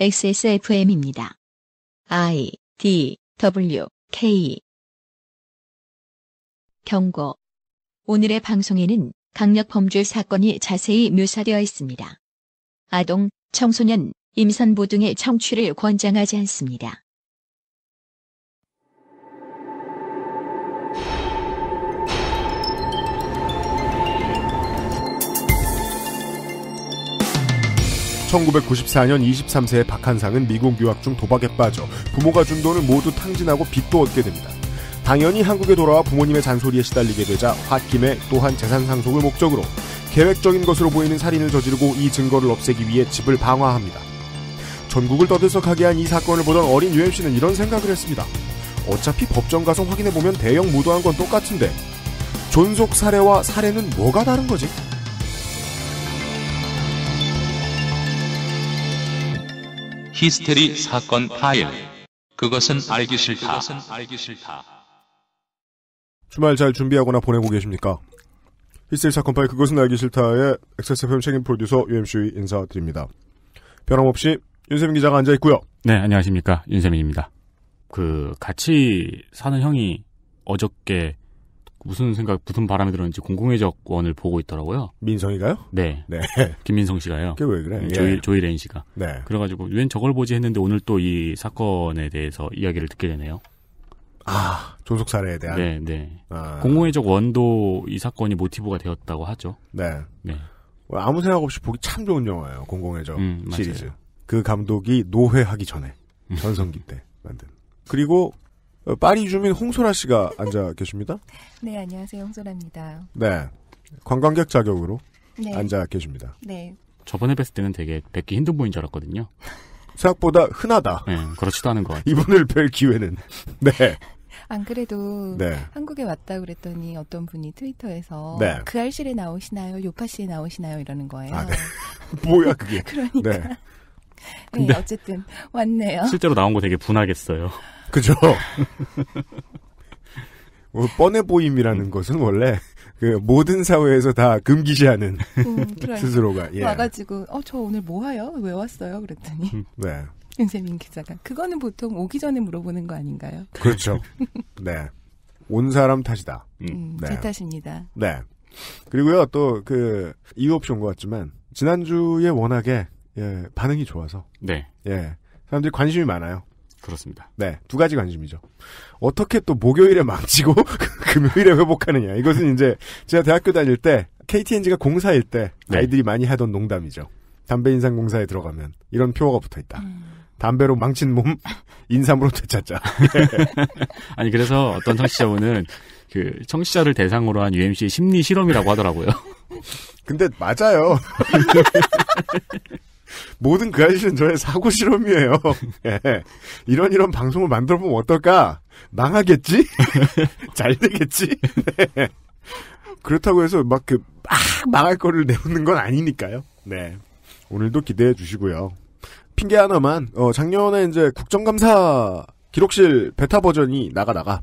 XSFM입니다. I D W K 경고 오늘의 방송에는 강력 범죄 사건이 자세히 묘사되어 있습니다. 아동, 청소년, 임산부 등의 청취를 권장하지 않습니다. 1994년 23세의 박한상은 미국 유학 중 도박에 빠져 부모가 준 돈을 모두 탕진하고 빚도 얻게 됩니다. 당연히 한국에 돌아와 부모님의 잔소리에 시달리게 되자 홧김에 또한 재산 상속을 목적으로 계획적인 것으로 보이는 살인을 저지르고 이 증거를 없애기 위해 집을 방화합니다. 전국을 떠들썩하게 한 이 사건을 보던 어린 u m c 는 이런 생각을 했습니다. 어차피 법정 가서 확인해보면 대형 무도한 건 똑같은데 존속 사례와사례는 뭐가 다른 거지? 히스테리 사건 파일. 그것은 알기 싫다. 그것은 알기 싫다. 주말 잘 준비하거나 보내고 계십니까? 히스테리 사건 파일 그것은 알기 싫다의 XSFM 책임 프로듀서 UMC 인사드립니다. 변함없이 윤세민 기자가 앉아 있고요. 네, 안녕하십니까 윤세민입니다. 그 같이 사는 형이 어저께 무슨 생각, 무슨 바람이 들었는지 공공의적 원을 보고 있더라고요. 민성이가요? 네. 네. 김민성 씨가요. 그게 왜 그래? 조이, 음, 예. 조이레인 씨가. 네. 그래가지고, 웬 저걸 보지 했는데 오늘 또 이 사건에 대해서 이야기를 듣게 되네요. 아, 존속 사례에 대한? 네, 네. 아. 공공의적 원도 이 사건이 모티브가 되었다고 하죠. 네. 네. 어, 아무 생각 없이 보기 참 좋은 영화예요. 공공의적 음, 시리즈. 그 감독이 노회하기 전에. 음. 전성기 때 만든. 그리고 어, 파리 주민 홍소라 씨가 앉아 계십니다. 네, 안녕하세요. 홍소라입니다. 네. 관광객 자격으로 네. 앉아 계십니다. 네. 저번에 뵀을 때는 되게 뵙기 힘든 분인 줄 알았거든요. 생각보다 흔하다. 네, 그렇지도 않은 것 같아요. 이분을 뵐 기회는. 네. 안 그래도 네. 한국에 왔다 그랬더니 어떤 분이 트위터에서 네. 그 알실에 나오시나요? 요파 씨에 나오시나요? 이러는 거예요. 아, 네. 뭐야 그게. 그러니까. 네. 네 어쨌든 왔네요. 실제로 나온 거 되게 분하겠어요. 그죠? 뭐 뻔해 보임이라는 것은 원래 그 모든 사회에서 다 금기시하는 음, 스스로가 예. 와가지고 어저 오늘 뭐하요왜 왔어요? 그랬더니 음, 네. 윤세민 기자가 그거는 보통 오기 전에 물어보는 거 아닌가요? 그렇죠. 네. 온 사람 탓이다. 음, 음, 네. 제 탓입니다. 네. 그리고요 또 그 이유 없이 온 것 같지만 지난주에 워낙에 예, 반응이 좋아서 네. 예 사람들이 관심이 많아요. 그렇습니다. 네, 두 가지 관심이죠. 어떻게 또 목요일에 망치고 금요일에 회복하느냐. 이것은 이제 제가 대학교 다닐 때 KTNG가 공사일 때 네. 아이들이 많이 하던 농담이죠. 담배 인상 공사에 들어가면 이런 표어가 붙어 있다. 음. 담배로 망친 몸 인삼으로 되찾자. 아니 그래서 어떤 청취자분은 그 청취자를 대상으로 한 UMC의 심리 실험이라고 하더라고요. 근데 맞아요. 모든 그 아저씨는 저의 사고 실험이에요. 예. 이런 이런 방송을 만들어 보면 어떨까? 망하겠지? 잘 되겠지? 예. 그렇다고 해서 막그막 그, 망할 거를 내놓는 건 아니니까요. 네. 오늘도 기대해 주시고요. 핑계 하나만 어 작년에 이제 국정감사 기록실 베타 버전이 나가 나가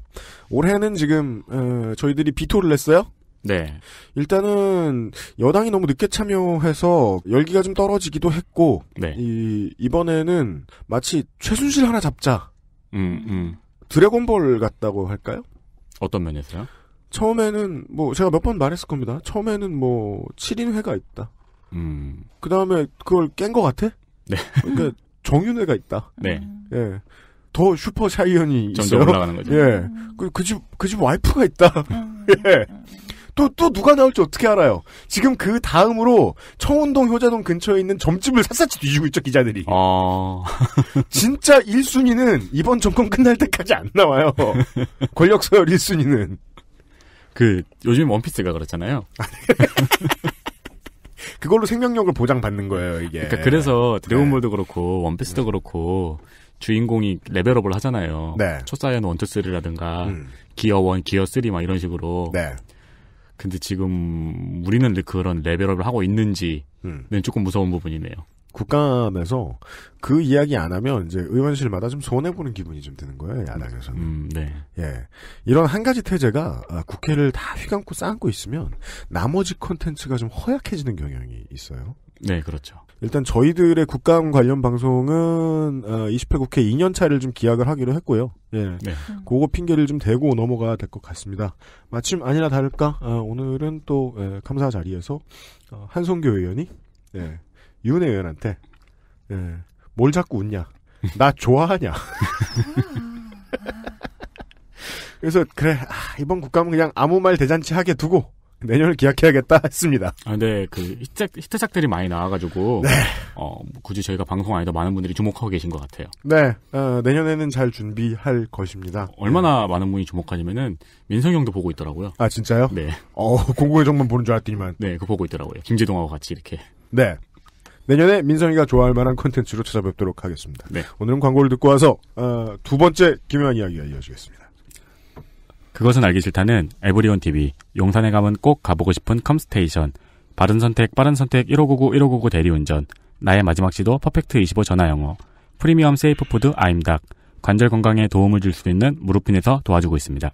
올해는 지금 어, 저희들이 비토를 했어요. 네. 일단은 여당이 너무 늦게 참여해서 열기가 좀 떨어지기도 했고 네. 이 이번에는 마치 최순실 하나 잡자. 음, 음. 드래곤볼 같다고 할까요? 어떤 면에서요? 처음에는 뭐 제가 몇 번 말했을 겁니다. 처음에는 뭐칠인회가 있다. 음. 그다음에 그걸 깬 것 같아? 네. 그러니까 정윤회가 있다. 네. 예. 더 슈퍼 샤이언이 점점 있어요. 올라가는 거죠. 예. 그, 그 집, 그 집 와이프가 있다. 음. 예. 또, 또 누가 나올지 어떻게 알아요? 지금 그 다음으로 청운동 효자동 근처에 있는 점집을 샅샅이 뒤지고 있죠, 기자들이. 어... 진짜 1순위는 이번 정권 끝날 때까지 안 나와요. 권력서열 1순위는. 그, 요즘 원피스가 그렇잖아요. 아, 네. 그걸로 생명력을 보장받는 거예요, 이게. 그러니까 그래서 네. 드래곤볼도 네. 그렇고, 원피스도 음. 그렇고, 주인공이 레벨업을 하잖아요. 네. 초사연언 원투쓰리라든가 음. 기어 원, 기어 쓰리 막 이런 식으로. 네. 근데 지금 우리는 그런 레벨업을 하고 있는지는 음. 조금 무서운 부분이네요. 국감에서 그 이야기 안 하면 이제 의원실마다 좀 손해 보는 기분이 좀 드는 거예요 야당에서는. 음, 네. 예, 이런 한 가지 태제가 아, 국회를 다 휘감고 쌓고 있으면 나머지 콘텐츠가좀 허약해지는 경향이 있어요. 네, 그렇죠. 일단 저희들의 국감 관련 방송은 20회 어, 국회 2년 차를 좀 기약을 하기로 했고요. 예, 네. 그거 핑계를 좀 대고 넘어가야 될 것 같습니다. 마침 아니나 다를까 어, 오늘은 또 예, 감사 자리에서 어, 한성교 의원이 예, 윤 의원한테 예, 뭘 자꾸 웃냐? 나 좋아하냐? 아, 아. 그래서 그래 아, 이번 국감은 그냥 아무 말 대잔치 하게 두고 내년을 기약해야겠다 했습니다. 아, 네, 그 히트작, 히트작들이 많이 나와가지고 네. 어, 뭐 굳이 저희가 방송 안에도 많은 분들이 주목하고 계신 것 같아요. 네, 어, 내년에는 잘 준비할 것입니다. 얼마나 네. 많은 분이 주목하냐면은 민성 형도 보고 있더라고요. 아 진짜요? 네. 어, 공공의 정만 보는 줄 알았더니만. 네, 그 보고 있더라고요. 김재동하고 같이 이렇게. 네. 내년에 민성이가 좋아할 만한 콘텐츠로 찾아뵙도록 하겠습니다. 네. 오늘은 광고를 듣고 와서 어, 두 번째 김현 이야기가 이어지겠습니다. 그것은 알기 싫다는 에브리온 TV, 용산에 가면 꼭 가보고 싶은 컴스테이션, 바른 선택, 빠른 선택 1599 1599 대리운전, 나의 마지막 시도 퍼펙트 25 전화 영어, 프리미엄 세이프 푸드 아임닭, 관절 건강에 도움을 줄 수 있는 무릎핀에서 도와주고 있습니다.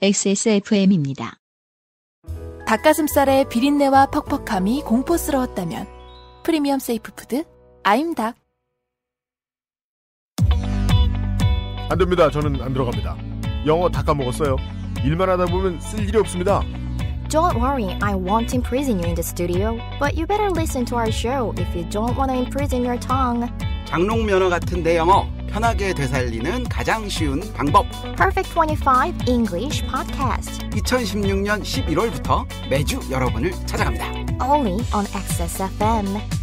XSFM입니다. 닭가슴살의 비린내와 퍽퍽함이 공포스러웠다면 프리미엄 세이프 푸드 아임닭 안 됩니다. 저는 안 들어갑니다. 영어 다 까먹었어요. 일만 하다 보면 쓸 일이 없습니다. Don't worry, I won't imprison you in the studio, but you better listen to our show if you don't want to imprison your tongue. 장롱 면허 같은 내 영어 편하게 되살리는 가장 쉬운 방법. Perfect 25 English Podcast. 2016년 11월부터 매주 여러분을 찾아갑니다. Only on XSFM.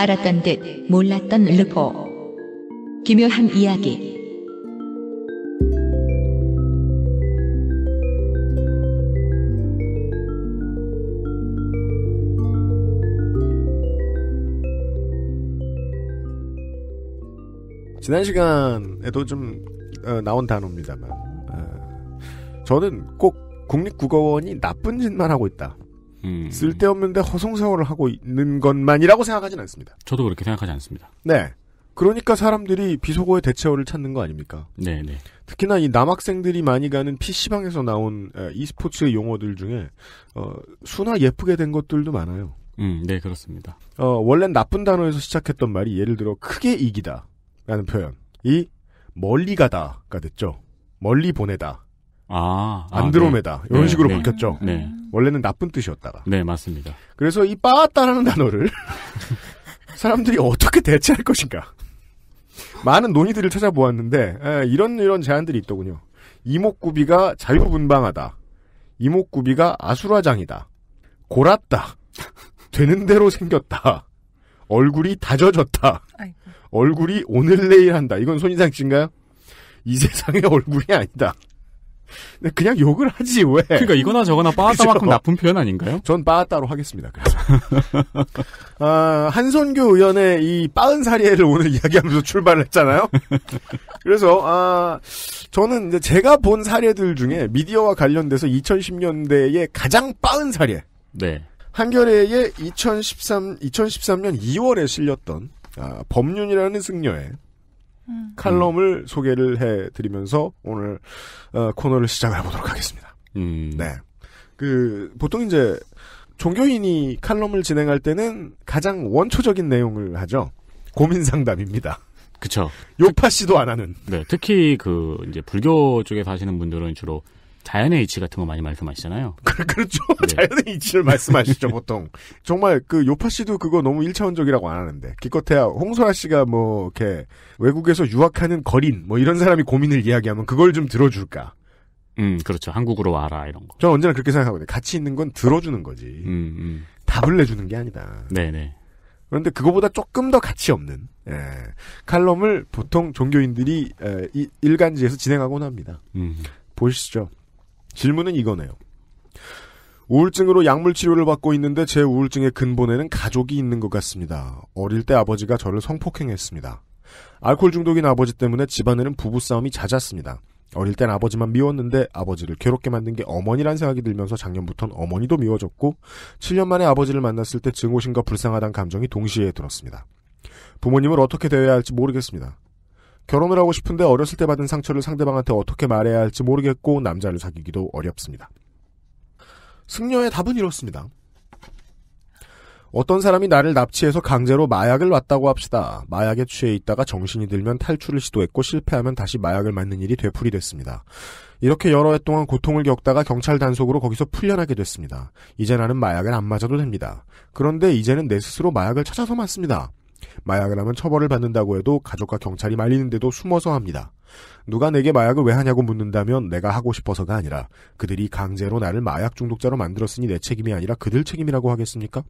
알았던 듯 몰랐던 르포. 기묘한 이야기. 지난 시간에도 좀 어, 나온 단어입니다만 어, 저는 꼭 국립국어원이 나쁜 짓만 하고 있다. 음. 쓸데없는데 허송세월을 하고 있는 것만이라고 생각하진 않습니다. 저도 그렇게 생각하지 않습니다. 네. 그러니까 사람들이 비속어의 대체어를 찾는 거 아닙니까? 네, 네. 특히나 이 남학생들이 많이 가는 PC방에서 나온 e스포츠의 용어들 중에 어, 수나 예쁘게 된 것들도 많아요. 음, 네, 그렇습니다. 어, 원래 나쁜 단어에서 시작했던 말이 예를 들어 크게 이기다라는 표현이 멀리 가다가 됐죠. 멀리 보내다. 아, 아 네. 안드로메다 네. 이런 식으로 네, 바뀌었죠. 네. 원래는 나쁜 뜻이었다가. 네 맞습니다. 그래서 이 빠았다라는 단어를 사람들이 어떻게 대체할 것인가 많은 논의들을 찾아보았는데 에, 이런 이런 제안들이 있더군요. 이목구비가 자유분방하다. 이목구비가 아수라장이다. 골았다. 되는 대로 생겼다. 얼굴이 다져졌다. 얼굴이 오늘 내일 한다. 이건 손이상 씨인가요? 이 세상의 얼굴이 아니다. 그냥 욕을 하지 왜? 그러니까 이거나 저거나 빠따만큼 나쁜 표현 아닌가요? 전 빠따로 하겠습니다. 그래서 아, 한선교 의원의 이 빠은 사례를 오늘 이야기하면서 출발을 했잖아요. 그래서 아 저는 이제 제가 본 사례들 중에 미디어와 관련돼서 2010년대의 가장 빠은 사례. 네. 한겨레의 2013 2013년 2월에 실렸던 아, 법륜이라는 승려의 음. 칼럼을 소개를 해드리면서 오늘 어, 코너를 시작해 보도록 하겠습니다. 음. 네. 그 보통 이제 종교인이 칼럼을 진행할 때는 가장 원초적인 내용을 하죠. 고민 상담입니다. 그쵸. 요파 씨도 안 하는. 네, 특히 그 이제 불교 쪽에 사시는 분들은 주로 자연의 이치 같은 거 많이 말씀하시잖아요. 그렇죠. 네. 자연의 이치를 말씀하시죠, 보통. 정말 그 요파 씨도 그거 너무 1차원적이라고 안 하는데. 기껏해야 홍소라 씨가 뭐, 이렇게 외국에서 유학하는 거린, 뭐 이런 사람이 고민을 이야기하면 그걸 좀 들어줄까. 음, 그렇죠. 한국으로 와라, 이런 거. 저는 언제나 그렇게 생각하거든요. 같이 있는 건 들어주는 거지. 음, 음. 답을 내주는 게 아니다. 네네. 그런데 그거보다 조금 더 가치 없는, 예, 칼럼을 보통 종교인들이, 예, 일간지에서 진행하곤 합니다. 음. 보시죠. 질문은 이거네요. 우울증으로 약물 치료를 받고 있는데 제 우울증의 근본에는 가족이 있는 것 같습니다. 어릴 때 아버지가 저를 성폭행했습니다. 알코올 중독인 아버지 때문에 집안에는 부부싸움이 잦았습니다. 어릴 땐 아버지만 미웠는데 아버지를 괴롭게 만든 게 어머니란 생각이 들면서 작년부터는 어머니도 미워졌고 7년 만에 아버지를 만났을 때 증오심과 불쌍하다는 감정이 동시에 들었습니다. 부모님을 어떻게 대해야 할지 모르겠습니다. 결혼을 하고 싶은데 어렸을 때 받은 상처를 상대방한테 어떻게 말해야 할지 모르겠고 남자를 사귀기도 어렵습니다. 승려의 답은 이렇습니다. 어떤 사람이 나를 납치해서 강제로 마약을 왔다고 합시다. 마약에 취해 있다가 정신이 들면 탈출을 시도했고 실패하면 다시 마약을 맞는 일이 되풀이 됐습니다. 이렇게 여러 해 동안 고통을 겪다가 경찰 단속으로 거기서 풀려나게 됐습니다. 이제 나는 마약을 안 맞아도 됩니다. 그런데 이제는 내 스스로 마약을 찾아서 맞습니다. 마약을 하면 처벌을 받는다고 해도 가족과 경찰이 말리는데도 숨어서 합니다. 누가 내게 마약을 왜 하냐고 묻는다면 내가 하고 싶어서가 아니라 그들이 강제로 나를 마약 중독자로 만들었으니 내 책임이 아니라 그들 책임이라고 하겠습니까?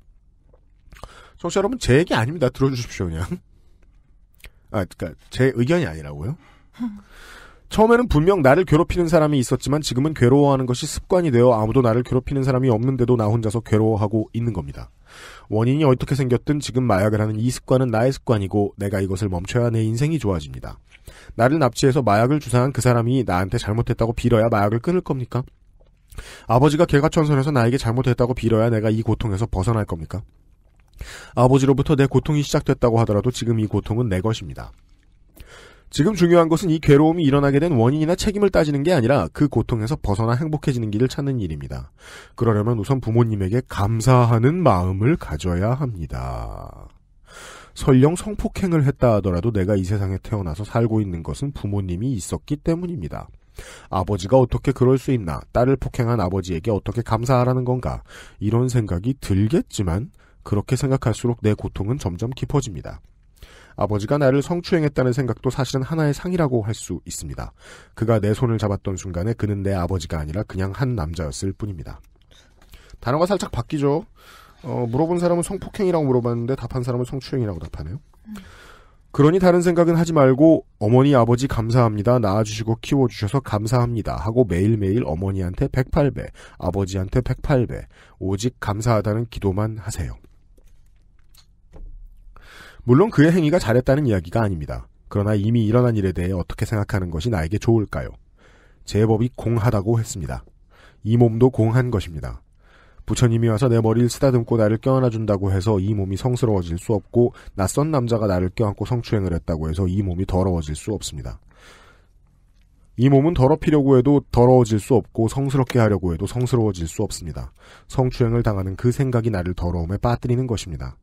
청취자 여러분 제 얘기 아닙니다. 들어주십시오 그냥. 아, 그니까 제 의견이 아니라고요? 처음에는 분명 나를 괴롭히는 사람이 있었지만 지금은 괴로워하는 것이 습관이 되어 아무도 나를 괴롭히는 사람이 없는데도 나 혼자서 괴로워하고 있는 겁니다. 원인이 어떻게 생겼든 지금 마약을 하는 이 습관은 나의 습관이고 내가 이것을 멈춰야 내 인생이 좋아집니다. 나를 납치해서 마약을 주사한 그 사람이 나한테 잘못했다고 빌어야 마약을 끊을 겁니까? 아버지가 개과천선해서 나에게 잘못했다고 빌어야 내가 이 고통에서 벗어날 겁니까? 아버지로부터 내 고통이 시작됐다고 하더라도 지금 이 고통은 내 것입니다. 지금 중요한 것은 이 괴로움이 일어나게 된 원인이나 책임을 따지는 게 아니라 그 고통에서 벗어나 행복해지는 길을 찾는 일입니다. 그러려면 우선 부모님에게 감사하는 마음을 가져야 합니다. 설령 성폭행을 했다 하더라도 내가 이 세상에 태어나서 살고 있는 것은 부모님이 있었기 때문입니다. 아버지가 어떻게 그럴 수 있나, 딸을 폭행한 아버지에게 어떻게 감사하라는 건가, 이런 생각이 들겠지만, 그렇게 생각할수록 내 고통은 점점 깊어집니다. 아버지가 나를 성추행했다는 생각도 사실은 하나의 상이라고 할 수 있습니다. 그가 내 손을 잡았던 순간에 그는 내 아버지가 아니라 그냥 한 남자였을 뿐입니다. 단어가 살짝 바뀌죠. 어, 물어본 사람은 성폭행이라고 물어봤는데 답한 사람은 성추행이라고 답하네요. 그러니 다른 생각은 하지 말고 어머니 아버지 감사합니다. 낳아주시고 키워주셔서 감사합니다. 하고 매일매일 어머니한테 108배, 아버지한테 108배, 오직 감사하다는 기도만 하세요. 물론 그의 행위가 잘했다는 이야기가 아닙니다. 그러나 이미 일어난 일에 대해 어떻게 생각하는 것이 나에게 좋을까요? 제법이 공하다고 했습니다. 이 몸도 공한 것입니다. 부처님이 와서 내 머리를 쓰다듬고 나를 껴안아 준다고 해서 이 몸이 성스러워질 수 없고 낯선 남자가 나를 껴안고 성추행을 했다고 해서 이 몸이 더러워질 수 없습니다. 이 몸은 더럽히려고 해도 더러워질 수 없고 성스럽게 하려고 해도 성스러워질 수 없습니다. 성추행을 당하는 그 생각이 나를 더러움에 빠뜨리는 것입니다.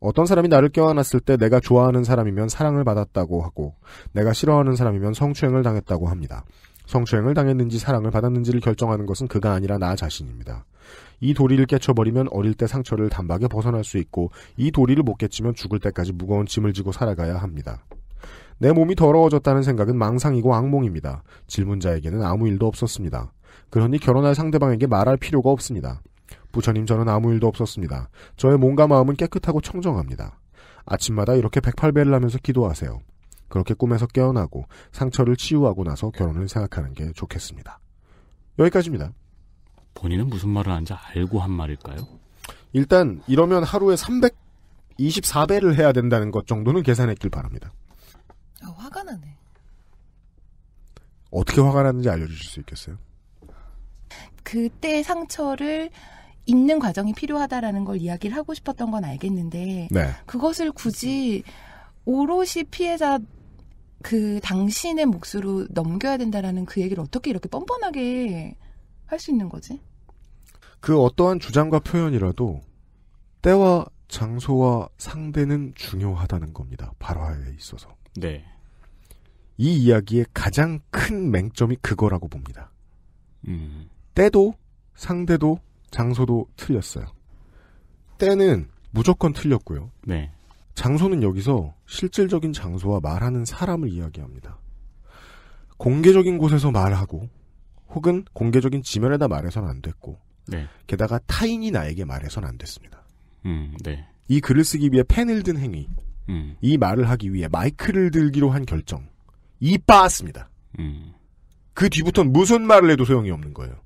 어떤 사람이 나를 껴안았을 때 내가 좋아하는 사람이면 사랑을 받았다고 하고 내가 싫어하는 사람이면 성추행을 당했다고 합니다. 성추행을 당했는지 사랑을 받았는지를 결정하는 것은 그가 아니라 나 자신입니다. 이 도리를 깨쳐버리면 어릴 때 상처를 단박에 벗어날 수 있고 이 도리를 못 깨치면 죽을 때까지 무거운 짐을 지고 살아가야 합니다. 내 몸이 더러워졌다는 생각은 망상이고 악몽입니다. 질문자에게는 아무 일도 없었습니다. 그러니 결혼할 상대방에게 말할 필요가 없습니다. 부처님 저는 아무 일도 없었습니다. 저의 몸과 마음은 깨끗하고 청정합니다. 아침마다 이렇게 108배를 하면서 기도하세요. 그렇게 꿈에서 깨어나고 상처를 치유하고 나서 결혼을 생각하는 게 좋겠습니다. 여기까지입니다. 본인은 무슨 말을 하는지 알고 한 말일까요? 일단 이러면 하루에 324배를 해야 된다는 것 정도는 계산했길 바랍니다. 아, 화가 나네. 어떻게 화가 났는지 알려주실 수 있겠어요? 그때 상처를 잊는 과정이 필요하다라는 걸 이야기를 하고 싶었던 건 알겠는데 네. 그것을 굳이 오롯이 피해자 그 당신의 몫으로 넘겨야 된다라는 그 얘기를 어떻게 이렇게 뻔뻔하게 할 수 있는 거지? 그 어떠한 주장과 표현이라도 때와 장소와 상대는 중요하다는 겁니다. 발화에 있어서. 네. 이 이야기의 가장 큰 맹점이 그거라고 봅니다. 음. 때도 상대도 장소도 틀렸어요. 때는 무조건 틀렸고요. 네. 장소는 여기서 실질적인 장소와 말하는 사람을 이야기합니다. 공개적인 곳에서 말하고 혹은 공개적인 지면에다 말해서는 안 됐고 네. 게다가 타인이 나에게 말해서는 안 됐습니다. 음, 네. 이 글을 쓰기 위해 펜을 든 행위, 음. 이 말을 하기 위해 마이크를 들기로 한 결정, 이 빠았습니다. 음. 그 뒤부터는 무슨 말을 해도 소용이 없는 거예요.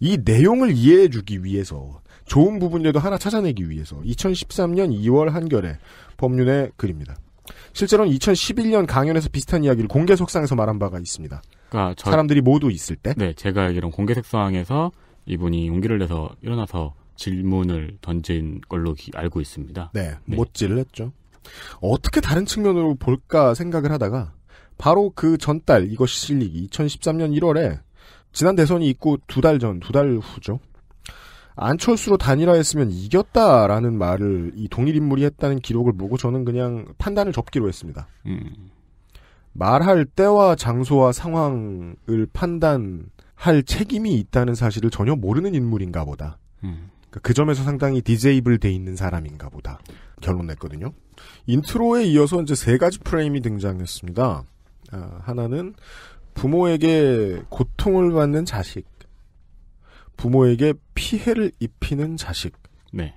이 내용을 이해해주기 위해서 좋은 부분이라도 하나 찾아내기 위해서 2013년 2월 한겨레 법륜의 글입니다. 실제로는 2011년 강연에서 비슷한 이야기를 공개 석상에서 말한 바가 있습니다. 그러니까 저, 사람들이 모두 있을 때. 네, 제가 알기로는 공개 석상에서 이분이 용기를 내서 일어나서 질문을 던진 걸로 기, 알고 있습니다. 네, 네, 못질을 했죠. 어떻게 다른 측면으로 볼까 생각을 하다가 바로 그 전달 이것이 실리기 2013년 1월에 지난 대선이 있고 두 달 전, 두 달 후죠. 안철수로 단일화했으면 이겼다라는 말을 이 동일 인물이 했다는 기록을 보고 저는 그냥 판단을 접기로 했습니다. 음. 말할 때와 장소와 상황을 판단할 책임이 있다는 사실을 전혀 모르는 인물인가 보다. 음. 그러니까 그 점에서 상당히 디제이블 돼 있는 사람인가 보다. 결론 냈거든요. 인트로에 이어서 이제 세 가지 프레임이 등장했습니다. 아, 하나는 부모에게 고통을 받는 자식, 부모에게 피해를 입히는 자식. 네.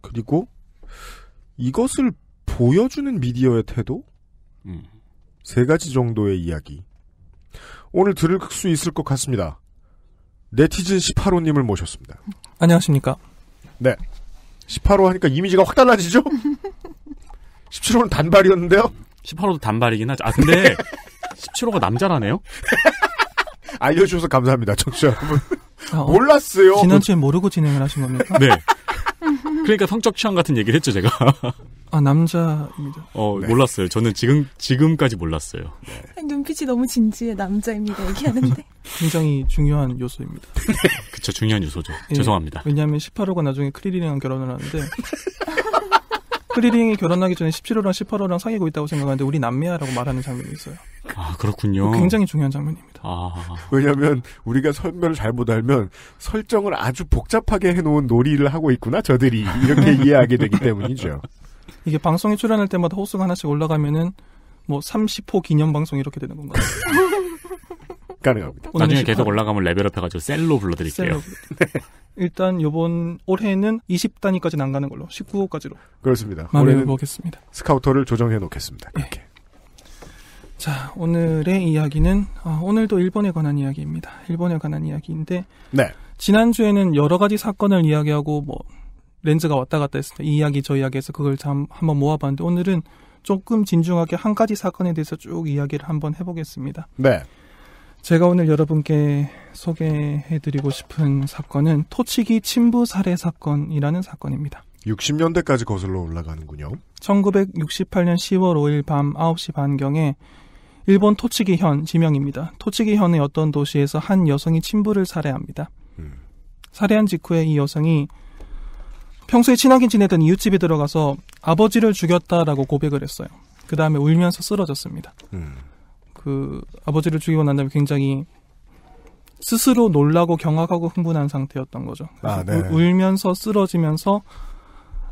그리고 이것을 보여주는 미디어의 태도? 음. 세 가지 정도의 이야기. 오늘 들을 수 있을 것 같습니다. 네티즌 18호님을 모셨습니다. 안녕하십니까. 네. 18호 하니까 이미지가 확 달라지죠? 17호는 단발이었는데요? 18호도 단발이긴 하죠. 아, 근데 17호가 남자라네요? 알려주셔서 감사합니다, 청취자 여러분. 아, 어? 몰랐어요. 지난주에 모르고 진행을 하신 겁니까? 네. 그러니까 성적 취향 같은 얘기를 했죠, 제가. 아, 남자입니다. 어, 네. 몰랐어요. 저는 지금, 지금까지 몰랐어요. 네. 눈빛이 너무 진지해, 남자입니다. 얘기하는데. 굉장히 중요한 요소입니다. 그쵸, 중요한 요소죠. 예, 죄송합니다. 왜냐하면 18호가 나중에 크릴이랑 결혼을 하는데. 크리링이 결혼하기 전에 17호랑 18호랑 사귀고 있다고 생각하는데 우리 남매야라고 말하는 장면이 있어요. 아 그렇군요. 굉장히 중요한 장면입니다. 아. 왜냐하면 우리가 설명을 잘못 알면 설정을 아주 복잡하게 해놓은 놀이를 하고 있구나 저들이 이렇게 이해하게 되기 때문이죠. 이게 방송에 출연할 때마다 호수가 하나씩 올라가면은 뭐 30호 기념 방송 이렇게 되는 건가요? 가능합니다. 나중에 18... 계속 올라가면 레벨업 해가지고 셀로 불러드릴게요. 셀로. 일단 요번 올해는 20단위까지는 안 가는 걸로 19호까지로 그렇습니다. 올해 보겠습니다. 스카우터를 조정해 놓겠습니다. 예. 이렇게. 네. 자 오늘의 이야기는 어, 오늘도 일본에 관한 이야기입니다. 일본에 관한 이야기인데 네. 지난 주에는 여러 가지 사건을 이야기하고 뭐 렌즈가 왔다 갔다 했습니다이 이야기 저이야기에서 그걸 참 한번 모아봤는데 오늘은 조금 진중하게 한 가지 사건에 대해서 쭉 이야기를 한번 해보겠습니다. 네. 제가 오늘 여러분께 소개해드리고 싶은 사건은 토치기 친부 살해 사건이라는 사건입니다. 60년대까지 거슬러 올라가는군요. 1968년 10월 5일 밤 9시 반경에 일본 토치기현 지명입니다. 토치기현의 어떤 도시에서 한 여성이 친부를 살해합니다. 음. 살해한 직후에 이 여성이 평소에 친하게 지내던 이웃집에 들어가서 아버지를 죽였다라고 고백을 했어요. 그 다음에 울면서 쓰러졌습니다. 음. 그 아버지를 죽이고 난 다음에 굉장히 스스로 놀라고 경악하고 흥분한 상태였던 거죠. 아, 네. 울면서 쓰러지면서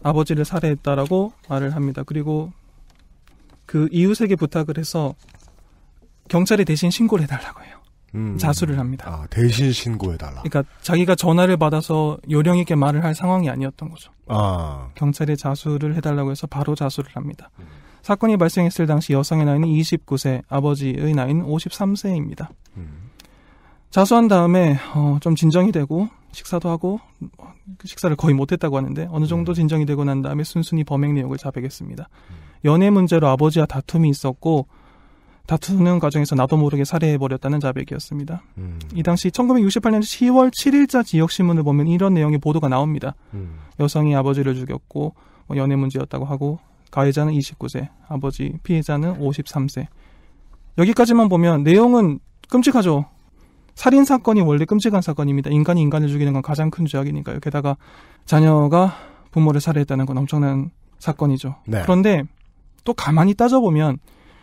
아버지를 살해했다라고 말을 합니다. 그리고 그 이웃에게 부탁을 해서 경찰에 대신 신고를 해달라고 해요. 음. 자수를 합니다. 아, 대신 신고해달라. 그러니까 자기가 전화를 받아서 요령 있게 말을 할 상황이 아니었던 거죠. 아. 경찰에 자수를 해달라고 해서 바로 자수를 합니다. 음. 사건이 발생했을 당시 여성의 나이는 29세, 아버지의 나이는 53세입니다. 음. 자수한 다음에 어, 좀 진정이 되고 식사도 하고 식사를 거의 못했다고 하는데 어느 정도 음. 진정이 되고 난 다음에 순순히 범행 내용을 자백했습니다. 음. 연애 문제로 아버지와 다툼이 있었고 다투는 과정에서 나도 모르게 살해해버렸다는 자백이었습니다. 음. 이 당시 1968년 10월 7일자 지역신문을 보면 이런 내용의 보도가 나옵니다. 음. 여성이 아버지를 죽였고 뭐 연애 문제였다고 하고 가해자는 29세, 아버지 피해자는 53세. 여기까지만 보면 내용은 끔찍하죠. 살인 사건이 원래 끔찍한 사건입니다. 인간이 인간을 죽이는 건 가장 큰 죄악이니까요. 게다가 자녀가 부모를 살해했다는 건 엄청난 사건이죠. 네. 그런데 또 가만히 따져보면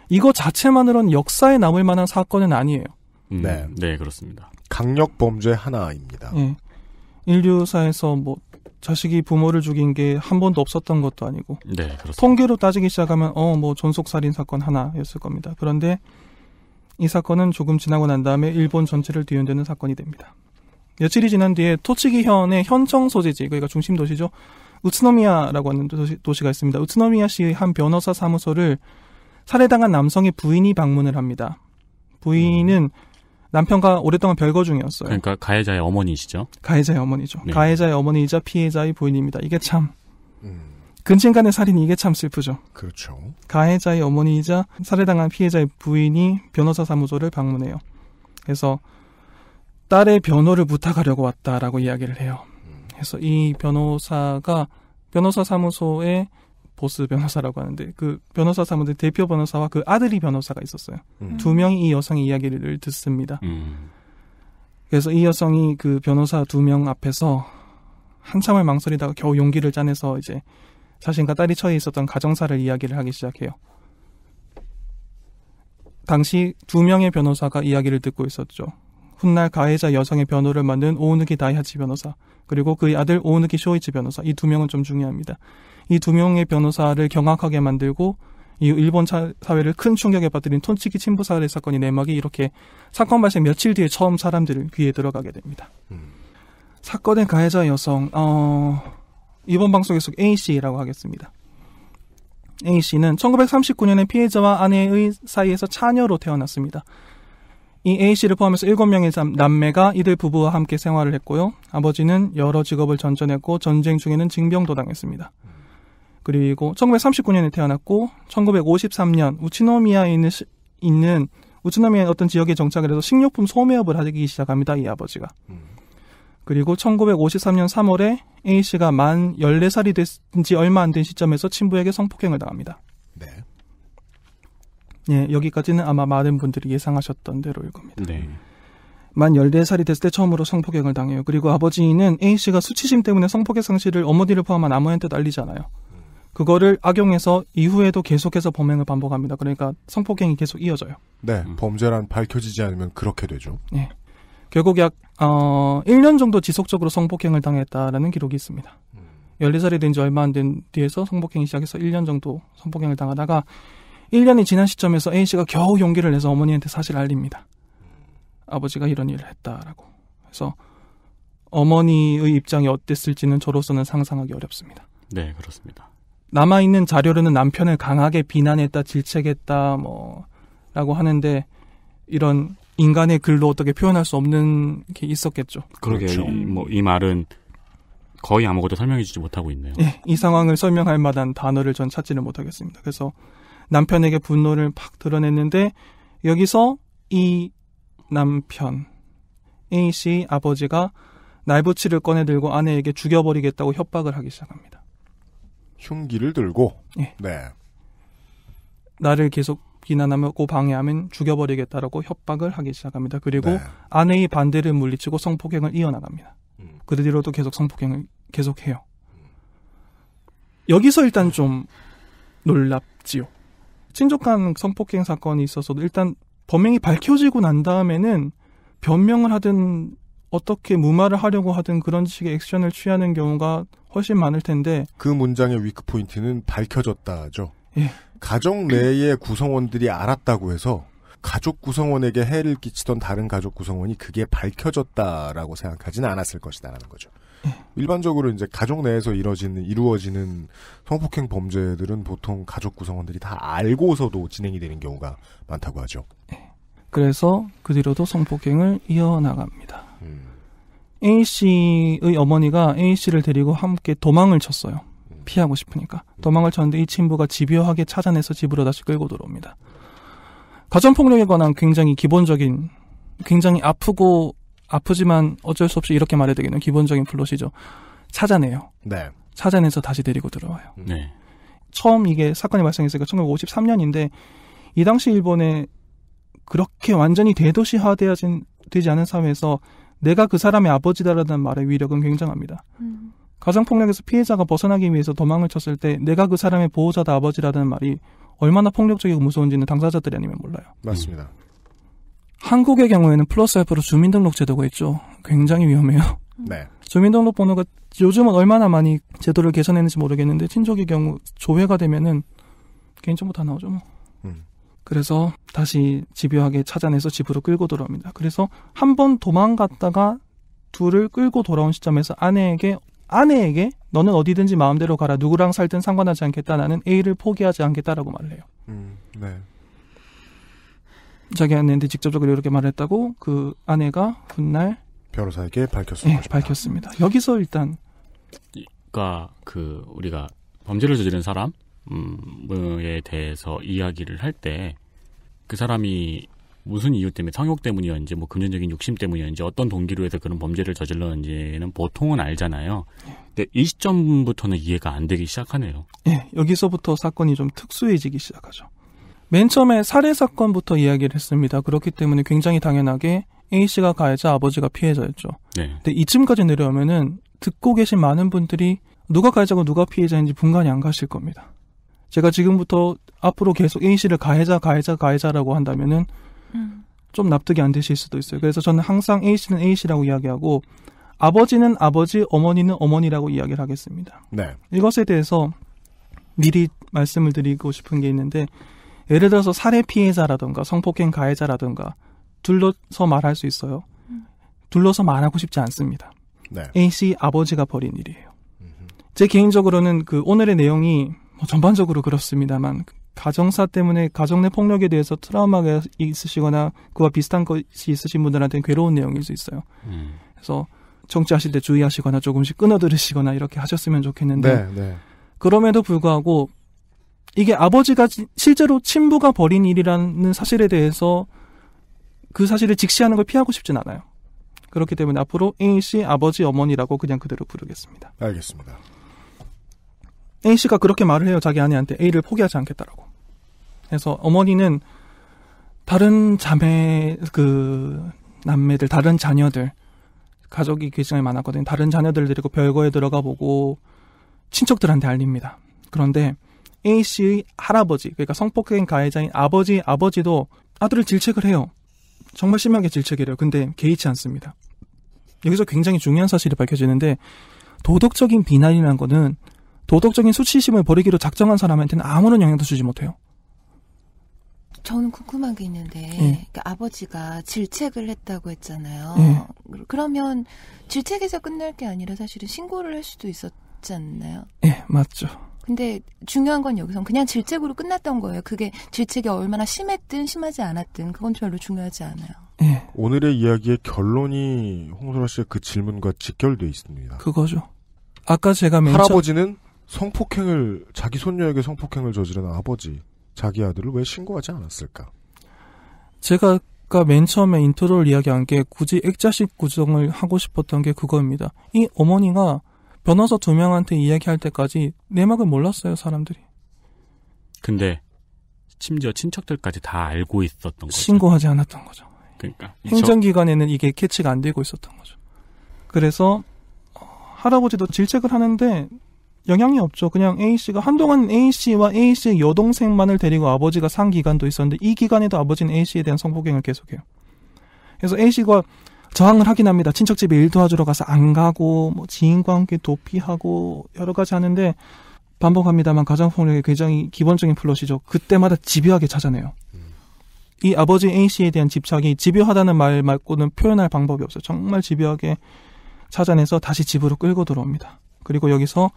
이거 자체만으론 역사에 남을 만한 사건은 아니에요. 네, 음, 네 그렇습니다. 강력 범죄 하나입니다. 네. 인류사에서 뭐 자식이 부모를 죽인 게 한 번도 없었던 것도 아니고 네, 통계로 따지기 시작하면 어 뭐 존속 살인 사건 하나였을 겁니다. 그런데 이 사건은 조금 지나고 난 다음에 일본 전체를 뒤흔드는 사건이 됩니다. 며칠이 지난 뒤에 토치기 현의 현청 소재지 그러니까 중심 도시죠. 우츠노미야라고 하는 도시, 가 있습니다. 우츠노미야시의 한 변호사 사무소를 살해당한 남성의 부인이 방문을 합니다. 부인은 음. 남편과 오랫동안 별거 중이었어요. 그러니까 가해자의 어머니시죠? 가해자의 어머니죠. 네. 가해자의 어머니이자 피해자의 부인입니다. 이게 참 음. 근친간의 살인이 이게 참 슬프죠. 그렇죠. 가해자의 어머니이자 살해당한 피해자의 부인이 변호사 사무소를 방문해요. 그래서 딸의 변호를 부탁하려고 왔다라고 이야기를 해요. 음. 그래서 이 변호사가 변호사 사무소에 보스 변호사라고 하는데 그 변호사 사무대 대표 변호사와 그 아들이 변호사가 있었어요. 음. 두 명이 이 여성의 이야기를 듣습니다. 음. 그래서 이 여성이 그 변호사 두 명 앞에서 한참을 망설이다가 겨우 용기를 짜내서 이제 자신과 딸이 처해 있었던 가정사를 이야기를 하기 시작해요. 당시 두 명의 변호사가 이야기를 듣고 있었죠. 훗날 가해자 여성의 변호를 만든 오우누기 다이하치 변호사, 그리고 그의 아들 오우누기 쇼이치 변호사, 이 두 명은 좀 중요합니다. 이두 명의 변호사를 경악하게 만들고 이 일본 사회를 큰 충격에 빠뜨린 톤치키 친부 살해 사건이 내막이 이렇게 사건 발생 며칠 뒤에 처음 사람들 을 귀에 들어가게 됩니다. 음. 사건의 가해자 여성 어, 이번 방송에서 A 씨라고 하겠습니다. A 씨는 1939년에 피해자와 아내의 사이에서 차녀로 태어났습니다. 이 A 씨를 포함해서 7명의 남매가 이들 부부와 함께 생활을 했고요. 아버지는 여러 직업을 전전했고 전쟁 중에는 징병도 당했습니다. 음. 그리고 1939년에 태어났고 1953년 우치노미아에 있는 시, 있는 우츠노미의 어떤 지역에 정착을 해서 식료품 소매업을 하기 시작합니다. 이 아버지가. 음. 그리고 1953년 3월에 A 씨가 만 14살이 된지 얼마 안 된 시점에서 친부에게 성폭행을 당합니다. 네. 예, 여기까지는 아마 많은 분들이 예상하셨던 대로일 겁니다. 네. 만 14살이 됐을 때 처음으로 성폭행을 당해요. 그리고 아버지는 A 씨가 수치심 때문에 성폭행 상실을 어머니를 포함한 아무한테도 알리잖아요. 그거를 악용해서 이후에도 계속해서 범행을 반복합니다. 그러니까 성폭행이 계속 이어져요. 네, 음. 범죄란 밝혀지지 않으면 그렇게 되죠. 네. 결국 약 어, 1년 정도 지속적으로 성폭행을 당했다라는 기록이 있습니다. 14살이 음. 된지 얼마 안 된 뒤에서 성폭행이 시작해서 1년 정도 성폭행을 당하다가 1년이 지난 시점에서 A씨가 겨우 용기를 내서 어머니한테 사실 알립니다. 음. 아버지가 이런 일을 했다라고. 그래서 어머니의 입장이 어땠을지는 저로서는 상상하기 어렵습니다. 네, 그렇습니다. 남아있는 자료로는 남편을 강하게 비난했다, 질책했다, 뭐, 라고 하는데, 이런 인간의 글로 어떻게 표현할 수 없는 게 있었겠죠. 그러게요. 그렇죠. 이, 뭐, 이 말은 거의 아무것도 설명해주지 못하고 있네요. 예, 이 상황을 설명할 만한 단어를 전 찾지는 못하겠습니다. 그래서 남편에게 분노를 팍 드러냈는데, 여기서 이 남편, A씨 아버지가 날부치를 꺼내들고 아내에게 죽여버리겠다고 협박을 하기 시작합니다. 흉기를 들고 네. 네. 나를 계속 비난하고 며 방해하면 죽여버리겠다라고 협박을 하기 시작합니다. 그리고 네. 아내의 반대를 물리치고 성폭행을 이어나갑니다. 음. 그 뒤로도 계속 성폭행을 계속해요. 여기서 일단 좀 놀랍지요. 친족간 성폭행 사건이 있어서도 일단 범행이 밝혀지고 난 다음에는 변명을 하든 어떻게 무마를 하려고 하든 그런 식의 액션을 취하는 경우가 훨씬 많을 텐데 그 문장의 위크 포인트는 밝혀졌다죠. 예. 가족 내의 구성원들이 알았다고 해서 가족 구성원에게 해를 끼치던 다른 가족 구성원이 그게 밝혀졌다라고 생각하지는 않았을 것이다라는 거죠. 예. 일반적으로 이제 가족 내에서 이루어지는, 이루어지는 성폭행 범죄들은 보통 가족 구성원들이 다 알고서도 진행이 되는 경우가 많다고 하죠. 예. 그래서 그 뒤로도 성폭행을 이어나갑니다. 음. A 씨의 어머니가 A 씨를 데리고 함께 도망을 쳤어요. 피하고 싶으니까 도망을 쳤는데 이 친부가 집요하게 찾아내서 집으로 다시 끌고 들어옵니다. 가정폭력에 관한 굉장히 기본적인, 굉장히 아프고 아프지만 어쩔 수 없이 이렇게 말해야 되겠는 기본적인 플롯이죠. 찾아내요. 네. 찾아내서 다시 데리고 들어와요. 음. 네. 처음 이게 사건이 발생했으니까 1953년인데 이 당시 일본에 그렇게 완전히 대도시화되어진 되지 않은 사회에서 내가 그 사람의 아버지다라는 말의 위력은 굉장합니다. 음. 가정폭력에서 피해자가 벗어나기 위해서 도망을 쳤을 때 내가 그 사람의 보호자다 아버지라는 말이 얼마나 폭력적이고 무서운지는 당사자들이 아니면 몰라요. 맞습니다. 한국의 경우에는 플러스 알파로 주민등록 제도가 있죠. 굉장히 위험해요. 음. 네. 주민등록 번호가 요즘은 얼마나 많이 제도를 개선했는지 모르겠는데 친족의 경우 조회가 되면은 개인정보 다 나오죠 뭐. 그래서 다시 집요하게 찾아내서 집으로 끌고 돌아옵니다. 그래서 한 번 도망갔다가 둘을 끌고 돌아온 시점에서 아내에게 아내에게 너는 어디든지 마음대로 가라 누구랑 살든 상관하지 않겠다 나는 A를 포기하지 않겠다라고 말해요. 음, 네. 자기 아내한테 직접적으로 이렇게 말했다고 그 아내가 훗날 변호사에게 밝혔습니다. 네, 밝혔습니다. 여기서 일단 그러니까 그 우리가 범죄를 저지른 사람 음에 대해서 이야기를 할 때 그 사람이 무슨 이유 때문에 성욕 때문이었는지 뭐 금전적인 욕심 때문이었는지 어떤 동기로 해서 그런 범죄를 저질렀는지는 보통은 알잖아요. 예. 근데 이 시점부터는 이해가 안 되기 시작하네요. 예, 여기서부터 사건이 좀 특수해지기 시작하죠. 맨 처음에 살해 사건부터 이야기를 했습니다. 그렇기 때문에 굉장히 당연하게 A 씨가 가해자, 아버지가 피해자였죠. 네. 근데 이쯤까지 내려오면은 듣고 계신 많은 분들이 누가 가해자고 누가 피해자인지 분간이 안 가실 겁니다. 제가 지금부터 앞으로 계속 A 씨를 가해자, 가해자, 가해자라고 한다면은 음. 좀 납득이 안 되실 수도 있어요. 그래서 저는 항상 A 씨는 A 씨라고 이야기하고 아버지는 아버지, 어머니는 어머니라고 이야기를 하겠습니다. 네. 이것에 대해서 미리 말씀을 드리고 싶은 게 있는데 예를 들어서 살해 피해자라든가 성폭행 가해자라든가 둘러서 말할 수 있어요. 음. 둘러서 말하고 싶지 않습니다. 네. A 씨 아버지가 벌인 일이에요. 음흠. 제 개인적으로는 그 오늘의 내용이 뭐 전반적으로 그렇습니다만 가정사 때문에 가정 내 폭력에 대해서 트라우마가 있으시거나 그와 비슷한 것이 있으신 분들한테는 괴로운 내용일 수 있어요. 음. 그래서 정치하실 때 주의하시거나 조금씩 끊어 들으시거나 이렇게 하셨으면 좋겠는데 네, 네. 그럼에도 불구하고 이게 아버지가 실제로 친부가 벌인 일이라는 사실에 대해서 그 사실을 직시하는 걸 피하고 싶진 않아요. 그렇기 때문에 앞으로 A 씨 아버지 어머니라고 그냥 그대로 부르겠습니다. 알겠습니다. A씨가 그렇게 말을 해요. 자기 아내한테 A를 포기하지 않겠다라고. 그래서 어머니는 다른 자매, 그, 남매들, 다른 자녀들, 가족이 굉장히 많았거든요. 다른 자녀들 데리고 별거에 들어가 보고, 친척들한테 알립니다. 그런데 A씨의 할아버지, 그러니까 성폭행 가해자인 아버지, 아버지도 아들을 질책을 해요. 정말 심하게 질책이래요. 근데 개의치 않습니다. 여기서 굉장히 중요한 사실이 밝혀지는데, 도덕적인 비난이라는 거는 도덕적인 수치심을 버리기로 작정한 사람한테는 아무런 영향도 주지 못해요. 저는 궁금한 게 있는데 예. 그러니까 아버지가 질책을 했다고 했잖아요. 예. 그러면 질책에서 끝날 게 아니라 사실은 신고를 할 수도 있었지 않나요? 예, 맞죠. 근데 중요한 건여기서 그냥 질책으로 끝났던 거예요. 그게 질책이 얼마나 심했든 심하지 않았든 그건 별로 중요하지 않아요. 예. 오늘의 이야기의 결론이 홍소라 씨의 그 질문과 직결돼 있습니다. 그거죠. 아까 제가 맨 할아버지는 성폭행을 자기 손녀에게 성폭행을 저지른 아버지 자기 아들을 왜 신고하지 않았을까? 제가 아까 맨 처음에 인트로를 이야기한 게 굳이 액자식 구정을 하고 싶었던 게 그거입니다. 이 어머니가 변호사 두 명한테 이야기할 때까지 내막을 몰랐어요, 사람들이. 근데 심지어 친척들까지 다 알고 있었던 거죠. 신고하지 않았던 거죠. 그러니까 행정기관에는 이게 캐치가 안 되고 있었던 거죠. 그래서 어, 할아버지도 질책을 하는데 영향이 없죠. 그냥 A씨가 한동안 A씨와 A씨의 여동생만을 데리고 아버지가 산 기간도 있었는데 이 기간에도 아버지는 A씨에 대한 성폭행을 계속해요. 그래서 A씨가 저항을 하긴 합니다. 친척집에 일 도와주러 가서 안 가고 뭐 지인과 함께 도피하고 여러 가지 하는데 반복합니다만 가정폭력의 굉장히 기본적인 플롯이죠. 그때마다 집요하게 찾아내요. 이 아버지 A씨에 대한 집착이 집요하다는 말 말고는 표현할 방법이 없어요. 정말 집요하게 찾아내서 다시 집으로 끌고 들어옵니다. 그리고 여기서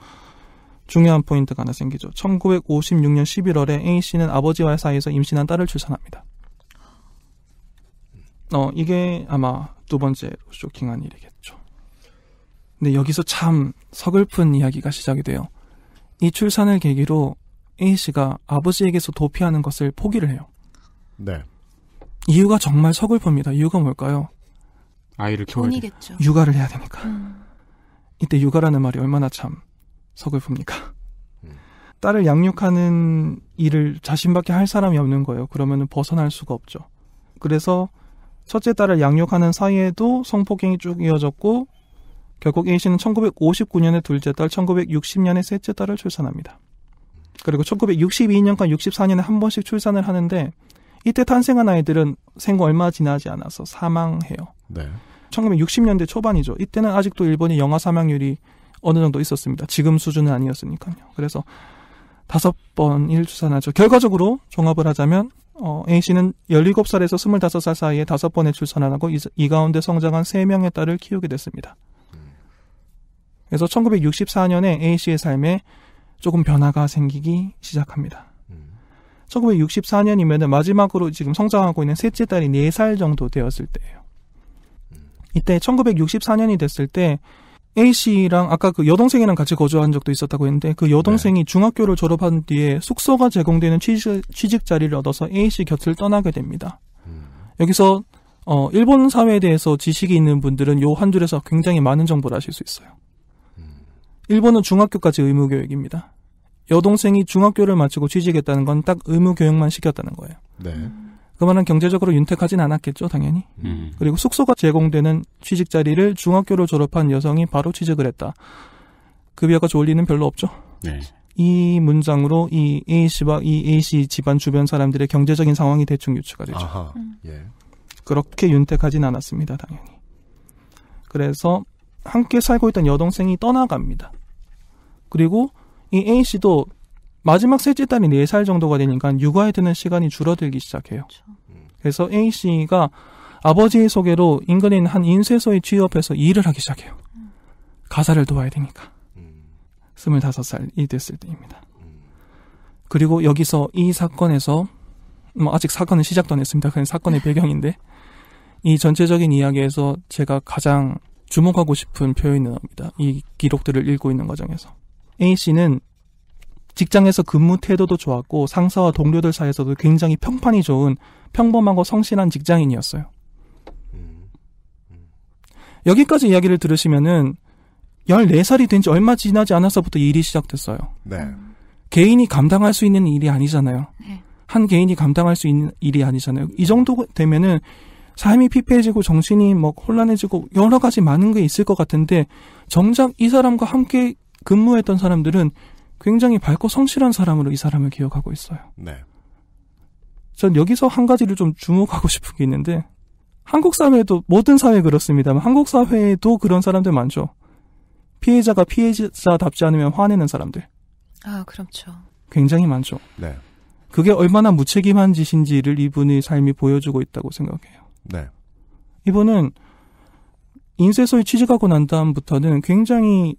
중요한 포인트가 하나 생기죠. 1956년 11월에 A 씨는 아버지와 의 사이에서 임신한 딸을 출산합니다. 어, 이게 아마 두번째 쇼킹한 일이겠죠. 근데 여기서 참 서글픈 이야기가 시작이 돼요. 이 출산을 계기로 A 씨가 아버지에게서 도피하는 것을 포기를 해요. 네. 이유가 정말 서글픕니다. 이유가 뭘까요? 아이를 키워야 돼. 육아를 해야 되니까. 음. 이때 육아라는 말이 얼마나 참 서글픕니까? 음. 딸을 양육하는 일을 자신밖에 할 사람이 없는 거예요. 그러면 벗어날 수가 없죠. 그래서 첫째 딸을 양육하는 사이에도 성폭행이 쭉 이어졌고 결국 A 씨는 1959년에 둘째 딸, 1960년에 셋째 딸을 출산합니다. 그리고 1962년간 64년에 한 번씩 출산을 하는데 이때 탄생한 아이들은 생후 얼마 지나지 않아서 사망해요. 네. 1960년대 초반이죠. 이때는 아직도 일본이 영아 사망률이 어느 정도 있었습니다. 지금 수준은 아니었으니까요. 그래서 다섯 번 일출산하죠 결과적으로 종합을 하자면 어, A 씨는 17살에서 25살 사이에 다섯 번의 출산을 하고 이, 이 가운데 성장한 세명의 딸을 키우게 됐습니다. 그래서 1964년에 A 씨의 삶에 조금 변화가 생기기 시작합니다. 1964년이면 마지막으로 지금 성장하고 있는 셋째 딸이 4살 정도 되었을 때예요. 이때 1964년이 됐을 때 A 씨랑 아까 그 여동생이랑 같이 거주한 적도 있었다고 했는데 그 네. 여동생이 네. 중학교를 졸업한 뒤에 숙소가 제공되는 취직, 취직 자리를 얻어서 A 씨 곁을 떠나게 됩니다. 음. 여기서 어, 일본 사회에 대해서 지식이 있는 분들은 요 한 줄에서 굉장히 많은 정보를 아실 수 있어요. 음. 일본은 중학교까지 의무 교육입니다. 여동생이 중학교를 마치고 취직했다는 건 딱 의무 교육만 시켰다는 거예요. 네. 그만한 경제적으로 윤택하진 않았겠죠, 당연히. 음. 그리고 숙소가 제공되는 취직 자리를 중학교를 졸업한 여성이 바로 취직을 했다. 급여가 좋을 리는 별로 없죠. 네. 이 문장으로 이 A 씨와 이 A 씨 집안 주변 사람들의 경제적인 상황이 대충 유추가 되죠. 아하, 음. 예. 그렇게 윤택하진 않았습니다, 당연히. 그래서 함께 살고 있던 여동생이 떠나갑니다. 그리고 이 A 씨도 마지막 셋째 딸이 네 살 정도가 되니까 육아에 드는 시간이 줄어들기 시작해요. 그렇죠. 음. 그래서 A 씨가 아버지의 소개로 인근에 있한 인쇄소에 취업해서 일을 하기 시작해요. 음. 가사를 도와야 되니까. 음. 스물다섯 살이 됐을 때입니다. 그리고 여기서 이 사건에서 뭐 아직 사건은 시작도 안 했습니다. 그냥 사건의 배경인데 이 전체적인 이야기에서 제가 가장 주목하고 싶은 표현이 나옵니다. 이 기록들을 읽고 있는 과정에서 A 씨는 직장에서 근무 태도도 좋았고 상사와 동료들 사이에서도 굉장히 평판이 좋은 평범하고 성실한 직장인이었어요. 여기까지 이야기를 들으시면은 14살이 된 지 얼마 지나지 않아서부터 일이 시작됐어요. 네. 개인이 감당할 수 있는 일이 아니잖아요. 네. 한 개인이 감당할 수 있는 일이 아니잖아요. 이 정도 되면은 삶이 피폐해지고 정신이 뭐 혼란해지고 여러 가지 많은 게 있을 것 같은데 정작 이 사람과 함께 근무했던 사람들은 굉장히 밝고 성실한 사람으로 이 사람을 기억하고 있어요. 네. 전 여기서 한 가지를 좀 주목하고 싶은 게 있는데 한국 사회도 에 모든 사회 그렇습니다만 한국 사회에도 그런 사람들 많죠. 피해자가 피해자답지 않으면 화내는 사람들. 아, 그렇죠. 굉장히 많죠. 네. 그게 얼마나 무책임한 짓인지를 이분의 삶이 보여주고 있다고 생각해요. 네. 이분은 인쇄소에 취직하고 난 다음부터는 굉장히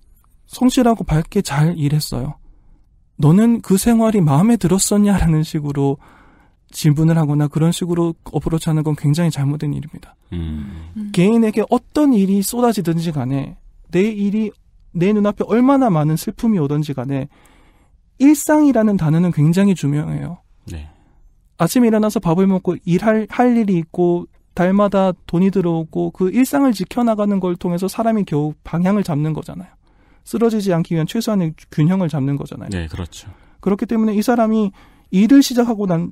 성실하고 밝게 잘 일했어요. 너는 그 생활이 마음에 들었었냐라는 식으로 질문을 하거나 그런 식으로 어프로치하는 건 굉장히 잘못된 일입니다. 음. 개인에게 어떤 일이 쏟아지든지 간에 내 일이 내 눈앞에 얼마나 많은 슬픔이 오든지 간에 일상이라는 단어는 굉장히 중요해요. 네. 아침에 일어나서 밥을 먹고 일할 할 일이 있고 달마다 돈이 들어오고 그 일상을 지켜나가는 걸 통해서 사람이 겨우 방향을 잡는 거잖아요. 쓰러지지 않기 위한 최소한의 균형을 잡는 거잖아요. 네, 그렇죠. 그렇기 때문에 이 사람이 일을 시작하고 난,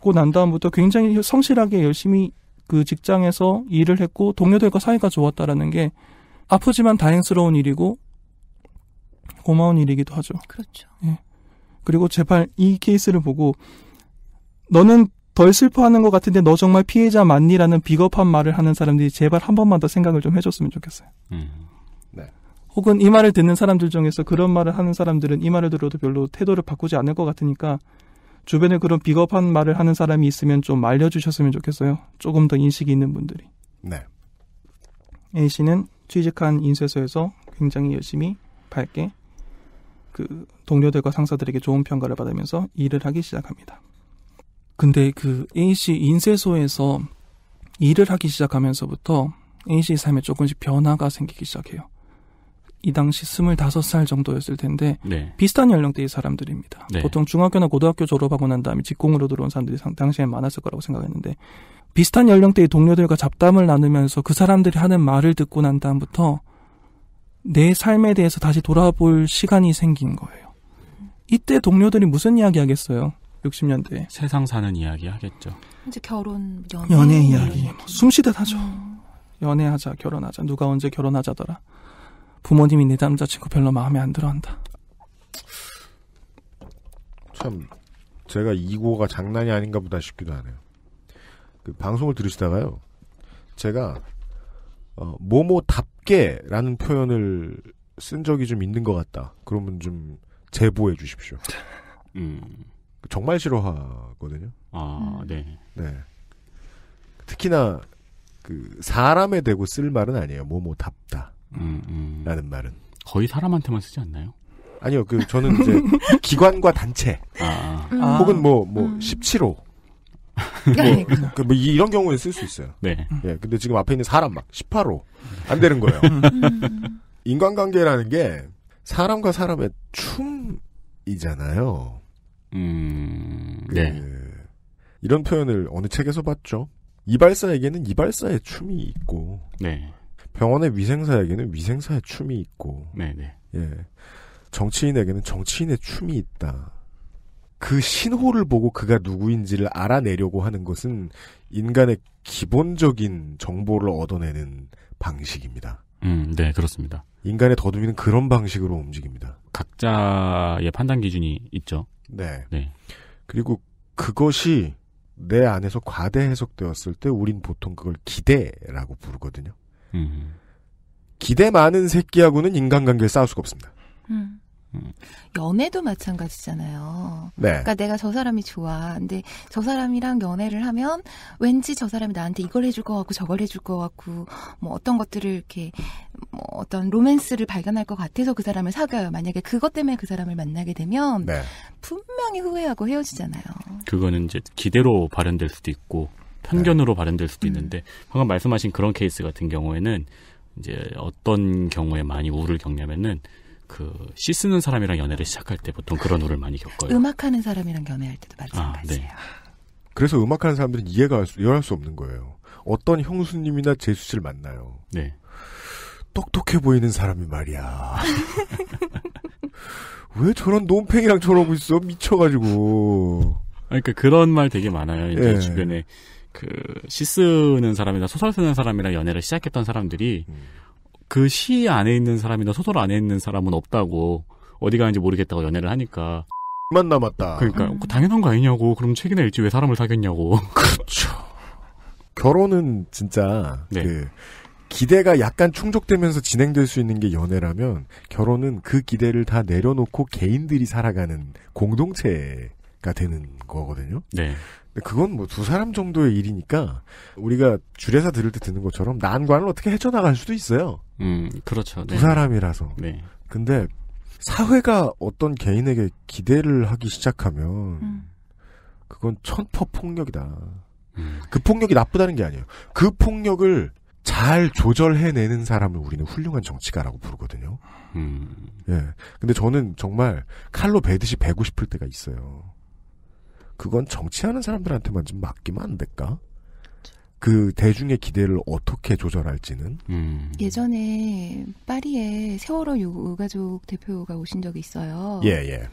고 난 다음부터 굉장히 성실하게 열심히 그 직장에서 일을 했고 동료들과 사이가 좋았다라는 게 아프지만 다행스러운 일이고 고마운 일이기도 하죠. 그렇죠. 예. 그리고 제발 이 케이스를 보고 너는 덜 슬퍼하는 것 같은데 너 정말 피해자 맞니라는 비겁한 말을 하는 사람들이 제발 한 번만 더 생각을 좀 해줬으면 좋겠어요. 음. 혹은 이 말을 듣는 사람들 중에서 그런 말을 하는 사람들은 이 말을 들어도 별로 태도를 바꾸지 않을 것 같으니까 주변에 그런 비겁한 말을 하는 사람이 있으면 좀 말려주셨으면 좋겠어요. 조금 더 인식이 있는 분들이. 네. A 씨는 취직한 인쇄소에서 굉장히 열심히 밝게 그 동료들과 상사들에게 좋은 평가를 받으면서 일을 하기 시작합니다. 근데 그 A 씨 인쇄소에서 일을 하기 시작하면서부터 A 씨 삶에 조금씩 변화가 생기기 시작해요. 이 당시 25살 정도였을 텐데 네. 비슷한 연령대의 사람들입니다. 네. 보통 중학교나 고등학교 졸업하고 난 다음에 직공으로 들어온 사람들이 당시에 많았을 거라고 생각했는데 비슷한 연령대의 동료들과 잡담을 나누면서 그 사람들이 하는 말을 듣고 난 다음부터 내 삶에 대해서 다시 돌아볼 시간이 생긴 거예요. 이때 동료들이 무슨 이야기 하겠어요? 60년대. 세상 사는 이야기 하겠죠. 이제 결혼, 연애, 연애 뭐 이야기. 뭐, 숨쉬듯 음. 하죠. 음. 연애하자, 결혼하자, 누가 언제 결혼하자더라. 부모님이 내 남자친구 별로 마음에 안 들어한다. 참 제가 이고가 장난이 아닌가 보다 싶기도 하네요. 그 방송을 들으시다가요. 제가 어, 모모답게라는 표현을 쓴 적이 좀 있는 것 같다. 그러면 좀 제보해 주십시오. 음. 그 정말 싫어하거든요. 아, 네. 네. 특히나 그 사람에 대고 쓸 말은 아니에요. 뭐뭐 답다. 라는 음, 음. 말은 거의 사람한테만 쓰지 않나요? 아니요, 그 저는 이제 기관과 단체 아. 아. 아. 혹은 뭐뭐 뭐 음. 17호 뭐, 그렇죠. 그 뭐 이런 경우에 쓸 수 있어요. 네. 예, 근데 지금 앞에 있는 사람 막 18호 안 되는 거예요. 음. 인간관계라는 게 사람과 사람의 춤이잖아요. 음, 그, 네. 이런 표현을 어느 책에서 봤죠. 이발사에게는 이발사의 춤이 있고, 네. 병원의 위생사에게는 위생사의 춤이 있고, 네네. 예, 정치인에게는 정치인의 춤이 있다. 그 신호를 보고 그가 누구인지를 알아내려고 하는 것은 인간의 기본적인 정보를 얻어내는 방식입니다. 음, 네, 그렇습니다. 인간의 더듬이는 그런 방식으로 움직입니다. 각자의 판단 기준이 있죠. 네. 네. 그리고 그것이 내 안에서 과대 해석되었을 때 우린 보통 그걸 기대라고 부르거든요. 음. 기대 많은 새끼하고는 인간관계를 쌓을 수가 없습니다. 음. 연애도 마찬가지잖아요. 네. 그러니까 내가 저 사람이 좋아. 근데 저 사람이랑 연애를 하면 왠지 저 사람이 나한테 이걸 해줄 것 같고 저걸 해줄 것 같고 뭐 어떤 것들을 이렇게 뭐 어떤 로맨스를 발견할 것 같아서 그 사람을 사귀어요. 만약에 그것 때문에 그 사람을 만나게 되면 네. 분명히 후회하고 헤어지잖아요. 그거는 이제 기대로 발현될 수도 있고 편견으로 네. 발현될 수도 음. 있는데 방금 말씀하신 그런 케이스 같은 경우에는 이제 어떤 경우에 많이 우를 겪냐면은 그 시 쓰는 사람이랑 연애를 시작할 때 보통 그런 우를 많이 겪어요. 음악하는 사람이랑 연애할 때도 마찬가지예요. 아, 네. 그래서 음악하는 사람들은 이해가 열할 수 없는 거예요. 어떤 형수님이나 제수 씨를 만나요. 네. 똑똑해 보이는 사람이 말이야. 왜 저런 논팽이랑 저러고 있어? 미쳐가지고. 그러니까 그런 말 되게 많아요. 이제 예. 주변에 그시 쓰는 사람이나 소설 쓰는 사람이랑 연애를 시작했던 사람들이 음. 그 그시 안에 있는 사람이나 소설 안에 있는 사람은 없다고 어디 가는지 모르겠다고 연애를 하니까 만 남았다. 그러니까 음. 뭐 당연한 거 아니냐고. 그럼 책이나 읽지 왜 사람을 사귀었냐고. 그렇죠. 결혼은 진짜 네. 그 기대가 약간 충족되면서 진행될 수 있는 게 연애라면 결혼은 그 기대를 다 내려놓고 개인들이 살아가는 공동체 가 되는 거거든요. 네. 근데 그건 뭐 두 사람 정도의 일이니까 우리가 주례사 들을 때 듣는 것처럼 난관을 어떻게 헤쳐나갈 수도 있어요. 음, 그렇죠. 두 네. 사람이라서. 네. 근데 사회가 어떤 개인에게 기대를 하기 시작하면 음. 그건 천퍼 폭력이다. 음. 그 폭력이 나쁘다는 게 아니에요. 그 폭력을 잘 조절해내는 사람을 우리는 훌륭한 정치가라고 부르거든요. 음. 예. 근데 저는 정말 칼로 베듯이 베고 싶을 때가 있어요. 그건 정치하는 사람들한테만 좀 맡기면 안 될까? 그 대중의 기대를 어떻게 조절할지는 음. 예전에 파리에 세월호 유가족 대표가 오신 적이 있어요. 예 예.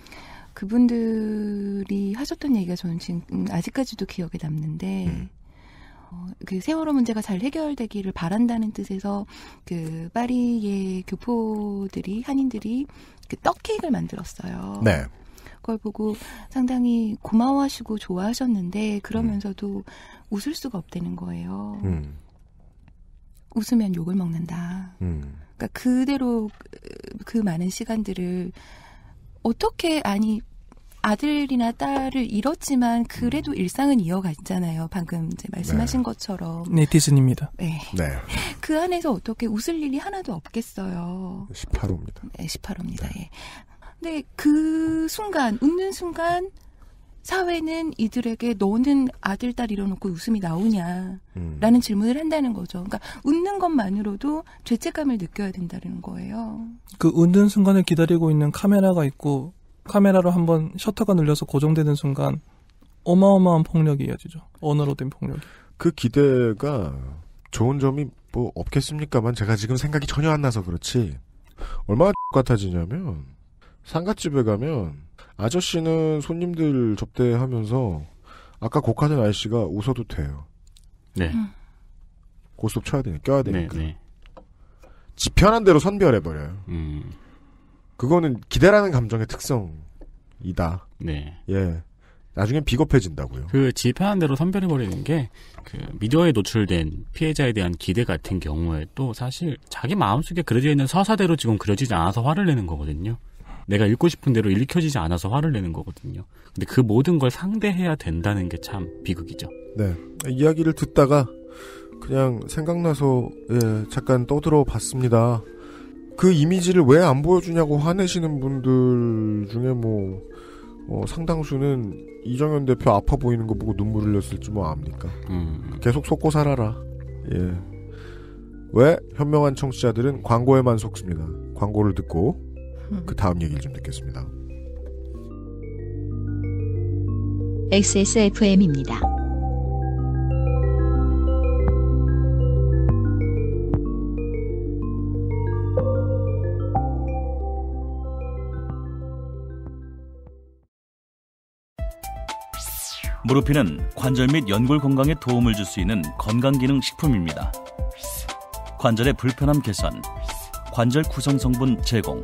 그분들이 하셨던 얘기가 저는 지금 음, 아직까지도 기억에 남는데 음. 어, 그 세월호 문제가 잘 해결되기를 바란다는 뜻에서 그 파리의 교포들이 한인들이 그떡 케이크를 만들었어요. 네. 그걸 보고 상당히 고마워하시고 좋아하셨는데 그러면서도 음. 웃을 수가 없다는 거예요. 음. 웃으면 욕을 먹는다. 음. 그러니까 그대로 그, 그 많은 시간들을 어떻게 아니 아들이나 딸을 잃었지만 그래도 음. 일상은 이어갔잖아요 방금 이제 말씀하신 네. 것처럼 네티즌입니다. 네. 네. 그 안에서 어떻게 웃을 일이 하나도 없겠어요. 18호입니다. 네, 18호입니다. 네. 예. 근데 네, 그 순간 웃는 순간 사회는 이들에게 너는 아들 딸 잃어놓고 웃음이 나오냐라는 음. 질문을 한다는 거죠. 그러니까 웃는 것만으로도 죄책감을 느껴야 된다는 거예요. 그 웃는 순간을 기다리고 있는 카메라가 있고 카메라로 한번 셔터가 눌려서 고정되는 순간 어마어마한 폭력이 이어지죠. 언어로 된 폭력이. 그 기대가 좋은 점이 뭐 없겠습니까만 제가 지금 생각이 전혀 안 나서 그렇지 얼마나 X 같아지냐면 상갓집에 가면 아저씨는 손님들 접대하면서 아까 곡하는 아저씨가 웃어도 돼요. 네. 음. 고스톱 쳐야 되니까 껴야 네, 되니까. 네, 네. 지 편한 대로 선별해 버려요. 음. 그거는 기대라는 감정의 특성이다. 네. 예. 나중엔 비겁해진다고요. 그 지편한 대로 선별해 버리는 게 그 미디어에 노출된 피해자에 대한 기대 같은 경우에 또 사실 자기 마음속에 그려져 있는 서사대로 지금 그려지지 않아서 화를 내는 거거든요. 내가 읽고 싶은 대로 읽혀지지 않아서 화를 내는 거거든요. 근데 그 모든 걸 상대해야 된다는 게 참 비극이죠. 네. 이야기를 듣다가 그냥 생각나서 예, 잠깐 떠들어 봤습니다. 그 이미지를 왜 안 보여주냐고 화내시는 분들 중에 뭐 어, 상당수는 이정현 대표 아파 보이는 거 보고 눈물 흘렸을지 뭐 압니까? 음. 계속 속고 살아라. 예. 왜 현명한 청취자들은 광고에만 속습니다. 광고를 듣고 음. 그 다음 얘기를 좀 듣겠습니다. XSFM입니다. 무르피는 관절 및 연골 건강에 도움을 줄 수 있는 건강기능 식품입니다. 관절의 불편함 개선, 관절 구성 성분 제공,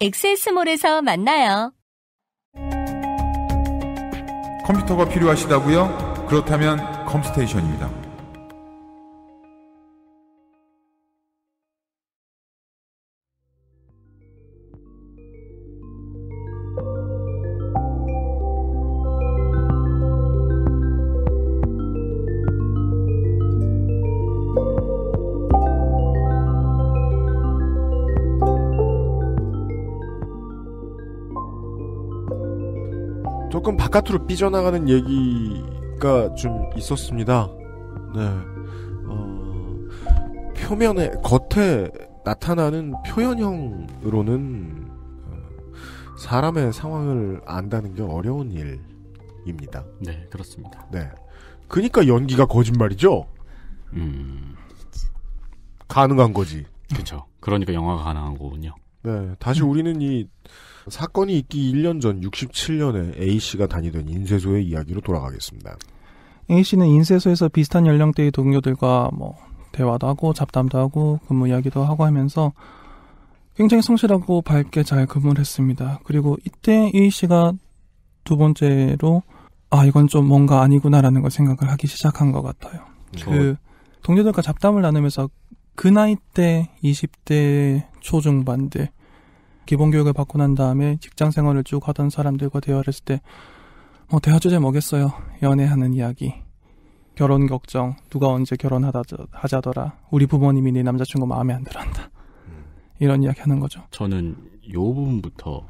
엑세스몰에서 만나요. 컴퓨터가 필요하시다고요? 그렇다면 컴스테이션입니다. 바깥으로 삐져나가는 얘기가 좀 있었습니다. 네. 어, 표면에, 겉에 나타나는 표현형으로는 어, 사람의 상황을 안다는 게 어려운 일입니다. 네, 그렇습니다. 네. 그니까 연기가 거짓말이죠? 음. 가능한 거지. 그렇죠. 그러니까 영화가 가능한 거군요. 네. 다시 우리는 이 사건이 있기 1년 전 67년에 A씨가 다니던 인쇄소의 이야기로 돌아가겠습니다. A씨는 인쇄소에서 비슷한 연령대의 동료들과 뭐 대화도 하고 잡담도 하고 근무 이야기도 하고 하면서 굉장히 성실하고 밝게 잘 근무를 했습니다. 그리고 이때 A씨가 두 번째로 아 이건 좀 뭔가 아니구나라는 걸 생각을 하기 시작한 것 같아요. 네. 그 동료들과 잡담을 나누면서 그 나이 때 20대 초중반들 기본 교육을 받고 난 다음에 직장 생활을 쭉 하던 사람들과 대화를 했을 때, 뭐, 대화 주제 뭐겠어요? 연애하는 이야기. 결혼 걱정, 누가 언제 결혼하자더라. 우리 부모님이 내 네 남자친구 마음에 안 들어 한다. 음. 이런 이야기 하는 거죠. 저는 요 부분부터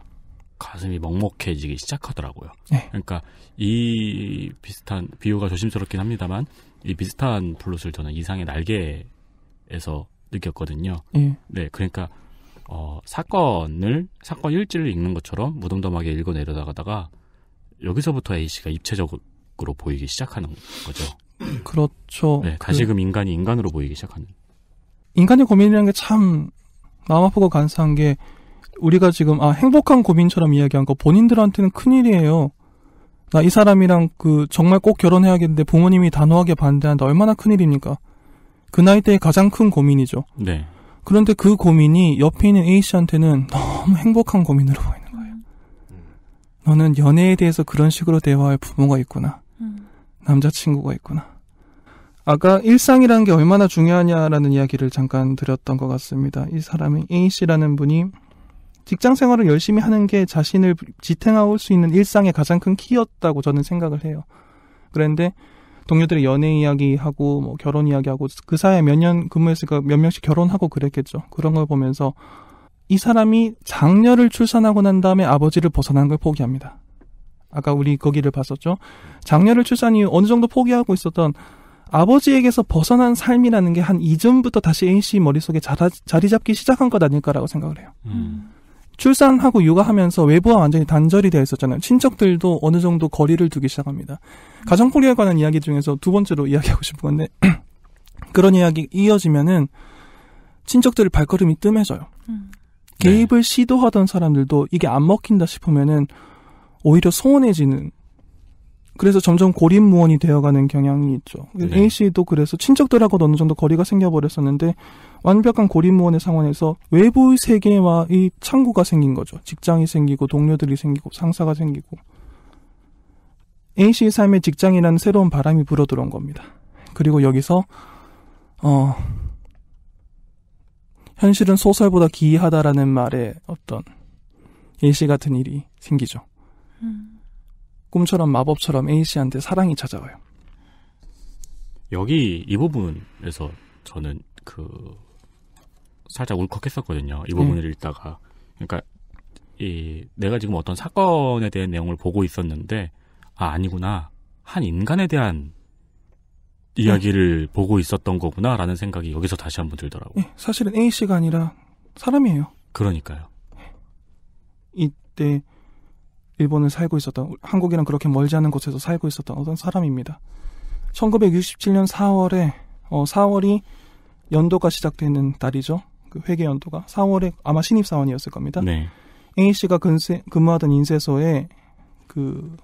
가슴이 먹먹해지기 시작하더라고요. 네. 그러니까 이 비슷한 비유가 조심스럽긴 합니다만 이 비슷한 플롯을 저는 이상의 날개에서 느꼈거든요. 네. 네 그러니까 어, 사건을 사건 일지를 읽는 것처럼 무덤덤하게 읽어 내려다가다가 여기서부터 A 씨가 입체적으로 보이기 시작하는 거죠. 그렇죠. 네, 다시금 그... 인간이 인간으로 보이기 시작하는. 인간의 고민이라는 게 참 마음 아프고 간사한 게 우리가 지금 아 행복한 고민처럼 이야기한 거 본인들한테는 큰일이에요. 나 이 사람이랑 그 정말 꼭 결혼해야겠는데 부모님이 단호하게 반대한다. 얼마나 큰일입니까? 그 나이 대에 가장 큰 고민이죠. 네. 그런데 그 고민이 옆에 있는 A 씨한테는 너무 행복한 고민으로 보이는 음. 거예요. 너는 연애에 대해서 그런 식으로 대화할 부모가 있구나. 음. 남자친구가 있구나. 아까 일상이란게 얼마나 중요하냐라는 이야기를 잠깐 드렸던 것 같습니다. 이 사람이 A 씨라는 분이 직장 생활을 열심히 하는 게 자신을 지탱하올 수 있는 일상의 가장 큰 키였다고 저는 생각을 해요. 그런데 동료들의 연애 이야기하고 뭐 결혼 이야기하고 그 사이에 몇 년 근무했으니까 몇 명씩 결혼하고 그랬겠죠. 그런 걸 보면서 이 사람이 장녀를 출산하고 난 다음에 아버지를 벗어난걸 포기합니다. 아까 우리 거기를 그 봤었죠. 장녀를 출산 이후 어느 정도 포기하고 있었던 아버지에게서 벗어난 삶이라는 게 한 이전부터 다시 A씨 머릿속에 자리 잡기 시작한 것 아닐까라고 생각을 해요. 음. 출산하고 육아하면서 외부와 완전히 단절이 되어 있었잖아요. 친척들도 어느 정도 거리를 두기 시작합니다. 가정 폭력에 관한 이야기 중에서 두 번째로 이야기하고 싶은 건데 그런 이야기 이어지면은 친척들의 발걸음이 뜸해져요. 음. 개입을 네. 시도하던 사람들도 이게 안 먹힌다 싶으면은 오히려 소원해지는 그래서 점점 고립무원이 되어가는 경향이 있죠. 네. A 씨도 그래서 친척들하고도 어느 정도 거리가 생겨버렸었는데 완벽한 고립무원의 상황에서 외부의 세계와의 창구가 생긴 거죠. 직장이 생기고 동료들이 생기고 상사가 생기고 A 씨의 삶에 직장이라는 새로운 바람이 불어들어온 겁니다. 그리고 여기서 어 현실은 소설보다 기이하다라는 말에 어떤 A 씨 같은 일이 생기죠. 음. 꿈처럼 마법처럼 A 씨한테 사랑이 찾아와요. 여기 이 부분에서 저는 그 살짝 울컥했었거든요. 이 네. 부분을 음. 읽다가 그러니까 이 내가 지금 어떤 사건에 대한 내용을 보고 있었는데 아 아니구나 한 인간에 대한 네. 이야기를 네. 보고 있었던 거구나라는 생각이 여기서 다시 한번 들더라고요. 네, 사실은 A 씨가 아니라 사람이에요. 그러니까요. 네. 이때 일본을 살고 있었던 한국이랑 그렇게 멀지 않은 곳에서 살고 있었던 어떤 사람입니다. 1967년 4월에 어 4월이 연도가 시작되는 달이죠. 그 회계 연도가 4월에 아마 신입 사원이었을 겁니다. 네. A 씨가 근세, 근무하던 인쇄소에 그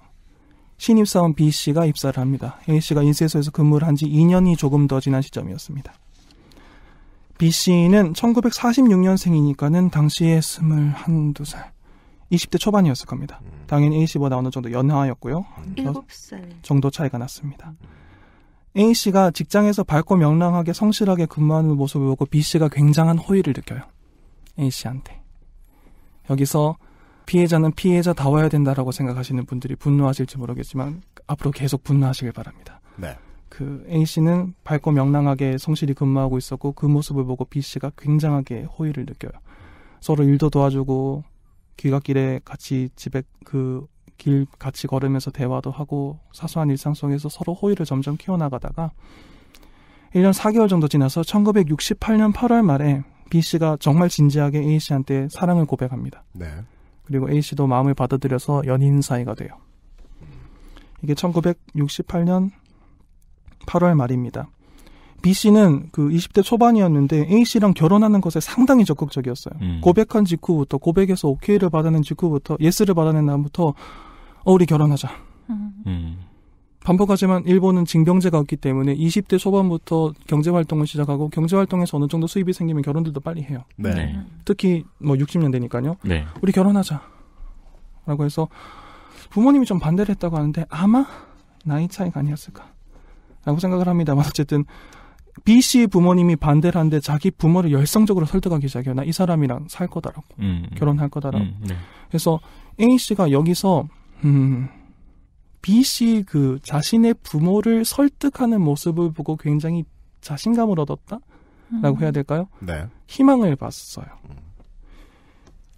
신입 사원 B 씨가 입사를 합니다. A 씨가 인쇄소에서 근무를 한 지 2년이 조금 더 지난 시점이었습니다. B 씨는 1946년생이니까는 당시에 21, 한두 살. 20대 초반이었을 겁니다. 음. 당연히 A씨보다 어느 뭐 정도 연하였고요. 음. 7살 정도 차이가 났습니다. 음. A씨가 직장에서 밝고 명랑하게 성실하게 근무하는 모습을 보고 B씨가 굉장한 호의를 느껴요. A씨한테. 여기서 피해자는 피해자다워야 된다라고 생각하시는 분들이 분노하실지 모르겠지만 앞으로 계속 분노하시길 바랍니다. 네. 그 A씨는 밝고 명랑하게 성실히 근무하고 있었고 그 모습을 보고 B씨가 굉장하게 호의를 느껴요. 서로 일도 도와주고 귀갓길에 같이 집에 그 길 같이 걸으면서 대화도 하고 사소한 일상 속에서 서로 호의를 점점 키워나가다가 1년 4개월 정도 지나서 1968년 8월 말에 B 씨가 정말 진지하게 A 씨한테 사랑을 고백합니다. 네. 그리고 A 씨도 마음을 받아들여서 연인 사이가 돼요. 이게 1968년 8월 말입니다. B 씨는 그 20대 초반이었는데 A 씨랑 결혼하는 것에 상당히 적극적이었어요. 음. 고백한 직후부터 고백에서 오케이를 받아낸 직후부터 예스를 받아낸 날부터 어 우리 결혼하자. 음. 음. 반복하지만 일본은 징병제가 없기 때문에 20대 초반부터 경제 활동을 시작하고 경제 활동에서 어느 정도 수입이 생기면 결혼들도 빨리 해요. 네. 음. 특히 뭐 60년대니까요. 네. 우리 결혼하자라고 해서 부모님이 좀 반대를 했다고 하는데 아마 나이 차이가 아니었을까라고 생각을 합니다만 어쨌든 B 씨 부모님이 반대를 하는데 자기 부모를 열성적으로 설득하기 시작해요. 나 이 사람이랑 살 거다라고. 음, 음. 결혼할 거다라고. 음, 네. 그래서 A 씨가 여기서 음 B 씨그 자신의 부모를 설득하는 모습을 보고 굉장히 자신감을 얻었다라고 음. 해야 될까요? 네. 희망을 봤어요.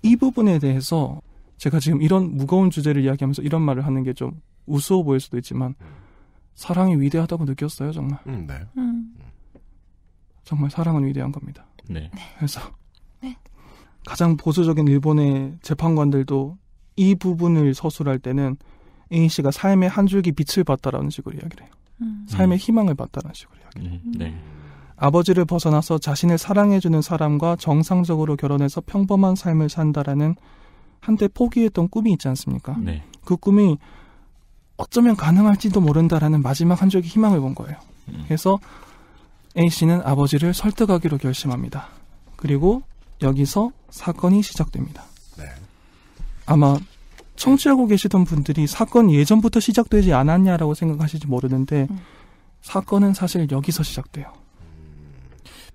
이 부분에 대해서 제가 지금 이런 무거운 주제를 이야기하면서 이런 말을 하는 게 좀 우스워 보일 수도 있지만 음. 사랑이 위대하다고 느꼈어요, 정말. 음, 네. 정말 사랑은 위대한 겁니다. 네. 그래서 네. 네. 가장 보수적인 일본의 재판관들도 이 부분을 서술할 때는 에 A 씨가 삶의 한 줄기 빛을 봤다라는 식으로 이야기를 해요. 음. 삶의 음. 희망을 봤다라는 식으로 이야기를 해요. 음. 네. 아버지를 벗어나서 자신을 사랑해주는 사람과 정상적으로 결혼해서 평범한 삶을 산다라는 한때 포기했던 꿈이 있지 않습니까? 네. 그 꿈이 어쩌면 가능할지도 모른다라는 마지막 한 줄기 희망을 본 거예요. 음. 그래서 A씨는 아버지를 설득하기로 결심합니다. 그리고 여기서 사건이 시작됩니다. 네. 아마 청취하고 계시던 분들이 사건 예전부터 시작되지 않았냐라고 생각하실지 모르는데 음. 사건은 사실 여기서 시작돼요.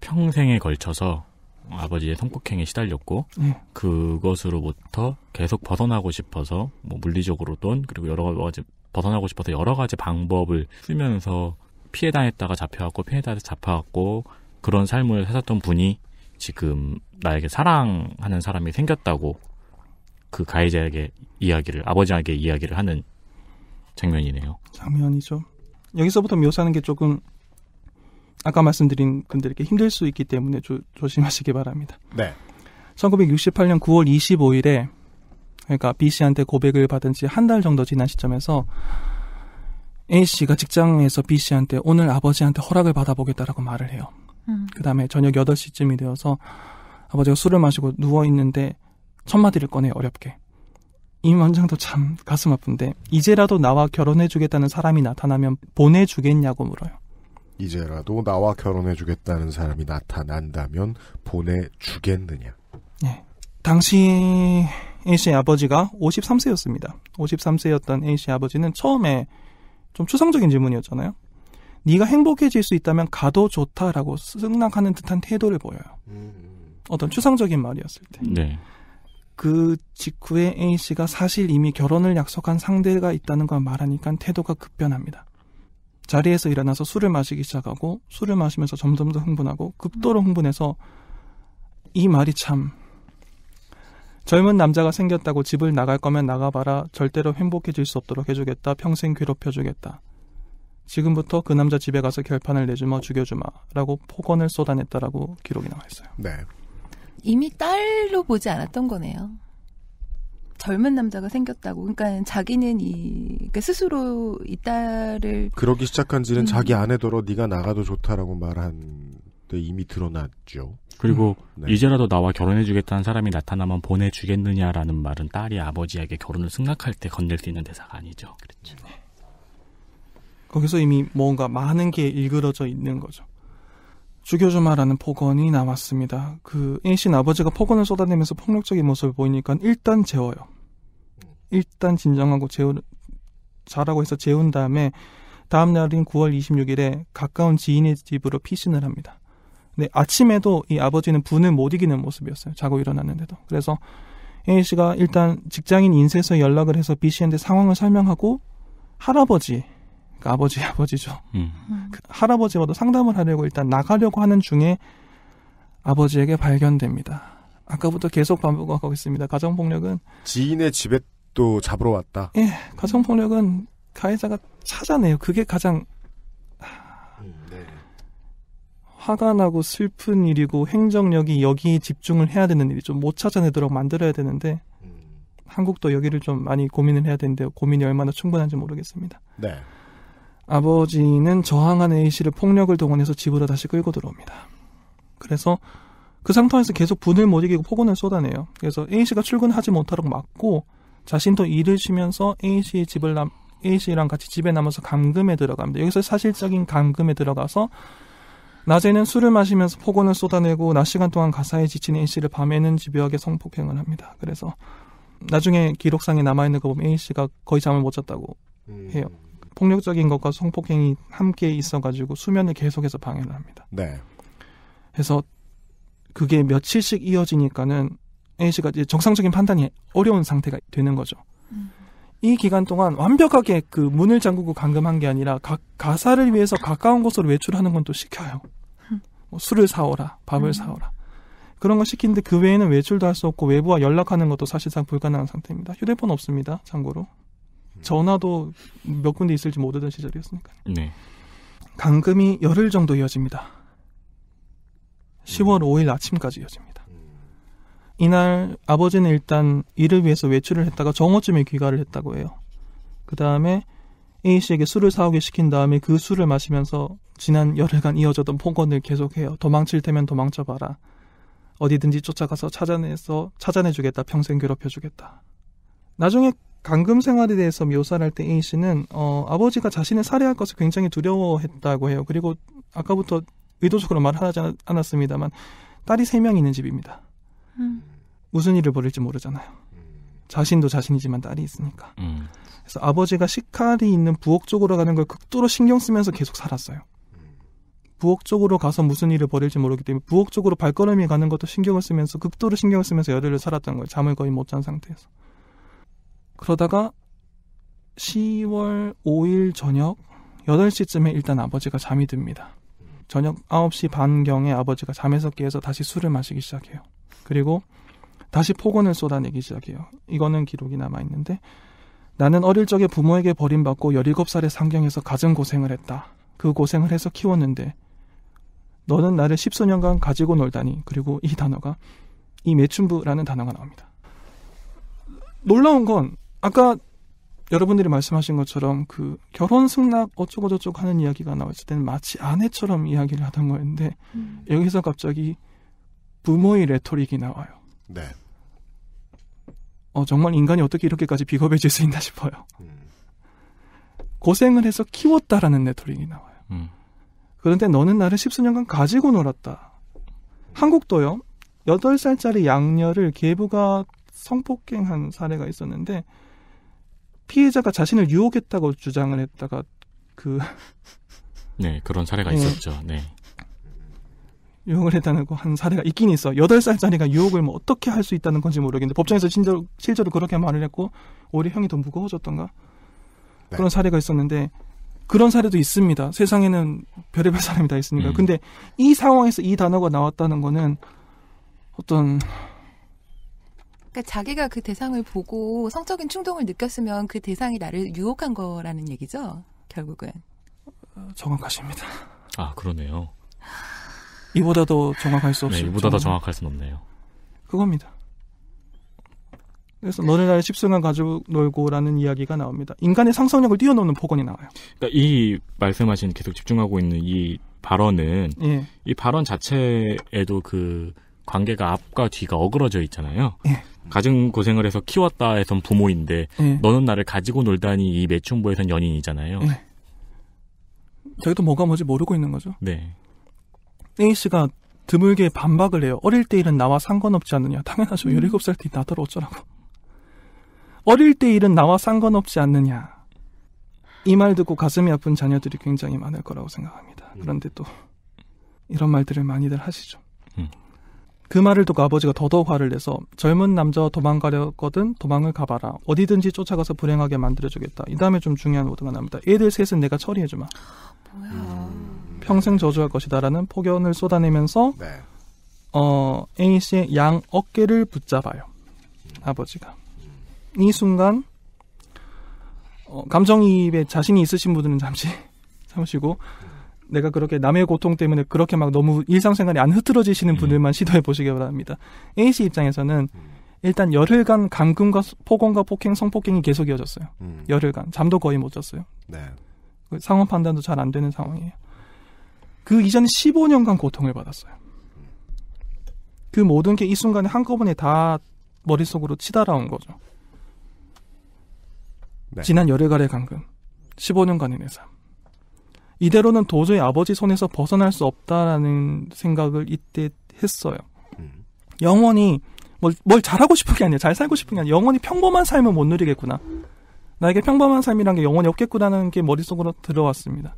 평생에 걸쳐서 아버지의 성폭행에 시달렸고 네. 그것으로부터 계속 벗어나고 싶어서 뭐 물리적으로든 그리고 여러 가지 벗어나고 싶어서 여러 가지 방법을 쓰면서 피해 다했다가 잡혀갖고 피해 다해서 잡혀갖고 그런 삶을 살았던 분이 지금 나에게 사랑하는 사람이 생겼다고 그 가해자에게 이야기를 아버지에게 이야기를 하는 장면이네요. 장면이죠. 여기서부터 묘사하는 게 조금 아까 말씀드린 분들게 힘들 수 있기 때문에 조, 조심하시기 바랍니다. 네. 1968년 9월 25일에 그러니까 B 씨한테 고백을 받은 지 한 달 정도 지난 시점에서 A 씨가 직장에서 B 씨한테 오늘 아버지한테 허락을 받아보겠다라고 말을 해요. 음. 그 다음에 저녁 8시쯤이 되어서 아버지가 술을 마시고 누워있는데 첫 마디를 꺼내 어렵게. 임원장도참 가슴 아픈데 이제라도 나와 결혼해주겠다는 사람이 나타나면 보내주겠냐고 물어요. 이제라도 나와 결혼해주겠다는 사람이 나타난다면 보내주겠느냐. 네. 당시 A씨의 아버지가 53세였습니다. 53세였던 A씨 의 아버지는 처음에 좀 추상적인 질문이었잖아요. 네가 행복해질 수 있다면 가도 좋다라고 승낙하는 듯한 태도를 보여요. 어떤 추상적인 말이었을 때. 네. 그 직후에 A 씨가 사실 이미 결혼을 약속한 상대가 있다는 걸 말하니까 태도가 급변합니다. 자리에서 일어나서 술을 마시기 시작하고 술을 마시면서 점점 더 흥분하고 극도로 흥분해서 이 말이 참 젊은 남자가 생겼다고 집을 나갈 거면 나가봐라. 절대로 행복해질 수 없도록 해주겠다. 평생 괴롭혀주겠다. 지금부터 그 남자 집에 가서 결판을 내주마 죽여주마라고 폭언을 쏟아냈다라고 기록이 나와 있어요. 네. 이미 딸로 보지 않았던 거네요. 젊은 남자가 생겼다고. 그러니까 자기는 이 그러니까 스스로 이 딸을 그러기 시작한 지는 음. 자기 아내더러 네가 나가도 좋다라고 말한 데 이미 드러났죠. 그리고 음, 네. 이제라도 나와 결혼해주겠다는 사람이 나타나면 보내주겠느냐라는 말은 딸이 아버지에게 결혼을 승낙할 때 건넬 수 있는 대사가 아니죠. 그렇죠. 네. 거기서 이미 뭔가 많은 게 일그러져 있는 거죠. 죽여주마라는 폭언이 나왔습니다. 그 a 신 아버지가 폭언을 쏟아내면서 폭력적인 모습을 보이니까 일단 재워요. 일단 진정하고 재우 자라고 해서 재운 다음에 다음 날인 9월 26일에 가까운 지인의 집으로 피신을 합니다. 네, 아침에도 이 아버지는 분을 못 이기는 모습이었어요. 자고 일어났는데도. 그래서 A 씨가 일단 직장인 인쇄소에 연락을 해서 B 씨한테 상황을 설명하고 할아버지, 그러니까 아버지 아버지죠. 음. 그 할아버지와도 상담을 하려고 일단 나가려고 하는 중에 아버지에게 발견됩니다. 아까부터 계속 반복하고 있습니다. 가정폭력은 지인의 집에 또 잡으러 왔다. 예, 가정폭력은 가해자가 찾아내요. 그게 가장 화가 나고 슬픈 일이고 행정력이 여기에 집중을 해야 되는 일이 좀 못 찾아내도록 만들어야 되는데 음. 한국도 여기를 좀 많이 고민을 해야 되는데 고민이 얼마나 충분한지 모르겠습니다. 네. 아버지는 저항한 A씨를 폭력을 동원해서 집으로 다시 끌고 들어옵니다. 그래서 그 상태에서 계속 분을 못 이기고 폭언을 쏟아내요. 그래서 A씨가 출근하지 못하도록 막고 자신도 일을 쉬면서 A씨의 집을 남, A씨랑 같이 집에 남아서 감금에 들어갑니다. 여기서 사실적인 감금에 들어가서 낮에는 술을 마시면서 폭언을 쏟아내고 낮 시간 동안 가사에 지친 A 씨를 밤에는 집요하게 성폭행을 합니다. 그래서 나중에 기록상에 남아있는 거 보면 A 씨가 거의 잠을 못 잤다고 음. 해요. 폭력적인 것과 성폭행이 함께 있어가지고 수면을 계속해서 방해를 합니다. 네. 그래서 그게 며칠씩 이어지니까는 A 씨가 이제 정상적인 판단이 어려운 상태가 되는 거죠. 음. 이 기간 동안 완벽하게 그 문을 잠그고 감금한 게 아니라 가, 가사를 위해서 가까운 곳으로 외출하는 건 또 시켜요. 뭐 술을 사오라, 밥을 음. 사오라. 그런 거 시키는데 그 외에는 외출도 할 수 없고 외부와 연락하는 것도 사실상 불가능한 상태입니다. 휴대폰 없습니다. 참고로. 음. 전화도 몇 군데 있을지 모르던 시절이었으니까 네. 감금이 열흘 정도 이어집니다. 10월 5일 음. 아침까지 이어집니다. 이날 아버지는 일단 이를 위해서 외출을 했다가 정오쯤에 귀가를 했다고 해요. 그 다음에 A 씨에게 술을 사오게 시킨 다음에 그 술을 마시면서 지난 열흘간 이어졌던 폭언을 계속해요. 도망칠 테면 도망쳐봐라. 어디든지 쫓아가서 찾아내서 찾아내주겠다. 평생 괴롭혀주겠다. 나중에 감금 생활에 대해서 묘사를 할 때 A 씨는 어, 아버지가 자신을 살해할 것을 굉장히 두려워했다고 해요. 그리고 아까부터 의도적으로 말하지 을 않았습니다만 딸이 세 명 있는 집입니다. 음. 무슨 일을 벌일지 모르잖아요. 자신도 자신이지만 딸이 있으니까. 음. 그래서 아버지가 식칼이 있는 부엌 쪽으로 가는 걸 극도로 신경 쓰면서 계속 살았어요. 부엌 쪽으로 가서 무슨 일을 벌일지 모르기 때문에 부엌 쪽으로 발걸음이 가는 것도 신경을 쓰면서 극도로 신경을 쓰면서 열흘을 살았던 거예요. 잠을 거의 못 잔 상태에서. 그러다가 10월 5일 저녁 8시쯤에 일단 아버지가 잠이 듭니다. 저녁 9시 반경에 아버지가 잠에서 깨서 다시 술을 마시기 시작해요. 그리고 다시 폭언을 쏟아내기 시작해요. 이거는 기록이 남아 있는데 나는 어릴 적에 부모에게 버림받고 17살에 상경해서 가정 고생을 했다. 그 고생을 해서 키웠는데 너는 나를 십수년간 가지고 놀다니 그리고 이 단어가 이 매춘부라는 단어가 나옵니다. 놀라운 건 아까 여러분들이 말씀하신 것처럼 그 결혼 승낙 어쩌고 저쩌고 하는 이야기가 나왔을 때는 마치 아내처럼 이야기를 하던 거였는데 음. 여기서 갑자기 부모의 레토릭이 나와요. 네. 어, 정말 인간이 어떻게 이렇게까지 비겁해질 수 있나 싶어요. 음. 고생을 해서 키웠다라는 레토릭이 나와요. 음. 그런데 너는 나를 십수년간 가지고 놀았다. 한국도요. 8살짜리 양녀를 계부가 성폭행한 사례가 있었는데 피해자가 자신을 유혹했다고 주장을 했다가 그 네, 그런 사례가 네. 있었죠. 네. 유혹을 했다고 한 사례가 있긴 있어. 여덟 살짜리가 유혹을 뭐 어떻게 할 수 있다는 건지 모르겠는데 법정에서 실제로, 실제로 그렇게 말을 했고 오히려 형이 더 무거워졌던가 네. 그런 사례가 있었는데 그런 사례도 있습니다. 세상에는 별의별 사람이 다 있으니까. 음. 근데 이 상황에서 이 단어가 나왔다는 거는 어떤 그러니까 자기가 그 대상을 보고 성적인 충동을 느꼈으면 그 대상이 나를 유혹한 거라는 얘기죠. 결국은 정확하십니다. 아 그러네요. 이보다 더 정확할 수 없어요. 네, 이보다 더 정확할 수는 없네요. 그겁니다. 그래서 너네 나라 십승한 가족 놀고라는 이야기가 나옵니다. 인간의 상상력을 뛰어넘는 폭언이 나와요. 그러니까 이 말씀하신 계속 집중하고 있는 이 발언은 예. 이 발언 자체에도 그 관계가 앞과 뒤가 어그러져 있잖아요. 예. 가진 고생을 해서 키웠다 해선 부모인데 예. 너는 나를 가지고 놀다니 이 매춘부에선 연인이잖아요. 저희도 예. 뭐가 뭐지 모르고 있는 거죠. 네. 에이스가 드물게 반박을 해요. 어릴 때 일은 나와 상관없지 않느냐. 당연하죠. 음. 17살 때 나더러 어쩌라고. 어릴 때 일은 나와 상관없지 않느냐. 이 말 듣고 가슴이 아픈 자녀들이 굉장히 많을 거라고 생각합니다. 음. 그런데 또 이런 말들을 많이들 하시죠. 음. 그 말을 듣고 아버지가 더더욱 화를 내서 젊은 남자 와 도망가려거든 도망을 가봐라. 어디든지 쫓아가서 불행하게 만들어주겠다. 이 다음에 좀 중요한 모드가 나옵니다. 애들 셋은 내가 처리해주마. 뭐야. 음. 평생 저주할 것이다라는 폭언을 쏟아내면서 네. 어, A 씨의 양 어깨를 붙잡아요. 아버지가 이 순간 어, 감정이입에 자신이 있으신 분들은 잠시 참으시고 내가 그렇게 남의 고통 때문에 그렇게 막 너무 일상생활이 안 흐트러지시는 음. 분들만 시도해 보시기 바랍니다. A 씨 입장에서는 일단 열흘간 감금과 폭언과 폭행, 성폭행이 계속 이어졌어요. 음. 열흘간 잠도 거의 못 잤어요. 네. 그 상황 판단도 잘 안 되는 상황이에요. 그 이전 15년간 고통을 받았어요. 그 모든 게 이 순간에 한꺼번에 다 머릿속으로 치달아온 거죠. 네. 지난 열흘간의 감금, 15년간의 내 삶. 이대로는 도저히 아버지 손에서 벗어날 수 없다라는 생각을 이때 했어요. 음. 영원히 뭘, 뭘 잘하고 싶은 게 아니라 잘 살고 싶은 게 아니라 영원히 평범한 삶을 못 누리겠구나. 나에게 평범한 삶이란 게 영원히 없겠구나는 게 머릿속으로 들어왔습니다.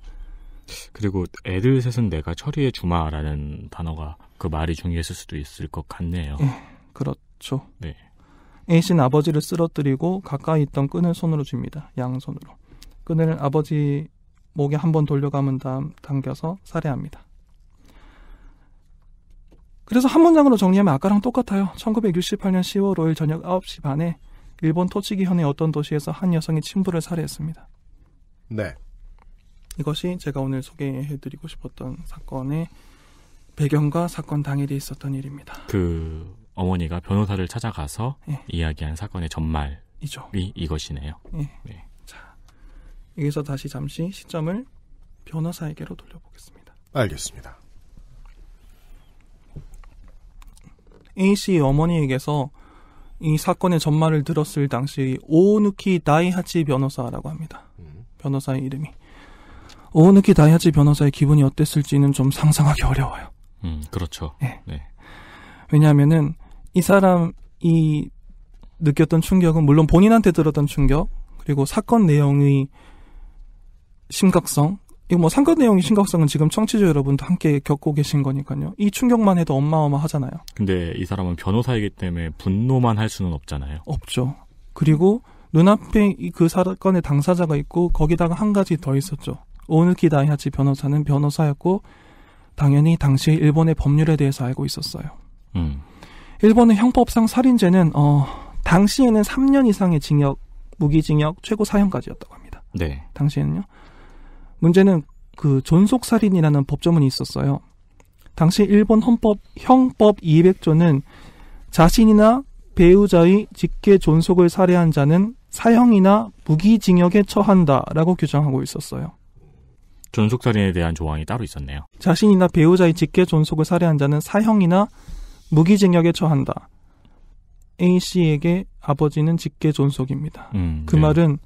그리고 애들 셋은 내가 처리해 주마라는 단어가 그 말이 중요했을 수도 있을 것 같네요. 예, 그렇죠. 네. A 씨는 아버지를 쓰러뜨리고 가까이 있던 끈을 손으로 줍니다. 양손으로. 끈을 아버지 목에 한 번 돌려감은 다음 당겨서 살해합니다. 그래서 한 문장으로 정리하면 아까랑 똑같아요. 1968년 10월 5일 저녁 9시 반에 일본 토치기 현의 어떤 도시에서 한 여성이 친부를 살해했습니다. 네. 이것이 제가 오늘 소개해드리고 싶었던 사건의 배경과 사건 당일에 있었던 일입니다. 그 어머니가 변호사를 찾아가서 예. 이야기한 사건의 전말이 죠 이것이네요. 예. 네. 자, 여기서 다시 잠시 시점을 변호사에게로 돌려보겠습니다. 알겠습니다. A씨 어머니에게서 이 사건의 전말을 들었을 당시 오누키 다이하치 변호사라고 합니다. 음. 변호사의 이름이. 어느 다이야지 변호사의 기분이 어땠을지는 좀 상상하기 어려워요. 음, 그렇죠. 네. 네. 왜냐하면은 이 사람이 느꼈던 충격은 물론 본인한테 들었던 충격 그리고 사건 내용의 심각성 이거 뭐 사건 내용의 심각성은 지금 청취자 여러분도 함께 겪고 계신 거니까요. 이 충격만 해도 어마어마하잖아요 근데 이 사람은 변호사이기 때문에 분노만 할 수는 없잖아요. 없죠. 그리고 눈앞에 그 사건의 당사자가 있고 거기다가 한 가지 더 있었죠. 오누키 다이하치 변호사는 변호사였고 당연히 당시 일본의 법률에 대해서 알고 있었어요. 음. 일본의 형법상 살인죄는 어 당시에는 3년 이상의 징역, 무기징역, 최고 사형까지였다고 합니다. 네. 당시에는요. 문제는 그 존속 살인이라는 법조문이 있었어요. 당시 일본 헌법 형법 200조는 자신이나 배우자의 직계 존속을 살해한 자는 사형이나 무기징역에 처한다라고 규정하고 있었어요. 존속살인에 대한 조항이 따로 있었네요. 자신이나 배우자의 직계 존속을 살해한 자는 사형이나 무기징역에 처한다. A 씨에게 아버지는 직계 존속입니다. 음, 그 네. 말은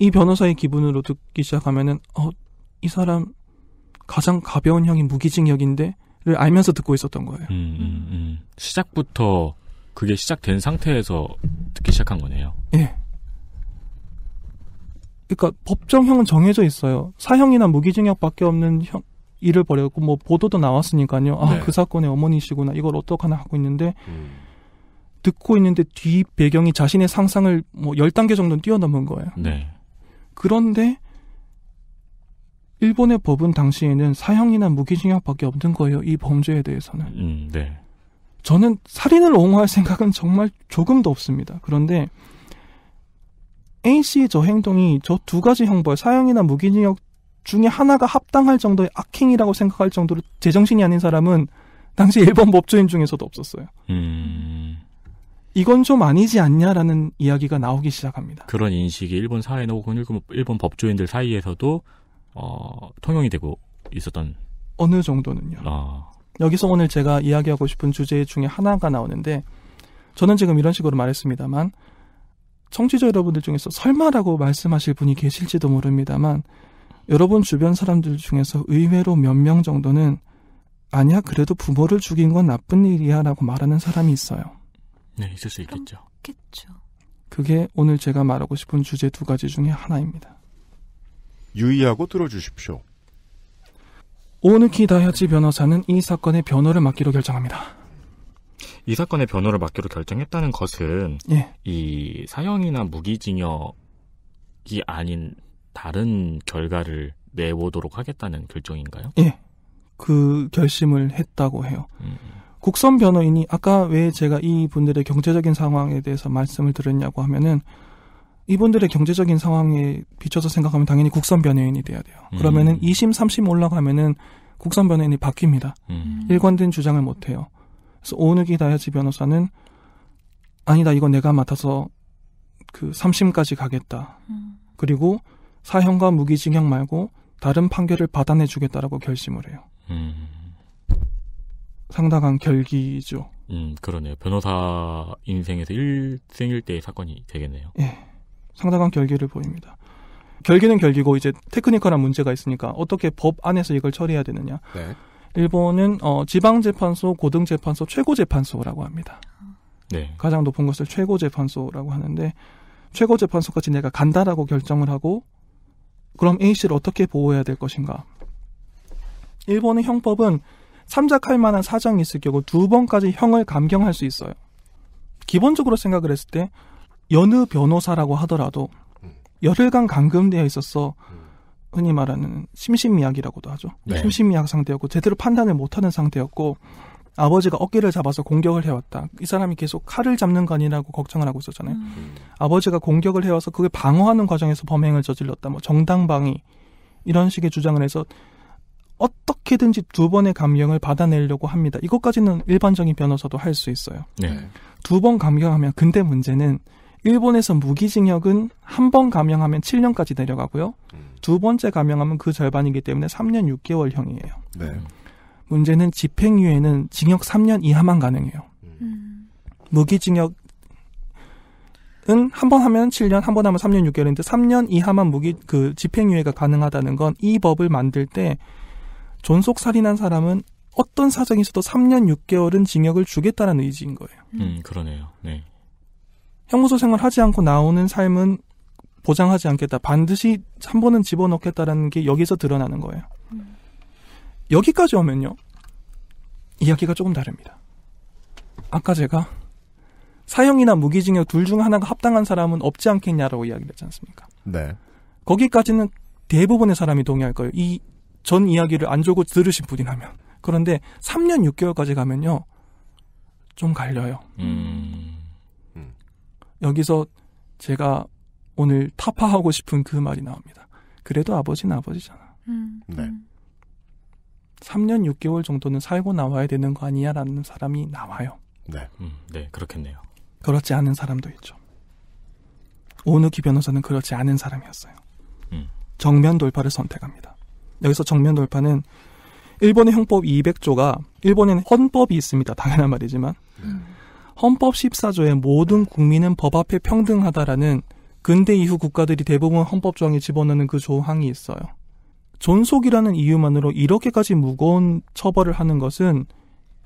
이 변호사의 기분으로 듣기 시작하면은 어, 이 사람 가장 가벼운 형이 무기징역인데를 알면서 듣고 있었던 거예요. 음, 음, 음. 시작부터 그게 시작된 상태에서 듣기 시작한 거네요. 네. 그러니까 법정형은 정해져 있어요. 사형이나 무기징역밖에 없는 형 일을 벌였고 뭐 보도도 나왔으니까요. 아, 네. 그 사건의 어머니시구나. 이걸 어떡하나 하고 있는데 음. 듣고 있는데 뒤 배경이 자신의 상상을 뭐 열단계 정도는 뛰어넘은 거예요. 네. 그런데 일본의 법은 당시에는 사형이나 무기징역밖에 없는 거예요. 이 범죄에 대해서는. 음, 네. 저는 살인을 옹호할 생각은 정말 조금도 없습니다. 그런데 A씨의 저 행동이 저 두 가지 형벌, 사형이나 무기징역 중에 하나가 합당할 정도의 악행이라고 생각할 정도로 제정신이 아닌 사람은 당시 일본 법조인 중에서도 없었어요. 음... 이건 좀 아니지 않냐라는 이야기가 나오기 시작합니다. 그런 인식이 일본 사회나 혹은 일본 법조인들 사이에서도 어, 통용이 되고 있었던 어느 정도는요. 아... 여기서 오늘 제가 이야기하고 싶은 주제 중에 하나가 나오는데 저는 지금 이런 식으로 말했습니다만 청취자 여러분들 중에서 설마라고 말씀하실 분이 계실지도 모릅니다만 여러분 주변 사람들 중에서 의외로 몇 명 정도는 아니야 그래도 부모를 죽인 건 나쁜 일이야라고 말하는 사람이 있어요. 네, 있을 수 있겠죠. 그겠죠 그게 오늘 제가 말하고 싶은 주제 두 가지 중에 하나입니다. 유의하고 들어주십시오. 오누키 다이어치 변호사는 이 사건의 변호를 맡기로 결정합니다. 이 사건의 변호를 맡기로 결정했다는 것은 예. 이 사형이나 무기징역이 아닌 다른 결과를 내보도록 하겠다는 결정인가요? 예. 그 결심을 했다고 해요. 음. 국선 변호인이 아까 왜 제가 이분들의 경제적인 상황에 대해서 말씀을 드렸냐고 하면은 이분들의 경제적인 상황에 비춰서 생각하면 당연히 국선 변호인이 돼야 돼요. 음. 그러면은 2심, 3심 올라가면은 국선 변호인이 바뀝니다. 음. 일관된 주장을 못 해요. 그래서 오은욱이 다야지 변호사는 아니다 이건 내가 맡아서 그 3심까지 가겠다. 음. 그리고 사형과 무기징역 말고 다른 판결을 받아내 주겠다라고 결심을 해요. 음. 상당한 결기죠. 음, 그러네요. 변호사 인생에서 일생일대의 사건이 되겠네요. 예. 상당한 결기를 보입니다. 결기는 결기고 이제 테크니컬한 문제가 있으니까 어떻게 법 안에서 이걸 처리해야 되느냐. 네. 일본은 어, 지방재판소, 고등재판소, 최고재판소라고 합니다. 네. 가장 높은 것을 최고재판소라고 하는데 최고재판소까지 내가 간다라고 결정을 하고 그럼 A씨를 어떻게 보호해야 될 것인가? 일본의 형법은 참작할 만한 사정이 있을 경우 두 번까지 형을 감경할 수 있어요. 기본적으로 생각을 했을 때 여느 변호사라고 하더라도 음. 열흘간 감금되어 있었어 음. 흔히 말하는 심심미약이라고도 하죠. 네. 심신미약 상태였고 제대로 판단을 못하는 상태였고 아버지가 어깨를 잡아서 공격을 해왔다. 이 사람이 계속 칼을 잡는 거 아니라고 걱정을 하고 있었잖아요. 음. 음. 아버지가 공격을 해와서 그걸 방어하는 과정에서 범행을 저질렀다. 뭐 정당방위 이런 식의 주장을 해서 어떻게든지 두 번의 감경을 받아내려고 합니다. 이것까지는 일반적인 변호사도 할 수 있어요. 네. 두번 감경하면 근데 문제는 일본에서 무기징역은 한 번 감형하면 7년까지 내려가고요. 음. 두 번째 감형하면 그 절반이기 때문에 3년 6개월형이에요. 네. 문제는 집행유예는 징역 3년 이하만 가능해요. 음. 음. 무기징역은 한 번 하면 7년, 한 번 하면 3년 6개월인데 3년 이하만 무기 그 집행유예가 가능하다는 건 이 법을 만들 때 존속 살인한 사람은 어떤 사정에서도 3년 6개월은 징역을 주겠다는 의지인 거예요. 음, 음 그러네요. 네. 형무소 생활하지 않고 나오는 삶은 보장하지 않겠다. 반드시 한 번은 집어넣겠다라는 게 여기서 드러나는 거예요. 음. 여기까지 오면요. 이야기가 조금 다릅니다. 아까 제가 사형이나 무기징역 둘 중 하나가 합당한 사람은 없지 않겠냐라고 이야기를 했지 않습니까? 네. 거기까지는 대부분의 사람이 동의할 거예요. 이 전 이야기를 안 주고 들으신 분이라면. 그런데 3년 6개월까지 가면요. 좀 갈려요. 음. 여기서 제가 오늘 타파하고 싶은 그 말이 나옵니다. 그래도 아버지는 아버지잖아. 음. 네. 3년 음. 6개월 정도는 살고 나와야 되는 거 아니야라는 사람이 나와요. 네. 음, 네, 그렇겠네요. 그렇지 않은 사람도 있죠. 오누기 변호사는 그렇지 않은 사람이었어요. 음. 정면 돌파를 선택합니다. 여기서 정면 돌파는 일본의 형법 200조가 일본에는 헌법이 있습니다. 당연한 말이지만 음. 헌법 14조의 모든 국민은 법 앞에 평등하다라는 근대 이후 국가들이 대부분 헌법 조항에 집어넣는 그 조항이 있어요. 존속이라는 이유만으로 이렇게까지 무거운 처벌을 하는 것은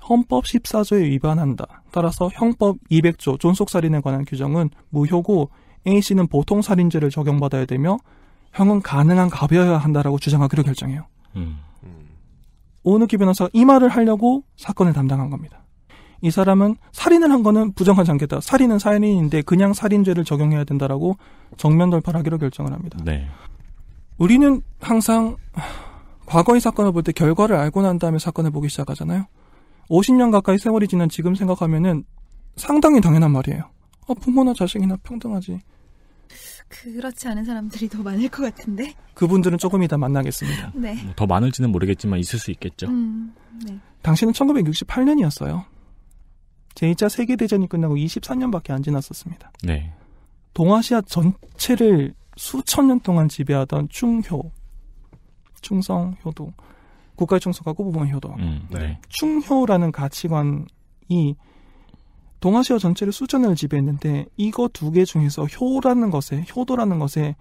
헌법 14조에 위반한다. 따라서 형법 200조 존속살인에 관한 규정은 무효고 A씨는 보통 살인죄를 적용받아야 되며 형은 가능한 가벼워야 한다라고 주장하기로 결정해요. 음. 음. 오은기 변호사가 이 말을 하려고 사건을 담당한 겁니다. 이 사람은 살인을 한 거는 부정하지 않겠다. 살인은 살인인데 그냥 살인죄를 적용해야 된다라고 정면 돌파하기로 결정을 합니다. 네. 우리는 항상 과거의 사건을 볼 때 결과를 알고 난 다음에 사건을 보기 시작하잖아요. 50년 가까이 세월이 지난 지금 생각하면은 상당히 당연한 말이에요. 어, 부모나 자식이나 평등하지. 그렇지 않은 사람들이 더 많을 것 같은데. 그분들은 조금 이따 만나겠습니다. 네. 뭐 더 많을지는 모르겠지만 있을 수 있겠죠. 음, 네. 당신은 1968년이었어요. 제2차 세계대전이 끝나고 23년밖에 안 지났었습니다. 네. 동아시아 전체를 수천 년 동안 지배하던 충효, 충성효도, 국가의 충성하고 부분의 효도, 음, 네. 네. 충효라는 가치관이 동아시아 전체를 수천 년을 지배했는데 이거 두 개 중에서 효라는 것에 효도라는 것에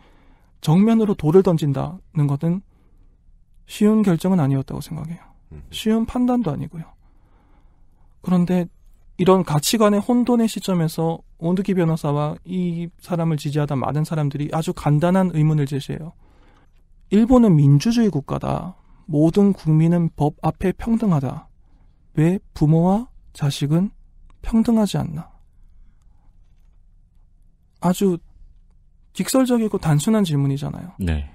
정면으로 돌을 던진다는 것은 쉬운 결정은 아니었다고 생각해요. 쉬운 판단도 아니고요. 그런데 이런 가치관의 혼돈의 시점에서 온드기 변호사와 이 사람을 지지하던 많은 사람들이 아주 간단한 의문을 제시해요. 일본은 민주주의 국가다. 모든 국민은 법 앞에 평등하다. 왜 부모와 자식은 평등하지 않나? 아주 직설적이고 단순한 질문이잖아요. 네.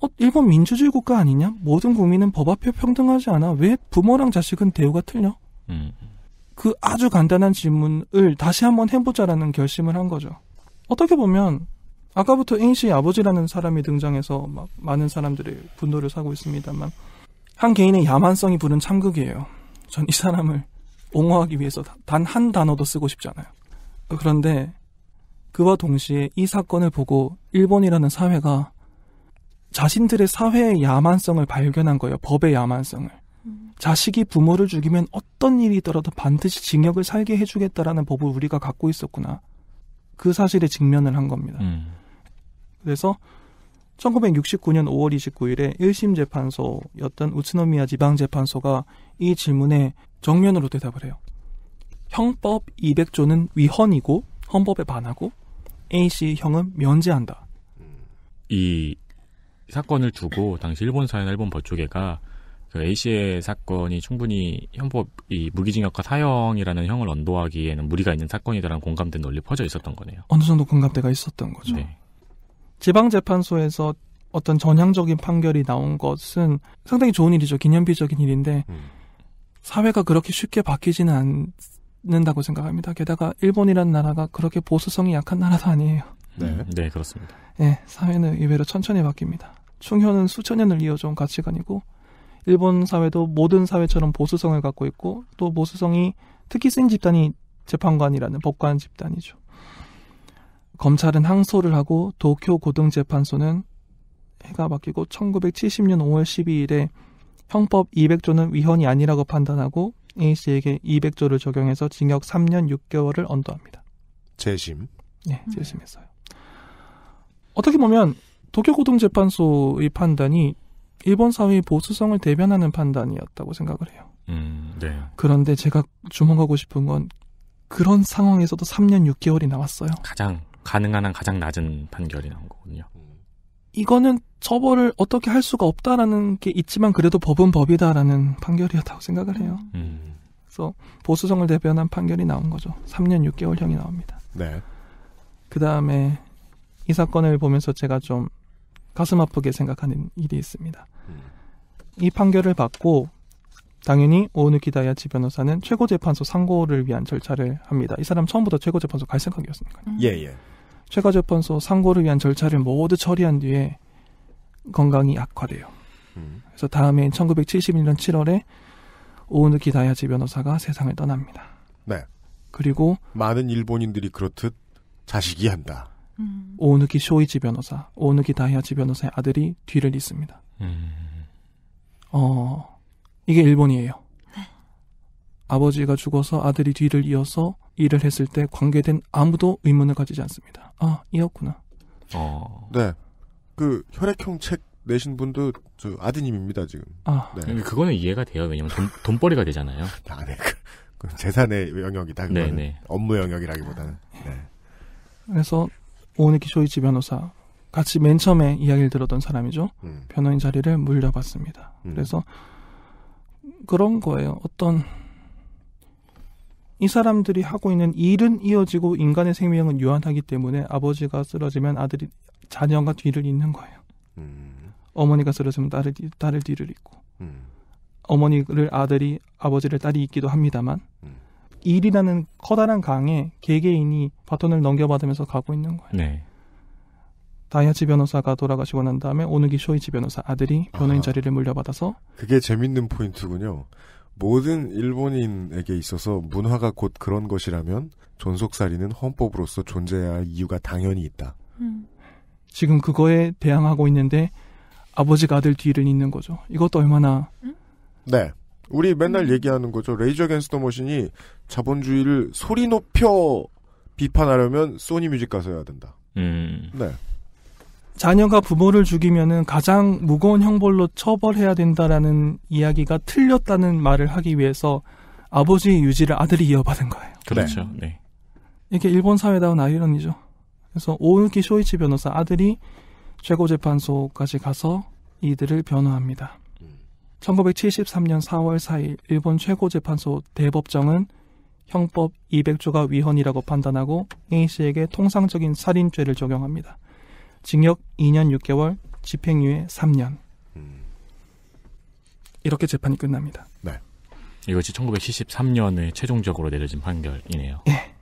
어, 일본 민주주의 국가 아니냐? 모든 국민은 법 앞에 평등하지 않아. 왜 부모랑 자식은 대우가 틀려? 음. 그 아주 간단한 질문을 다시 한번 해보자라는 결심을 한 거죠. 어떻게 보면 아까부터 잉 씨의 아버지라는 사람이 등장해서 막 많은 사람들의 분노를 사고 있습니다만 한 개인의 야만성이 부른 참극이에요. 전 이 사람을 옹호하기 위해서 단 한 단어도 쓰고 싶지 않아요. 그런데 그와 동시에 이 사건을 보고 일본이라는 사회가 자신들의 사회의 야만성을 발견한 거예요. 법의 야만성을. 자식이 부모를 죽이면 어떤 일이 더라도 반드시 징역을 살게 해주겠다라는 법을 우리가 갖고 있었구나. 그 사실에 직면을 한 겁니다. 음. 그래서 1969년 5월 29일에 1심 재판소였던 우츠노미야 지방재판소가 이 질문에 정면으로 대답을 해요. 형법 200조는 위헌이고 헌법에 반하고 A씨 형은 면제한다. 이 사건을 두고 당시 일본 사회나 일본 법조계가 그 A씨의 사건이 충분히 형법, 이 무기징역과 사형이라는 형을 언도하기에는 무리가 있는 사건이다라는 공감대 논리 퍼져 있었던 거네요. 어느 정도 공감대가 있었던 거죠. 네. 지방재판소에서 어떤 전향적인 판결이 나온 것은 상당히 좋은 일이죠. 기념비적인 일인데, 음. 사회가 그렇게 쉽게 바뀌지는 않는다고 생각합니다. 게다가 일본이라는 나라가 그렇게 보수성이 약한 나라도 아니에요. 네, 음. 네 그렇습니다. 네, 사회는 의외로 천천히 바뀝니다. 충현은 수천 년을 이어져온 가치관이고 일본 사회도 모든 사회처럼 보수성을 갖고 있고 또 보수성이 특히 쓴 집단이 재판관이라는 법관 집단이죠. 검찰은 항소를 하고 도쿄 고등재판소는 해가 바뀌고 1970년 5월 12일에 형법 200조는 위헌이 아니라고 판단하고 A 씨에게 200조를 적용해서 징역 3년 6개월을 언도합니다. 재심. 네, 음. 재심했어요. 어떻게 보면 도쿄 고등재판소의 판단이 일본 사회의 보수성을 대변하는 판단이었다고 생각을 해요. 음, 네. 그런데 제가 주목하고 싶은 건 그런 상황에서도 3년 6개월이 나왔어요. 가장 가능한 한 가장 낮은 판결이 나온 거군요. 이거는 처벌을 어떻게 할 수가 없다라는 게 있지만 그래도 법은 법이다라는 판결이었다고 생각을 해요. 음. 그래서 보수성을 대변한 판결이 나온 거죠. 3년 6개월형이 나옵니다. 네. 그 다음에 이 사건을 보면서 제가 좀 가슴 아프게 생각하는 일이 있습니다. 음. 이 판결을 받고 당연히 오은우기다야지 변호사는 최고재판소 상고를 위한 절차를 합니다. 이 사람 처음부터 최고재판소 갈생각이었습니까요 음. 예, 예. 최고재판소 상고를 위한 절차를 모두 처리한 뒤에 건강이 악화돼요. 음. 그래서 다음해인 1971년 7월에 오은우기 다야지 변호사가 세상을 떠납니다. 네. 그리고 많은 일본인들이 그렇듯 자식이 한다. 음. 오누기 쇼이지 변호사, 오누기 다이아지 변호사의 아들이 뒤를 잇습니다. 음. 어, 이게 일본이에요. 네. 아버지가 죽어서 아들이 뒤를 이어서 일을 했을 때 관계된 아무도 의문을 가지지 않습니다. 아, 이었구나. 어. 네. 그 혈액형 책 내신 분도 저 아드님입니다, 지금. 아. 네. 그거는 이해가 돼요. 왜냐면 돈, 돈벌이가 되잖아요. 아, 네. 그, 그 재산의 영역이다. 네네. 네. 업무 영역이라기보다는. 네. 그래서 오네키 쇼이치 변호사 같이 맨 처음에 이야기를 들었던 사람이죠. 음. 변호인 자리를 물려봤습니다. 음. 그래서 그런 거예요. 어떤 이 사람들이 하고 있는 일은 이어지고 인간의 생명은 유한하기 때문에 아버지가 쓰러지면 아들이 자녀가 뒤를 잇는 거예요. 음. 어머니가 쓰러지면 딸을, 딸을 뒤를 잇고 음. 어머니를 아들이 아버지를 딸이 있기도 합니다만 음. 일이라는 커다란 강에 개개인이 바톤을 넘겨받으면서 가고 있는 거예요. 네. 다이아치 변호사가 돌아가시고 난 다음에 오누기 쇼이치 변호사 아들이 변호인 아, 자리를 물려받아서 그게 재밌는 포인트군요. 모든 일본인에게 있어서 문화가 곧 그런 것이라면 존속살이는 헌법으로서 존재해야 할 이유가 당연히 있다. 음. 지금 그거에 대항하고 있는데 아버지가 아들 뒤를 잇는 거죠. 이것도 얼마나 음? 네. 우리 맨날 음. 얘기하는 거죠. 레이저 겐스더 머신이 자본주의를 소리 높여 비판하려면 소니 뮤직 가서 해야 된다. 음. 네. 자녀가 부모를 죽이면은 가장 무거운 형벌로 처벌해야 된다라는 이야기가 틀렸다는 말을 하기 위해서 아버지의 유지를 아들이 이어받은 거예요. 그렇죠. 네. 네. 이게 일본 사회다운 아이러니죠. 그래서 오유키 쇼이치 변호사 아들이 최고재판소까지 가서 이들을 변호합니다. 1973년 4월 4일 일본 최고재판소 대법정은 형법 200조가 위헌이라고 판단하고 A 씨에게 통상적인 살인죄를 적용합니다. 징역 2년 6개월, 집행유예 3년. 음. 이렇게 재판이 끝납니다. 네. 이것이 1973년에 최종적으로 내려진 판결이네요. 예. 네.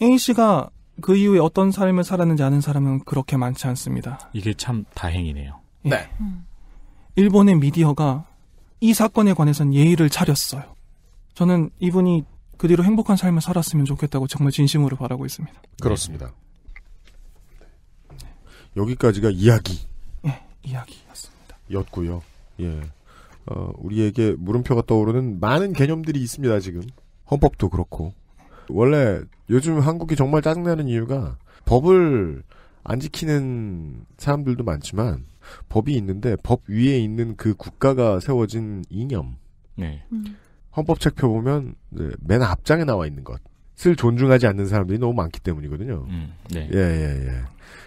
네. A 씨가 그 이후에 어떤 삶을 살았는지 아는 사람은 그렇게 많지 않습니다. 이게 참 다행이네요. 네. 네. 일본의 미디어가 이 사건에 관해선 예의를 차렸어요. 저는 이분이 그 뒤로 행복한 삶을 살았으면 좋겠다고 정말 진심으로 바라고 있습니다. 그렇습니다. 네. 여기까지가 이야기. 예, 이야기였습니다. 였고요. 예. 어, 우리에게 물음표가 떠오르는 많은 개념들이 있습니다, 지금. 헌법도 그렇고. 원래 요즘 한국이 정말 짜증나는 이유가 법을 안 지키는 사람들도 많지만 법이 있는데 법 위에 있는 그 국가가 세워진 이념. 네. 음. 헌법 책 펴보면 맨 앞장에 나와 있는 것을 존중하지 않는 사람들이 너무 많기 때문이거든요. 음, 네. 예, 예, 예.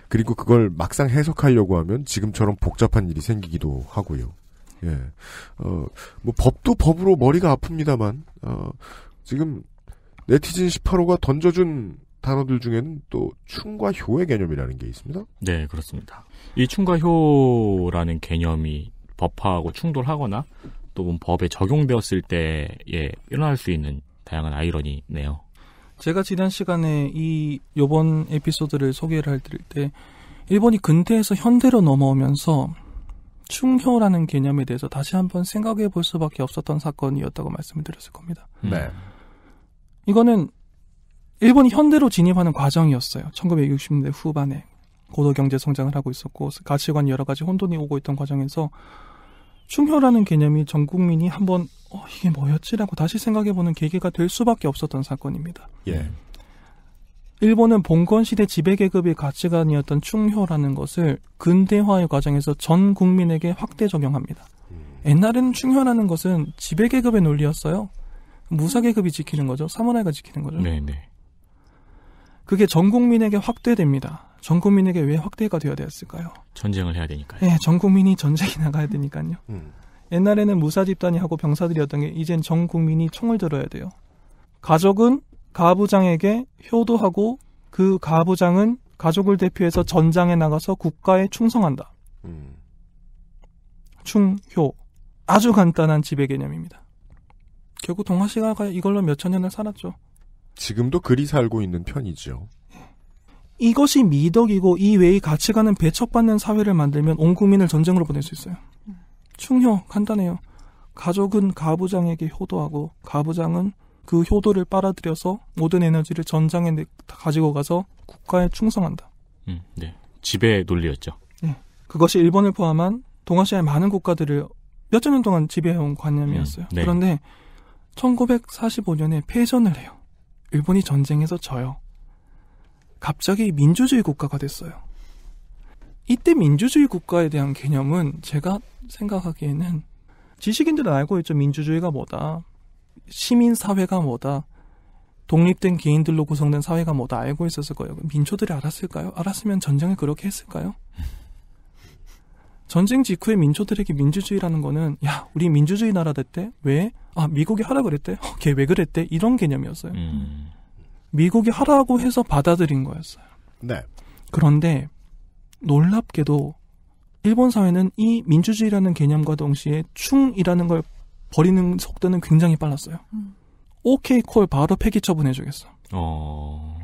그리고 그걸 막상 해석하려고 하면 지금처럼 복잡한 일이 생기기도 하고요. 예. 어, 뭐 법도 법으로 머리가 아픕니다만, 어, 지금 네티즌 18호가 던져준 단어들 중에는 또 충과 효의 개념이라는 게 있습니다. 네, 그렇습니다. 이 충과 효라는 개념이 법하고 충돌하거나 또는 법에 적용되었을 때에 일어날 수 있는 다양한 아이러니네요. 제가 지난 시간에 이 요번 에피소드를 소개를 할 때 일본이 근대에서 현대로 넘어오면서 충효라는 개념에 대해서 다시 한번 생각해 볼 수밖에 없었던 사건이었다고 말씀을 드렸을 겁니다. 네. 이거는 일본이 현대로 진입하는 과정이었어요. 1960년대 후반에 고도 경제 성장을 하고 있었고 가치관 여러 가지 혼돈이 오고 있던 과정에서 충혈하는 개념이 전 국민이 한번 어, 이게 뭐였지라고 다시 생각해보는 계기가 될 수밖에 없었던 사건입니다. 예. 일본은 봉건 시대 지배 계급의 가치관이었던 충효라는 것을 근대화의 과정에서 전 국민에게 확대 적용합니다. 음. 옛날에는 충효라는 것은 지배 계급의 논리였어요. 무사 계급이 지키는 거죠. 사무라이가 지키는 거죠. 네네. 네. 그게 전 국민에게 확대됩니다. 전 국민에게 왜 확대가 되어야 되었을까요? 전쟁을 해야 되니까요. 네, 전 국민이 전쟁에 나가야 되니까요. 음. 옛날에는 무사 집단이 하고 병사들이었던 게 이젠 전 국민이 총을 들어야 돼요. 가족은 가부장에게 효도하고 그 가부장은 가족을 대표해서 전장에 나가서 국가에 충성한다. 음. 충효 아주 간단한 지배 개념입니다. 결국 동아시아가 이걸로 몇천 년을 살았죠. 지금도 그리 살고 있는 편이죠. 이것이 미덕이고 이 외의 가치관은 배척받는 사회를 만들면 온 국민을 전쟁으로 보낼 수 있어요. 충효 간단해요. 가족은 가부장에게 효도하고 가부장은 그 효도를 빨아들여서 모든 에너지를 전장에 가지고 가서 국가에 충성한다. 음, 네. 지배 논리였죠. 네. 그것이 일본을 포함한 동아시아의 많은 국가들을 몇천 년 동안 지배해온 관념이었어요. 음, 네. 그런데 1945년에 패전을 해요. 일본이 전쟁에서 져요. 갑자기 민주주의 국가가 됐어요. 이때 민주주의 국가에 대한 개념은 제가 생각하기에는 지식인들은 알고 있죠. 민주주의가 뭐다. 시민사회가 뭐다. 독립된 개인들로 구성된 사회가 뭐다 알고 있었을 거예요. 민초들이 알았을까요? 알았으면 전쟁을 그렇게 했을까요? 전쟁 직후에 민초들에게 민주주의라는 거는 야 우리 민주주의 나라 됐대 왜? 아 미국이 하라 그랬대? 어, 걔왜 그랬대? 이런 개념이었어요. 음. 미국이 하라고 해서 받아들인 거였어요. 네. 그런데 놀랍게도 일본 사회는 이 민주주의라는 개념과 동시에 충이라는 걸 버리는 속도는 굉장히 빨랐어요. 음. 오케이 콜 바로 폐기 처분해주겠어. 어...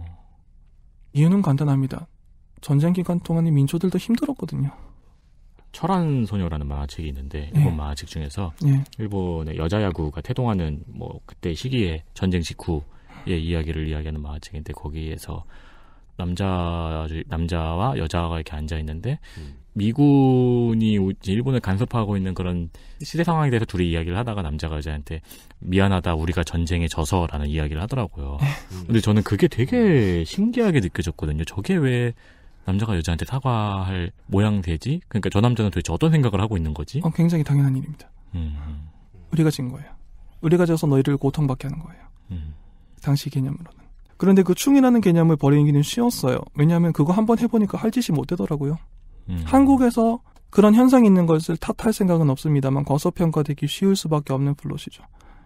이유는 간단합니다. 전쟁 기간 동안에 민초들도 힘들었거든요. 철한 소녀라는 만화책이 있는데 일본 예. 만화책 중에서 네. 일본의 여자 야구가 태동하는 뭐 그때 시기에 전쟁 직후의 이야기를 이야기하는 만화책인데 거기에서 남자 남자와 여자가 이렇게 앉아 있는데 음. 미군이 일본을 간섭하고 있는 그런 시대 상황에 대해서 둘이 이야기를 하다가 남자가 여자한테 미안하다 우리가 전쟁에 져서라는 이야기를 하더라고요. 예. 음. 근데 저는 그게 되게 신기하게 느껴졌거든요. 저게 왜 남자가 여자한테 사과할 모양 되지? 그러니까 저 남자는 도대체 어떤 생각을 하고 있는 거지? 어, 굉장히 당연한 일입니다. 음. 우리가 진 거예요. 우리가 져서 너희를 고통받게 하는 거예요. 음. 당시 개념으로는. 그런데 그 충이라는 개념을 버리기는 쉬웠어요. 왜냐하면 그거 한번 해보니까 할 짓이 못 되더라고요. 음. 한국에서 그런 현상이 있는 것을 탓할 생각은 없습니다만 거서평가되기 쉬울 수밖에 없는 플롯이죠.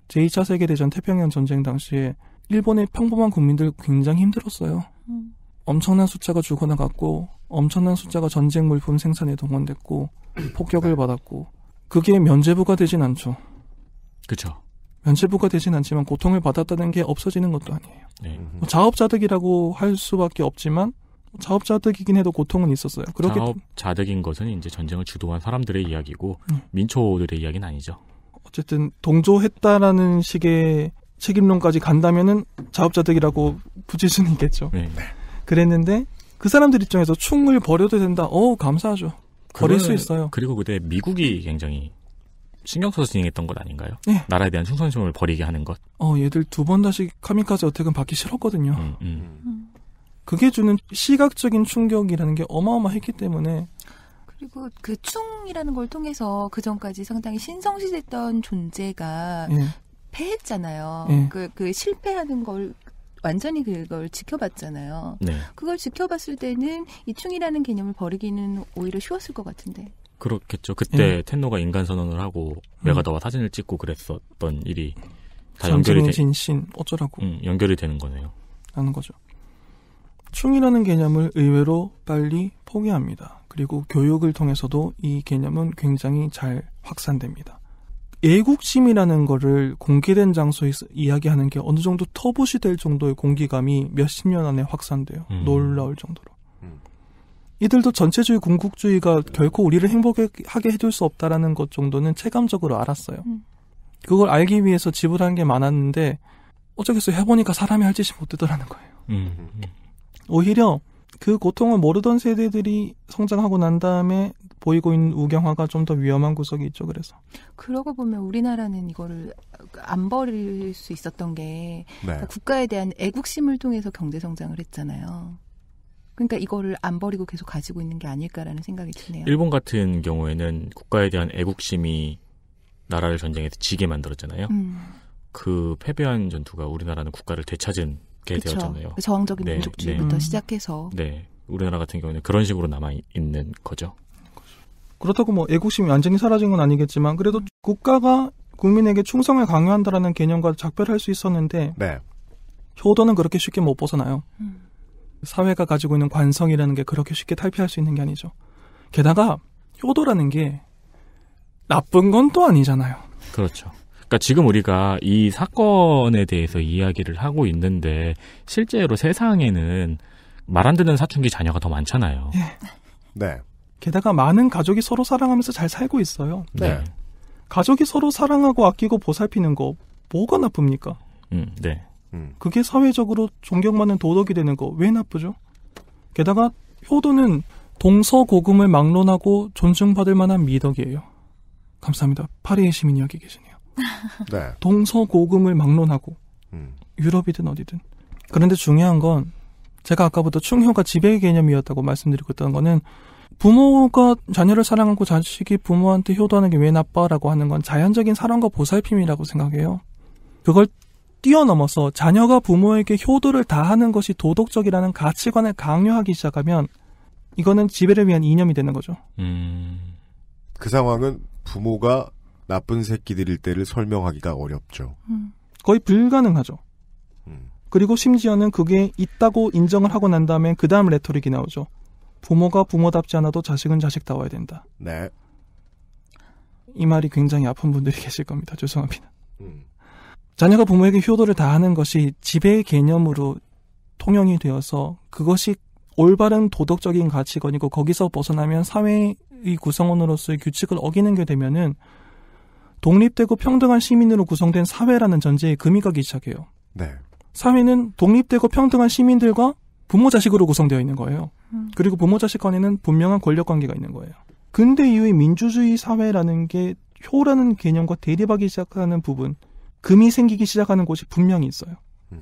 제2차 세계대전 태평양 전쟁 당시에 일본의 평범한 국민들 굉장히 힘들었어요. 음. 엄청난 숫자가 죽어나갔고 엄청난 숫자가 전쟁 물품 생산에 동원됐고 폭격을 네. 받았고 그게 면제부가 되진 않죠. 그렇죠. 면제부가 되진 않지만 고통을 받았다는 게 없어지는 것도 아니에요. 네. 뭐 자업자득이라고 할 수밖에 없지만 자업자득이긴 해도 고통은 있었어요. 그렇게 자업자득인 것은 이제 전쟁을 주도한 사람들의 이야기고 음. 민초들의 이야기는 아니죠. 어쨌든 동조했다라는 식의 책임론까지 간다면은 자업자득이라고 부재중이겠죠. 네. 네. 그랬는데 그 사람들 입장에서 충을 버려도 된다. 어 감사하죠. 버릴 수 있어요. 그리고 그때 미국이 굉장히 신경 써서 진행했던 것 아닌가요? 네. 나라에 대한 충성심을 버리게 하는 것. 어, 얘들 두 번 다시 카미카제 어택은 받기 싫었거든요. 음, 음, 음. 그게 주는 시각적인 충격이라는 게 어마어마했기 때문에. 그리고 그 충이라는 걸 통해서 그 전까지 상당히 신성시됐던 존재가 네. 패했잖아요. 네. 그, 그 실패하는 걸 완전히 그걸 지켜봤잖아요. 네. 그걸 지켜봤을 때는 이충이라는 개념을 버리기는 오히려 쉬웠을 것 같은데. 그렇겠죠. 그때 음. 텐노가 인간 선언을 하고 내가너와 음. 사진을 찍고 그랬었던 일이 다 연결이 되. 진신 어쩌라고. 음, 연결이 되는 거네요. 하는 거죠. 충이라는 개념을 의외로 빨리 포기합니다. 그리고 교육을 통해서도 이 개념은 굉장히 잘 확산됩니다. 애국심이라는 거를 공개된 장소에서 이야기하는 게 어느 정도 터부시 될 정도의 공기감이 몇 십 년 안에 확산돼요. 음. 놀라울 정도로. 음. 이들도 전체주의 군국주의가 결코 우리를 행복하게 해줄 수 없다라는 것 정도는 체감적으로 알았어요. 음. 그걸 알기 위해서 지불한 게 많았는데 어쩌겠어요. 해보니까 사람이 할 짓이 못 되더라는 거예요. 음. 오히려 그 고통을 모르던 세대들이 성장하고 난 다음에 보이고 있는 우경화가 좀 더 위험한 구석이 있죠. 그래서 그러고 보면 우리나라는 이거를 안 버릴 수 있었던 게 네. 그러니까 국가에 대한 애국심을 통해서 경제 성장을 했잖아요. 그러니까 이거를 안 버리고 계속 가지고 있는 게 아닐까라는 생각이 드네요. 일본 같은 경우에는 국가에 대한 애국심이 나라를 전쟁에서 지게 만들었잖아요. 음. 그 패배한 전투가 우리나라는 국가를 되찾은 되었잖아요. 그 저항적인 네, 민족주의부터 네. 시작해서. 네. 우리나라 같은 경우는 그런 식으로 남아 있는 거죠. 그렇다고 뭐 애국심이 완전히 사라진 건 아니겠지만 그래도 국가가 국민에게 충성을 강요한다라는 개념과 작별할 수 있었는데 네. 효도는 그렇게 쉽게 못 벗어나요. 음. 사회가 가지고 있는 관성이라는 게 그렇게 쉽게 탈피할 수 있는 게 아니죠. 게다가 효도라는 게 나쁜 건 또 아니잖아요. 그렇죠. 그러니까 지금 우리가 이 사건에 대해서 이야기를 하고 있는데 실제로 세상에는 말 안 듣는 사춘기 자녀가 더 많잖아요. 예. 네. 게다가 많은 가족이 서로 사랑하면서 잘 살고 있어요. 네. 네. 가족이 서로 사랑하고 아끼고 보살피는 거 뭐가 나쁩니까? 음, 네. 음. 그게 사회적으로 존경받는 도덕이 되는 거 왜 나쁘죠? 게다가 효도는 동서고금을 막론하고 존중받을 만한 미덕이에요. 감사합니다. 파리의 시민이 야기 계시네요. 네. 동서고금을 막론하고 음. 유럽이든 어디든. 그런데 중요한 건 제가 아까부터 충효가 지배의 개념이었다고 말씀드리고 있던 거는 부모가 자녀를 사랑하고 자식이 부모한테 효도하는 게 왜 나빠라고 하는 건 자연적인 사랑과 보살핌이라고 생각해요. 그걸 뛰어넘어서 자녀가 부모에게 효도를 다하는 것이 도덕적이라는 가치관을 강요하기 시작하면 이거는 지배를 위한 이념이 되는 거죠. 음. 그 상황은 부모가 나쁜 새끼들일 때를 설명하기가 어렵죠. 음. 거의 불가능하죠. 음. 그리고 심지어는 그게 있다고 인정을 하고 난 다음에 그 다음 레토릭이 나오죠. 부모가 부모답지 않아도 자식은 자식다워야 된다. 네. 이 말이 굉장히 아픈 분들이 계실 겁니다. 죄송합니다. 음. 자녀가 부모에게 효도를 다하는 것이 지배의 개념으로 통용이 되어서 그것이 올바른 도덕적인 가치관이고 거기서 벗어나면 사회의 구성원으로서의 규칙을 어기는 게 되면은 독립되고 평등한 시민으로 구성된 사회라는 전제에 금이 가기 시작해요. 네. 사회는 독립되고 평등한 시민들과 부모 자식으로 구성되어 있는 거예요. 음. 그리고 부모 자식 간에는 분명한 권력 관계가 있는 거예요. 근대 이후의 민주주의 사회라는 게 효라는 개념과 대립하기 시작하는 부분, 금이 생기기 시작하는 곳이 분명히 있어요. 음.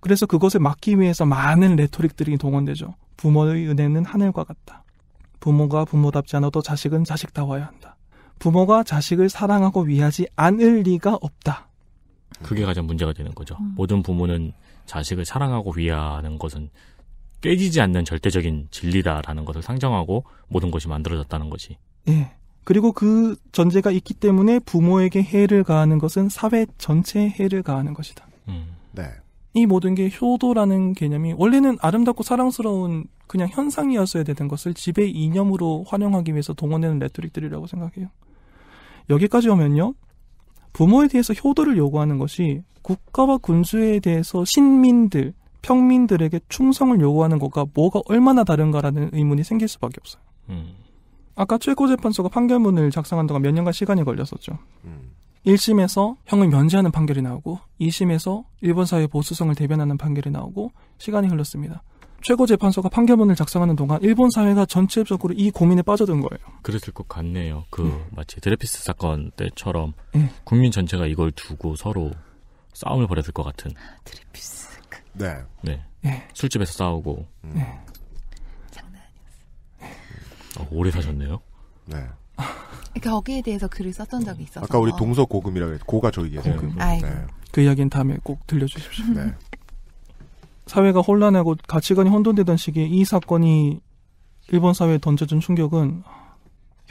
그래서 그것을 막기 위해서 많은 레토릭들이 동원되죠. 부모의 은혜는 하늘과 같다. 부모가 부모답지 않아도 자식은 자식다워야 한다. 부모가 자식을 사랑하고 위하지 않을 리가 없다. 그게 가장 문제가 되는 거죠. 음. 모든 부모는 자식을 사랑하고 위하는 것은 깨지지 않는 절대적인 진리다라는 것을 상정하고 모든 것이 만들어졌다는 거지. 예. 그리고 그 전제가 있기 때문에 부모에게 해를 가하는 것은 사회 전체에 해를 가하는 것이다. 음. 네. 이 모든 게 효도라는 개념이 원래는 아름답고 사랑스러운 그냥 현상이었어야 되는 것을 지배 이념으로 활용하기 위해서 동원되는 레토릭들이라고 생각해요. 여기까지 오면요. 부모에 대해서 효도를 요구하는 것이 국가와 군수에 대해서 신민들, 평민들에게 충성을 요구하는 것과 뭐가 얼마나 다른가라는 의문이 생길 수밖에 없어요. 음. 아까 최고재판소가 판결문을 작성한 동안 몇 년간 시간이 걸렸었죠. 음. 1심에서 형을 면제하는 판결이 나오고 2심에서 일본 사회 보수성을 대변하는 판결이 나오고 시간이 흘렀습니다. 최고재판소가 판결문을 작성하는 동안 일본 사회가 전체적으로 이 고민에 빠져든 거예요. 그랬을 것 같네요. 그 네. 마치 드레피스 사건 때처럼 네. 국민 전체가 이걸 두고 서로 싸움을 벌였을 것 같은. 드레피스. 그 네. 네. 네. 술집에서 싸우고. 음. 네. 장난 아니었어. 어, 오래 사셨네요. 네. 아, 거기에 대해서 글을 썼던 적이 있어요 아까 우리 동서고금이라고 했 고가 저기 계세요. 고금. 네. 그 이야기는 다음에 꼭 들려주십시오. 네. 사회가 혼란하고 가치관이 혼돈되던 시기에 이 사건이 일본 사회에 던져준 충격은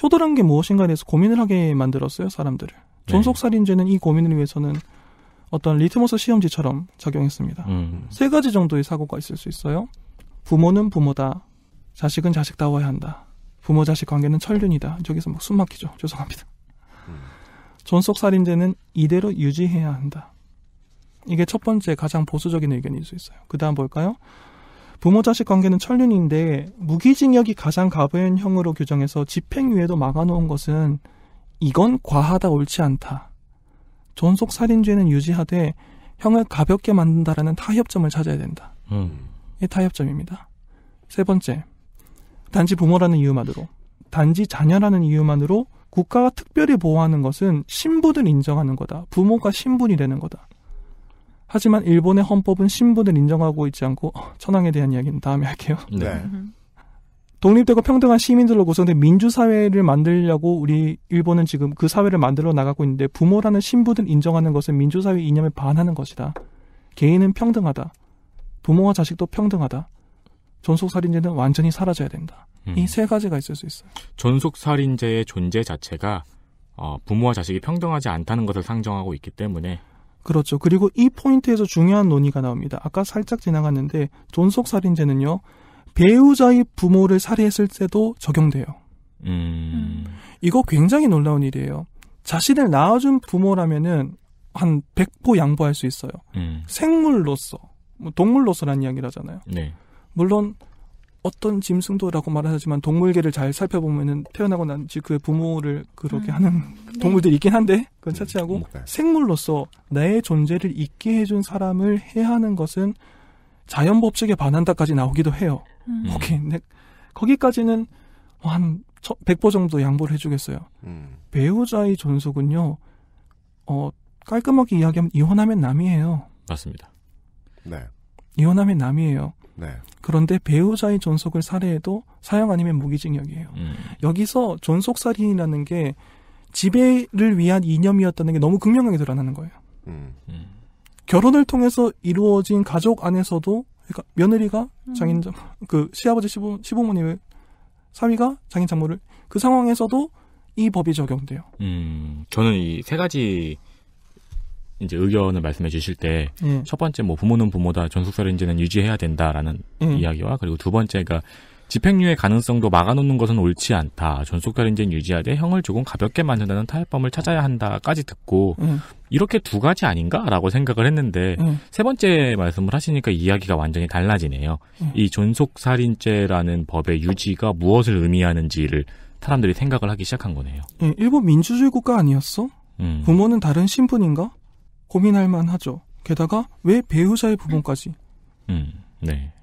효도란 게 무엇인가에 대해서 고민을 하게 만들었어요 사람들을 네. 존속살인죄는 이 고민을 위해서는 어떤 리트머스 시험지처럼 작용했습니다 음. 세 가지 정도의 사고가 있을 수 있어요 부모는 부모다 자식은 자식다워야 한다 부모 자식 관계는 철륜이다 저기서 막 숨 막히죠 죄송합니다 음. 존속살인죄는 이대로 유지해야 한다 이게 첫 번째 가장 보수적인 의견일 수 있어요. 그 다음 볼까요? 부모 자식 관계는 천륜인데 무기징역이 가장 가벼운 형으로 규정해서 집행유예도 막아놓은 것은 이건 과하다 옳지 않다. 존속 살인죄는 유지하되 형을 가볍게 만든다라는 타협점을 찾아야 된다. 음. 이 타협점입니다. 세 번째, 단지 부모라는 이유만으로, 단지 자녀라는 이유만으로 국가가 특별히 보호하는 것은 신분을 인정하는 거다. 부모가 신분이 되는 거다. 하지만 일본의 헌법은 신분을 인정하고 있지 않고 어, 천황에 대한 이야기는 다음에 할게요. 네. 네. 독립되고 평등한 시민들로 구성된 민주사회를 만들려고 우리 일본은 지금 그 사회를 만들어 나가고 있는데 부모라는 신분을 인정하는 것은 민주사회 이념에 반하는 것이다. 개인은 평등하다. 부모와 자식도 평등하다. 전속살인제는 완전히 사라져야 된다. 음. 이세 가지가 있을 수 있어요. 전속살인제의 존재 자체가 어, 부모와 자식이 평등하지 않다는 것을 상정하고 있기 때문에 그렇죠. 그리고 이 포인트에서 중요한 논의가 나옵니다. 아까 살짝 지나갔는데 존속 살인죄는요. 배우자의 부모를 살해했을 때도 적용돼요. 음. 이거 굉장히 놀라운 일이에요. 자신을 낳아준 부모라면은 한 100포 양보할 수 있어요. 음. 생물로서, 뭐동물로서라는이야기를하잖아요 네. 물론 어떤 짐승도라고 말하지만 동물계를 잘 살펴보면은 태어나고 난 지 그의 부모를 그렇게 음. 하는 네. 동물들이 있긴 한데 그건 네. 차치하고 음. 생물로서 나의 존재를 있게 해준 사람을 해하는 것은 자연 법칙에 반한다까지 나오기도 해요. 음. 오케이. 근데 거기까지는 한100% 정도 양보를 해주겠어요. 음. 배우자의 존속은요, 어, 깔끔하게 이야기하면 이혼하면 남이에요. 맞습니다. 네. 이혼하면 남이에요. 네. 그런데 배우자의 존속을 살해해도 사형 아니면 무기징역이에요. 음. 여기서 존속살인이라는 게 지배를 위한 이념이었다는 게 너무 극명하게 드러나는 거예요. 음. 음. 결혼을 통해서 이루어진 가족 안에서도 그러니까 며느리가 음. 장인 장그 시아버지 시부 시부모님의 사위가 장인 장모를 그 상황에서도 이 법이 적용돼요. 음, 저는 이 세 가지 이제 의견을 말씀해 주실 때첫 예. 번째 뭐 부모는 부모다 전속살인죄는 유지해야 된다라는 음. 이야기와 그리고 두 번째가 집행유예 가능성도 막아놓는 것은 옳지 않다. 전속살인죄는 유지하되 형을 조금 가볍게 만든다는 타협범을 찾아야 한다까지 듣고 음. 이렇게 두 가지 아닌가라고 생각을 했는데 음. 세 번째 말씀을 하시니까 이야기가 완전히 달라지네요. 음. 이전속살인죄라는 법의 유지가 무엇을 의미하는지를 사람들이 생각을 하기 시작한 거네요. 예, 일본 민주주의 국가 아니었어? 음. 부모는 다른 신분인가? 고민할 만하죠. 게다가 왜 배우자의 부분까지? 음, 네.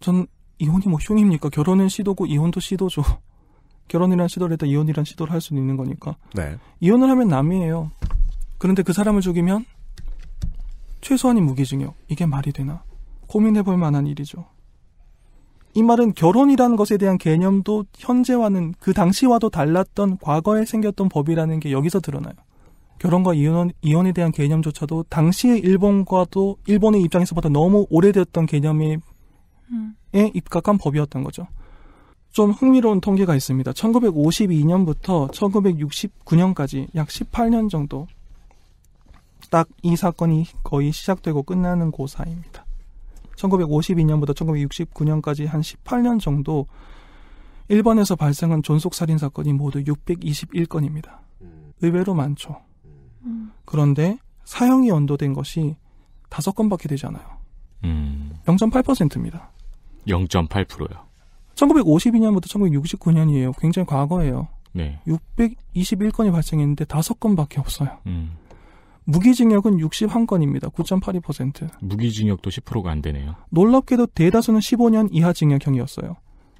전 이혼이 뭐 흉입니까? 결혼은 시도고 이혼도 시도죠. 결혼이란 시도를 했다 이혼이란 시도를 할 수는 있는 거니까. 네. 이혼을 하면 남이에요. 그런데 그 사람을 죽이면 최소한이 무기징역. 이게 말이 되나? 고민해 볼 만한 일이죠. 이 말은 결혼이라는 것에 대한 개념도 현재와는 그 당시와도 달랐던 과거에 생겼던 법이라는 게 여기서 드러나요. 결혼과 이혼, 이혼에 대한 개념조차도 당시의 일본과도 일본의 입장에서 보다 너무 오래되었던 개념에 음. 입각한 법이었던 거죠. 좀 흥미로운 통계가 있습니다. 1952년부터 1969년까지 약 18년 정도 딱 이 사건이 거의 시작되고 끝나는 고사입니다. 1952년부터 1969년까지 한 18년 정도 일본에서 발생한 존속살인 사건이 모두 621건입니다. 음. 의외로 많죠. 그런데 사형이 언도된 것이 다섯 건밖에 되지 않아요. 음. 0.8%입니다. 0.8%요. 1952년부터 1969년이에요. 굉장히 과거예요. 네. 621건이 발생했는데 다섯 건밖에 없어요. 음. 무기징역은 61건입니다. 9.82%. 무기징역도 10%가 안 되네요. 놀랍게도 대다수는 15년 이하 징역형이었어요.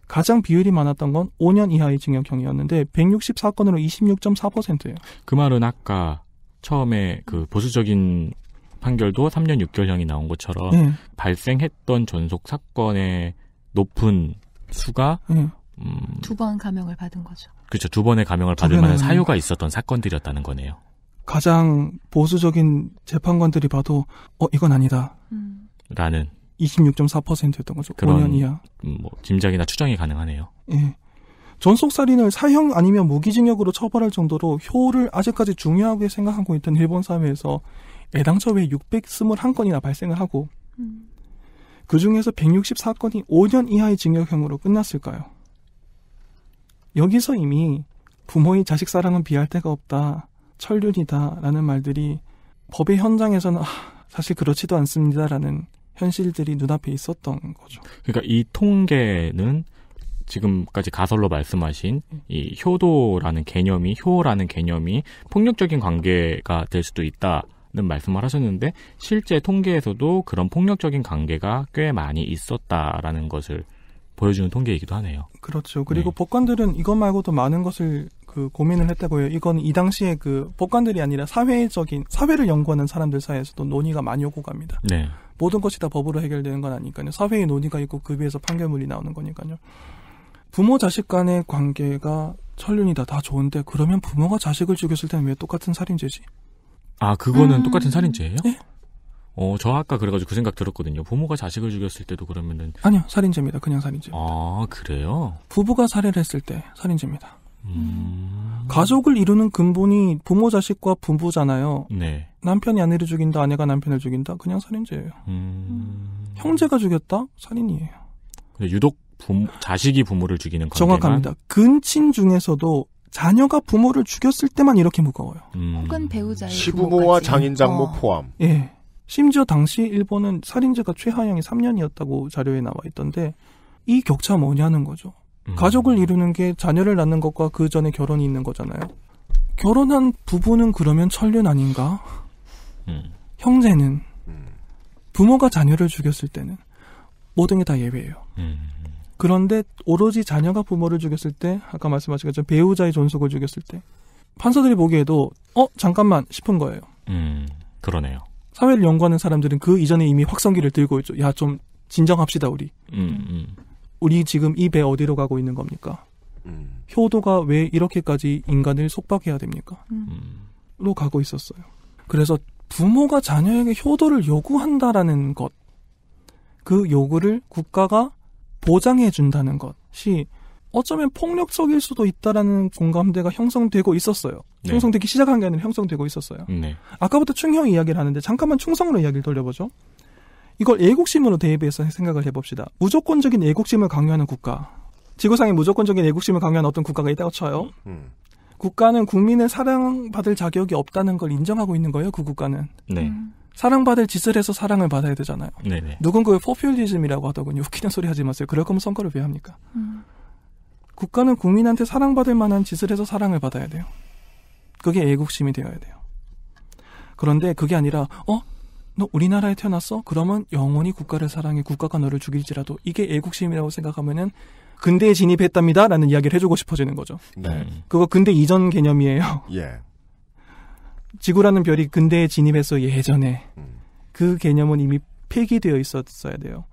가장 비율이 많았던 건 5년 이하의 징역형이었는데 164건으로 26.4%예요. 그 말은 아까 처음에 그 음. 보수적인 판결도 3년 6개월형이 나온 것처럼 네. 발생했던 전속 사건의 높은 수가 네. 음, 두번 감형을 받은 거죠. 그렇죠. 두 번의 감형을 받을 만한 사유가 있었던 사건들이었다는 거네요. 가장 보수적인 재판관들이 봐도 어 이건 아니다. 음. 라는 26.4%였던 거죠. 그런- 5년 이하. 음, 뭐 짐작이나 추정이 가능하네요. 예. 전속살인을 사형 아니면 무기징역으로 처벌할 정도로 효를 아직까지 중요하게 생각하고 있던 일본 사회에서 애당초에 621건이나 발생을 하고 음. 그 중에서 164건이 5년 이하의 징역형으로 끝났을까요? 여기서 이미 부모의 자식 사랑은 비할 데가 없다, 철륜이다라는 말들이 법의 현장에서는 아, 사실 그렇지도 않습니다라는 현실들이 눈앞에 있었던 거죠. 그러니까 이 통계는 지금까지 가설로 말씀하신 이 효도라는 개념이 효라는 개념이 폭력적인 관계가 될 수도 있다. 는 말씀을 하셨는데 실제 통계에서도 그런 폭력적인 관계가 꽤 많이 있었다라는 것을 보여주는 통계이기도 하네요. 그렇죠. 그리고 네. 법관들은 이것 말고도 많은 것을 그 고민을 했다고 해요. 이건 이 당시에 그 법관들이 아니라 사회적인 사회를 연구하는 사람들 사이에서도 논의가 많이 오고 갑니다. 네. 모든 것이 다 법으로 해결되는 건 아니니까요. 사회의 논의가 있고 그 위에서 판결문이 나오는 거니까요. 부모 자식 간의 관계가 천륜이다 다 좋은데 그러면 부모가 자식을 죽였을 때는 왜 똑같은 살인죄지? 아 그거는 음. 똑같은 살인죄예요? 네. 어, 저 아까 그래가지고 그 생각 들었거든요. 부모가 자식을 죽였을 때도 그러면은 아니요 살인죄입니다. 그냥 살인죄. 아 그래요? 부부가 살해를 했을 때 살인죄입니다. 음... 가족을 이루는 근본이 부모 자식과 부부잖아요 네. 남편이 아내를 죽인다, 아내가 남편을 죽인다, 그냥 살인죄예요. 음... 형제가 죽였다, 살인이에요. 근데 유독 부모, 자식이 부모를 죽이는 관계만 정확합니다. 근친 중에서도 자녀가 부모를 죽였을 때만 이렇게 무거워요. 음. 혹은 배우자의 시부모와 장인 장모 어. 포함. 예. 심지어 당시 일본은 살인죄가 최하형이 3년이었다고 자료에 나와 있던데 이 격차 뭐냐는 거죠. 음. 가족을 이루는 게 자녀를 낳는 것과 그 전에 결혼이 있는 거잖아요. 결혼한 부부는 그러면 천륜 아닌가? 음. 형제는 음. 부모가 자녀를 죽였을 때는 모든 게 다 예외예요. 음. 그런데 오로지 자녀가 부모를 죽였을 때 아까 말씀하신 것처럼 배우자의 존속을 죽였을 때 판사들이 보기에도 어 잠깐만 싶은 거예요. 음 그러네요. 사회를 연구하는 사람들은 그 이전에 이미 확성기를 들고 있죠. 야 좀 진정합시다 우리. 음, 음. 우리 지금 이 배 어디로 가고 있는 겁니까? 음. 효도가 왜 이렇게까지 인간을 속박해야 됩니까? 음. 음. 로 가고 있었어요. 그래서 부모가 자녀에게 효도를 요구한다라는 것, 그 요구를 국가가 보장해 준다는 것이 어쩌면 폭력적일 수도 있다라는 공감대가 형성되고 있었어요. 네. 형성되기 시작한 게 아니라 형성되고 있었어요. 네. 아까부터 충형 이야기를 하는데 잠깐만 충성으로 이야기를 돌려보죠. 이걸 애국심으로 대입해서 생각을 해봅시다. 무조건적인 애국심을 강요하는 국가. 지구상에 무조건적인 애국심을 강요하는 어떤 국가가 있다고 쳐요. 음. 국가는 국민의 사랑받을 자격이 없다는 걸 인정하고 있는 거예요, 그 국가는. 네. 음. 사랑받을 짓을 해서 사랑을 받아야 되잖아요. 네네. 누군 그걸 포퓰리즘이라고 하더군요. 웃기는 소리 하지 마세요. 그럴 거면 선거를 왜 합니까? 음. 국가는 국민한테 사랑받을 만한 짓을 해서 사랑을 받아야 돼요. 그게 애국심이 되어야 돼요. 그런데 그게 아니라 어? 너 우리나라에 태어났어? 그러면 영원히 국가를 사랑해 국가가 너를 죽일지라도 이게 애국심이라고 생각하면은 근대에 진입했답니다라는 이야기를 해주고 싶어지는 거죠. 네. 그거 근대 이전 개념이에요. 예. 지구라는 별이 근대에 진입해서 예전에 음. 그 개념은 이미 폐기되어 있었어야 돼요.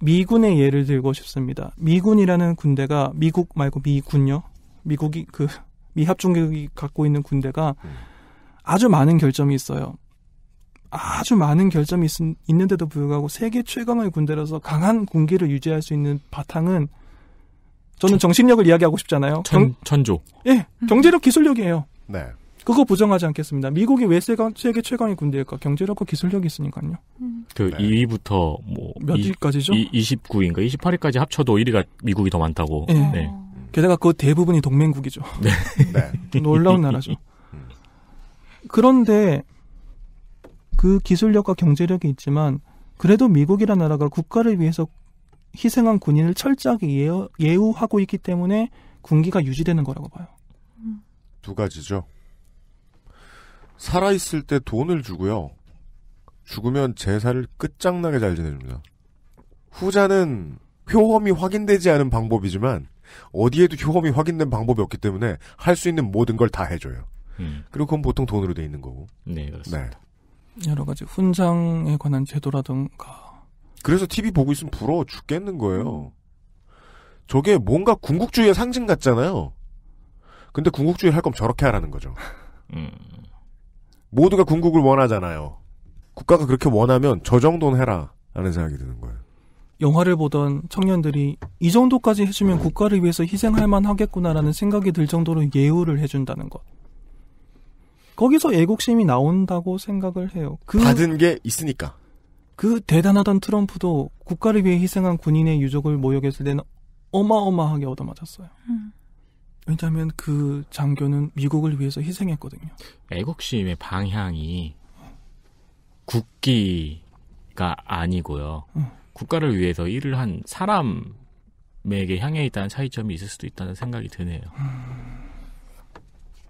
미군의 예를 들고 싶습니다. 미군이라는 군대가 미국 말고 미군요. 미국이 그 미합중국이 갖고 있는 군대가 음. 아주 많은 결점이 있어요. 아주 많은 결점이 있, 있는데도 불구하고 세계 최강의 군대라서 강한 군기를 유지할 수 있는 바탕은 저는 정신력을 이야기하고 싶잖아요. 천, 조 예, 음. 경제력 기술력이에요. 네. 그거 부정하지 않겠습니다. 미국이 왜 세계 최강의 군대일까? 경제력과 기술력이 있으니까요. 음. 그 네. 2위부터 뭐몇 위까지죠? 29위인가 28위까지 합쳐도 1위가 미국이 더 많다고. 예. 네. 네. 게다가 그 대부분이 동맹국이죠. 네. 네. 놀라운 나라죠. 그런데 그 기술력과 경제력이 있지만 그래도 미국이라는 나라가 국가를 위해서 희생한 군인을 철저하게 예우하고 있기 때문에 군기가 유지되는 거라고 봐요. 음. 두 가지죠. 살아있을 때 돈을 주고요. 죽으면 제사를 끝장나게 잘 지내줍니다. 후자는 효험이 확인되지 않은 방법이지만 어디에도 효험이 확인된 방법이 없기 때문에 할 수 있는 모든 걸 다 해줘요. 음. 그리고 그건 보통 돈으로 돼 있는 거고. 네, 그렇습니다. 네. 여러 가지 훈장에 관한 제도라든가. 그래서 TV 보고 있으면 부러워 죽겠는 거예요. 저게 뭔가 궁극주의의 상징 같잖아요. 근데 궁극주의 할 거면 저렇게 하라는 거죠. 음. 모두가 군국을 원하잖아요. 국가가 그렇게 원하면 저 정도는 해라. 라는 생각이 드는 거예요. 영화를 보던 청년들이 이 정도까지 해주면 음. 국가를 위해서 희생할 만하겠구나라는 생각이 들 정도로 예우를 해준다는 것. 거기서 애국심이 나온다고 생각을 해요. 그, 받은 게 있으니까. 그 대단하던 트럼프도 국가를 위해 희생한 군인의 유족을 모욕했을 때는 어마어마하게 얻어맞았어요. 음. 왜냐하면 그 장교는 미국을 위해서 희생했거든요. 애국 시의 방향이 국기가 아니고요. 어. 국가를 위해서 일을 한 사람에게 향해 있다는 차이점이 있을 수도 있다는 생각이 드네요. 음...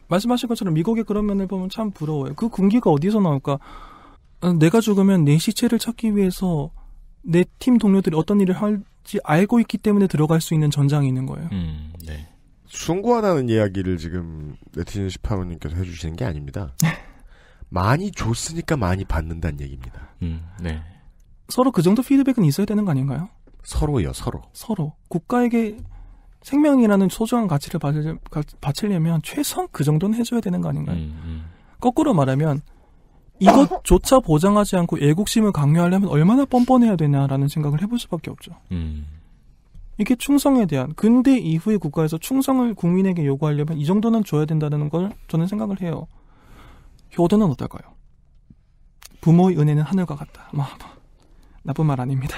말씀하신 것처럼 미국의 그런 면을 보면 참 부러워요. 그 군기가 어디서 나올까? 어, 내가 죽으면 내 시체를 찾기 위해서 내 팀 동료들이 어떤 일을 할지 알고 있기 때문에 들어갈 수 있는 전장이 있는 거예요. 음, 네. 숭고하다는 이야기를 지금 네티즌 18호님께서 해주시는 게 아닙니다. 많이 줬으니까 많이 받는다는 얘기입니다. 음, 네. 서로 그 정도 피드백은 있어야 되는 거 아닌가요? 서로요, 서로. 서로. 국가에게 생명이라는 소중한 가치를 바칠, 바치려면 최소한 그 정도는 해줘야 되는 거 아닌가요? 음, 음. 거꾸로 말하면 이것조차 보장하지 않고 애국심을 강요하려면 얼마나 뻔뻔해야 되냐라는 생각을 해볼 수밖에 없죠. 음. 이게 충성에 대한 근대 이후의 국가에서 충성을 국민에게 요구하려면 이 정도는 줘야 된다는 걸 저는 생각을 해요. 효도는 어떨까요? 부모의 은혜는 하늘과 같다. 뭐, 뭐 나쁜 말 아닙니다.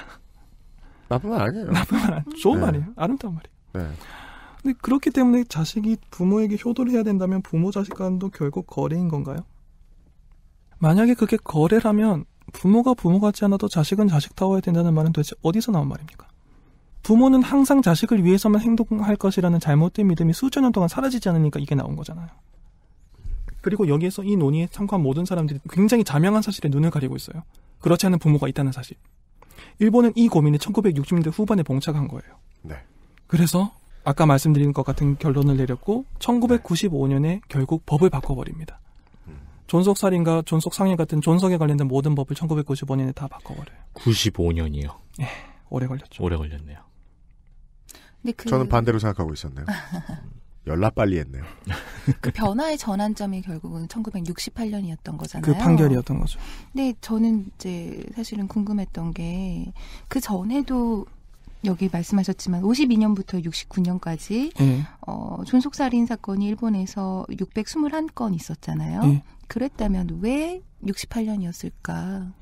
나쁜 말 아니에요. 나쁜 말 아니에요. 좋은 네. 말이에요. 아름다운 말이에요. 네. 근데 그렇기 때문에 자식이 부모에게 효도를 해야 된다면 부모 자식 간도 결국 거래인 건가요? 만약에 그게 거래라면 부모가 부모 같지 않아도 자식은 자식타워야 된다는 말은 도대체 어디서 나온 말입니까? 부모는 항상 자식을 위해서만 행동할 것이라는 잘못된 믿음이 수천 년 동안 사라지지 않으니까 이게 나온 거잖아요. 그리고 여기에서 이 논의에 참가한 모든 사람들이 굉장히 자명한 사실에 눈을 가리고 있어요. 그렇지 않은 부모가 있다는 사실. 일본은 이 고민에 1960년대 후반에 봉착한 거예요. 네. 그래서 아까 말씀드린 것 같은 결론을 내렸고 1995년에 결국 법을 바꿔버립니다. 음. 존속 살인과 존속 상해 같은 존속에 관련된 모든 법을 1995년에 다 바꿔버려요. 95년이요. 예, 오래 걸렸죠. 오래 걸렸네요. 그... 저는 반대로 생각하고 있었네요. 연락 빨리 했네요. 그 변화의 전환점이 결국은 1968년이었던 거잖아요. 그 판결이었던 거죠. 근 저는 이제 사실은 궁금했던 게 그 전에도 여기 말씀하셨지만 52년부터 69년까지 네. 예. 어, 존속살인 사건이 일본에서 621건 있었잖아요. 네. 그랬다면 왜 68년이었을까?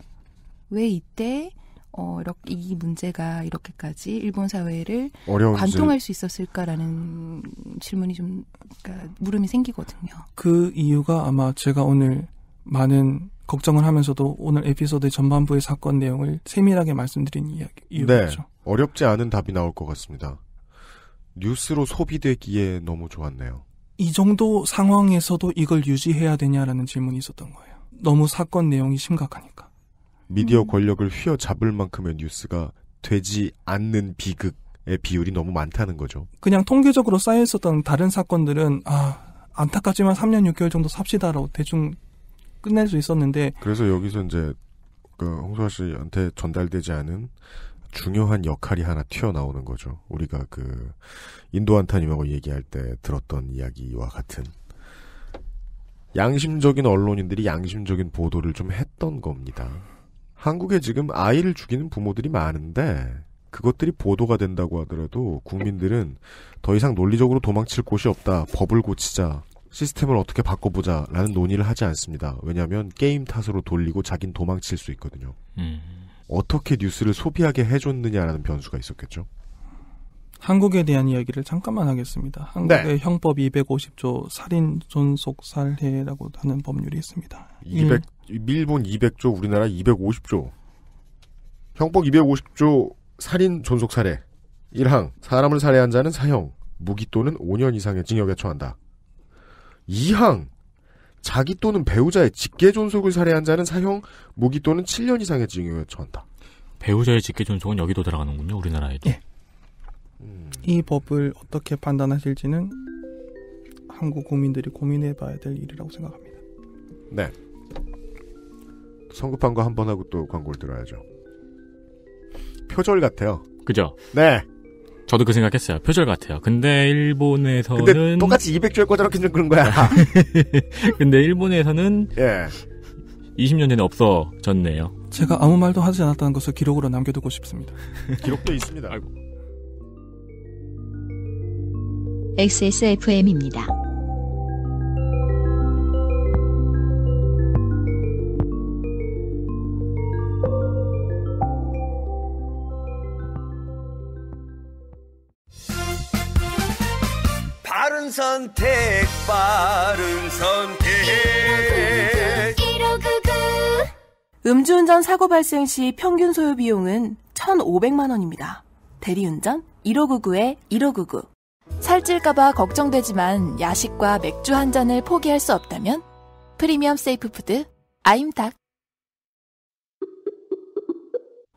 왜 이때 어, 이렇게, 이 문제가 이렇게까지 일본 사회를 관통할 수 있었을까라는 질문이 좀, 그러니까 물음이 생기거든요. 그 이유가 아마 제가 오늘 많은 걱정을 하면서도 오늘 에피소드 전반부의 사건 내용을 세밀하게 말씀드린 이야기, 이유죠. 네, 어렵지 않은 답이 나올 것 같습니다. 뉴스로 소비되기에 너무 좋았네요. 이 정도 상황에서도 이걸 유지해야 되냐라는 질문이 있었던 거예요. 너무 사건 내용이 심각하니까. 미디어 음. 권력을 휘어잡을 만큼의 뉴스가 되지 않는 비극의 비율이 너무 많다는 거죠. 그냥 통계적으로 쌓여 있었던 다른 사건들은 아 안타깝지만 3년 6개월 정도 삽시다라고 대충 끝낼 수 있었는데 그래서 여기서 이제 그홍수아 씨한테 전달되지 않은 중요한 역할이 하나 튀어나오는 거죠. 우리가 그 인도 한탄유하고 얘기할 때 들었던 이야기와 같은 양심적인 언론인들이 양심적인 보도를 좀 했던 겁니다. 한국에 지금 아이를 죽이는 부모들이 많은데 그것들이 보도가 된다고 하더라도 국민들은 더 이상 논리적으로 도망칠 곳이 없다. 법을 고치자. 시스템을 어떻게 바꿔보자. 라는 논의를 하지 않습니다. 왜냐하면 게임 탓으로 돌리고 자긴 도망칠 수 있거든요. 음. 어떻게 뉴스를 소비하게 해줬느냐라는 변수가 있었겠죠. 한국에 대한 이야기를 잠깐만 하겠습니다. 한국의 네. 형법 250조 살인 존속 살해라고 하는 법률이 있습니다. 200 밀본 200조, 우리나라 250조. 형법 250조 살인 존속 사례. 1항 사람을 살해한 자는 사형, 무기 또는 5년 이상의 징역에 처한다. 2항 자기 또는 배우자의 직계 존속을 살해한 자는 사형, 무기 또는 7년 이상의 징역에 처한다. 배우자의 직계 존속은 여기도 들어가는군요, 우리나라에도. 예. 음. 이 법을 어떻게 판단하실지는 한국 국민들이 고민해봐야 될 일이라고 생각합니다. 네. 성급한 거 한 번 하고 또 광고를 들어야죠. 표절 같아요. 그죠? 네. 저도 그 생각했어요. 표절 같아요. 근데 일본에서는 근데 똑같이 200줄 꺼져놓 그런 거야. 근데 일본에서는 예. 20년 전에 없어졌네요. 제가 아무 말도 하지 않았다는 것을 기록으로 남겨두고 싶습니다. 기록도 있습니다. 아이고. XSFM입니다. 선택 빠른 선택 음주운전 사고 발생 시 평균 소요 비용은 1,500만 원입니다. 대리운전 1599에 1599 살찔까봐 걱정되지만 야식과 맥주 한 잔을 포기할 수 없다면 프리미엄 세이프푸드 아임닭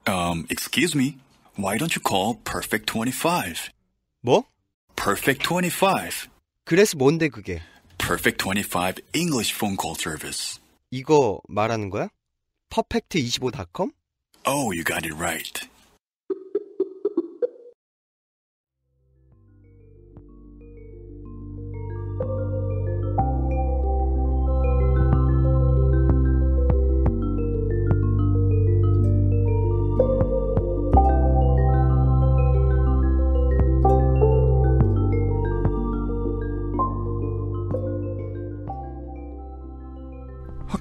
Um, excuse me. Why don't you call Perfect 25? 뭐? Perfect 25. 그래서 뭔데 그게? Perfect 25 English phone call service. 이거 말하는 거야? perfect25.com? Oh, you got it right.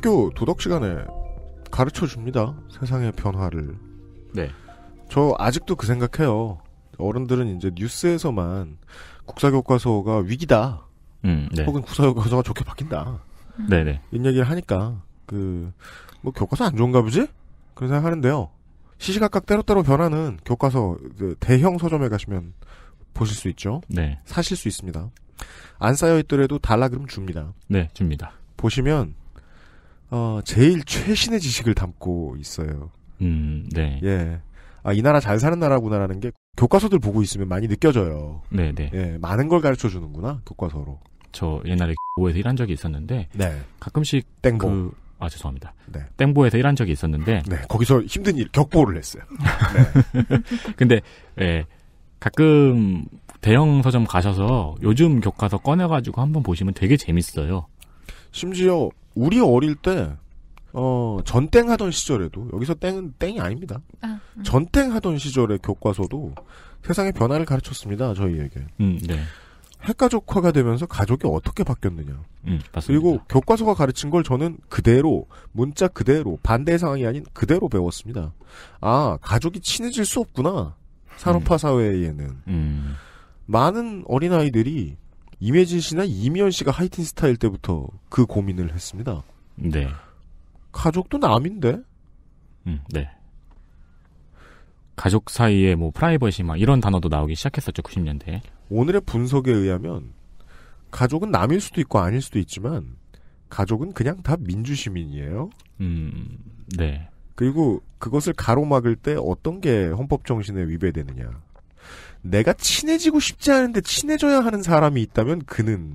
학교 도덕 시간에 가르쳐 줍니다. 세상의 변화를. 네. 저 아직도 그 생각해요. 어른들은 이제 뉴스에서만 국사교과서가 위기다. 음, 네. 혹은 국사교과서가 좋게 바뀐다. 네네. 네. 이런 얘기를 하니까 그 뭐 교과서 안 좋은가 보지? 그런 생각 하는데요. 시시각각 때로때로 변하는 교과서 그 대형 서점에 가시면 보실 수 있죠. 네. 사실 수 있습니다. 안 쌓여 있더라도 달라 그러면 줍니다. 네, 줍니다. 보시면 어, 제일 최신의 지식을 담고 있어요. 음, 네. 예. 아, 이 나라 잘 사는 나라구나라는 게 교과서들 보고 있으면 많이 느껴져요. 네, 네. 예, 많은 걸 가르쳐 주는구나, 교과서로. 저 옛날에 오에서 일한 적이 있었는데 네. 가끔씩 땡보. 그, 아, 죄송합니다. 네. 땡보에서 일한 적이 있었는데 네, 거기서 힘든 일 격보를 했어요. 네. 근데 예. 가끔 대형 서점 가셔서 요즘 교과서 꺼내 가지고 한번 보시면 되게 재밌어요. 심지어 우리 어릴 때 어, 전땡 하던 시절에도 여기서 땡은 땡이 아닙니다. 아, 음. 전땡 하던 시절의 교과서도 세상의 변화를 가르쳤습니다. 저희에게. 음, 네. 핵가족화가 되면서 가족이 어떻게 바뀌었느냐. 음, 그리고 교과서가 가르친 걸 저는 그대로 문자 그대로 반대 상황이 아닌 그대로 배웠습니다. 아 가족이 친해질 수 없구나. 산업화 음. 사회에는 음. 많은 어린아이들이 임혜진 씨나 이미연 씨가 하이틴 스타일 때부터 그 고민을 했습니다. 네. 가족도 남인데? 음, 네. 가족 사이에 뭐 프라이버시 막 이런 단어도 나오기 시작했었죠, 90년대에. 오늘의 분석에 의하면 가족은 남일 수도 있고 아닐 수도 있지만 가족은 그냥 다 민주시민이에요. 음, 네. 그리고 그것을 가로막을 때 어떤 게 헌법 정신에 위배되느냐. 내가 친해지고 싶지 않은데 친해져야 하는 사람이 있다면 그는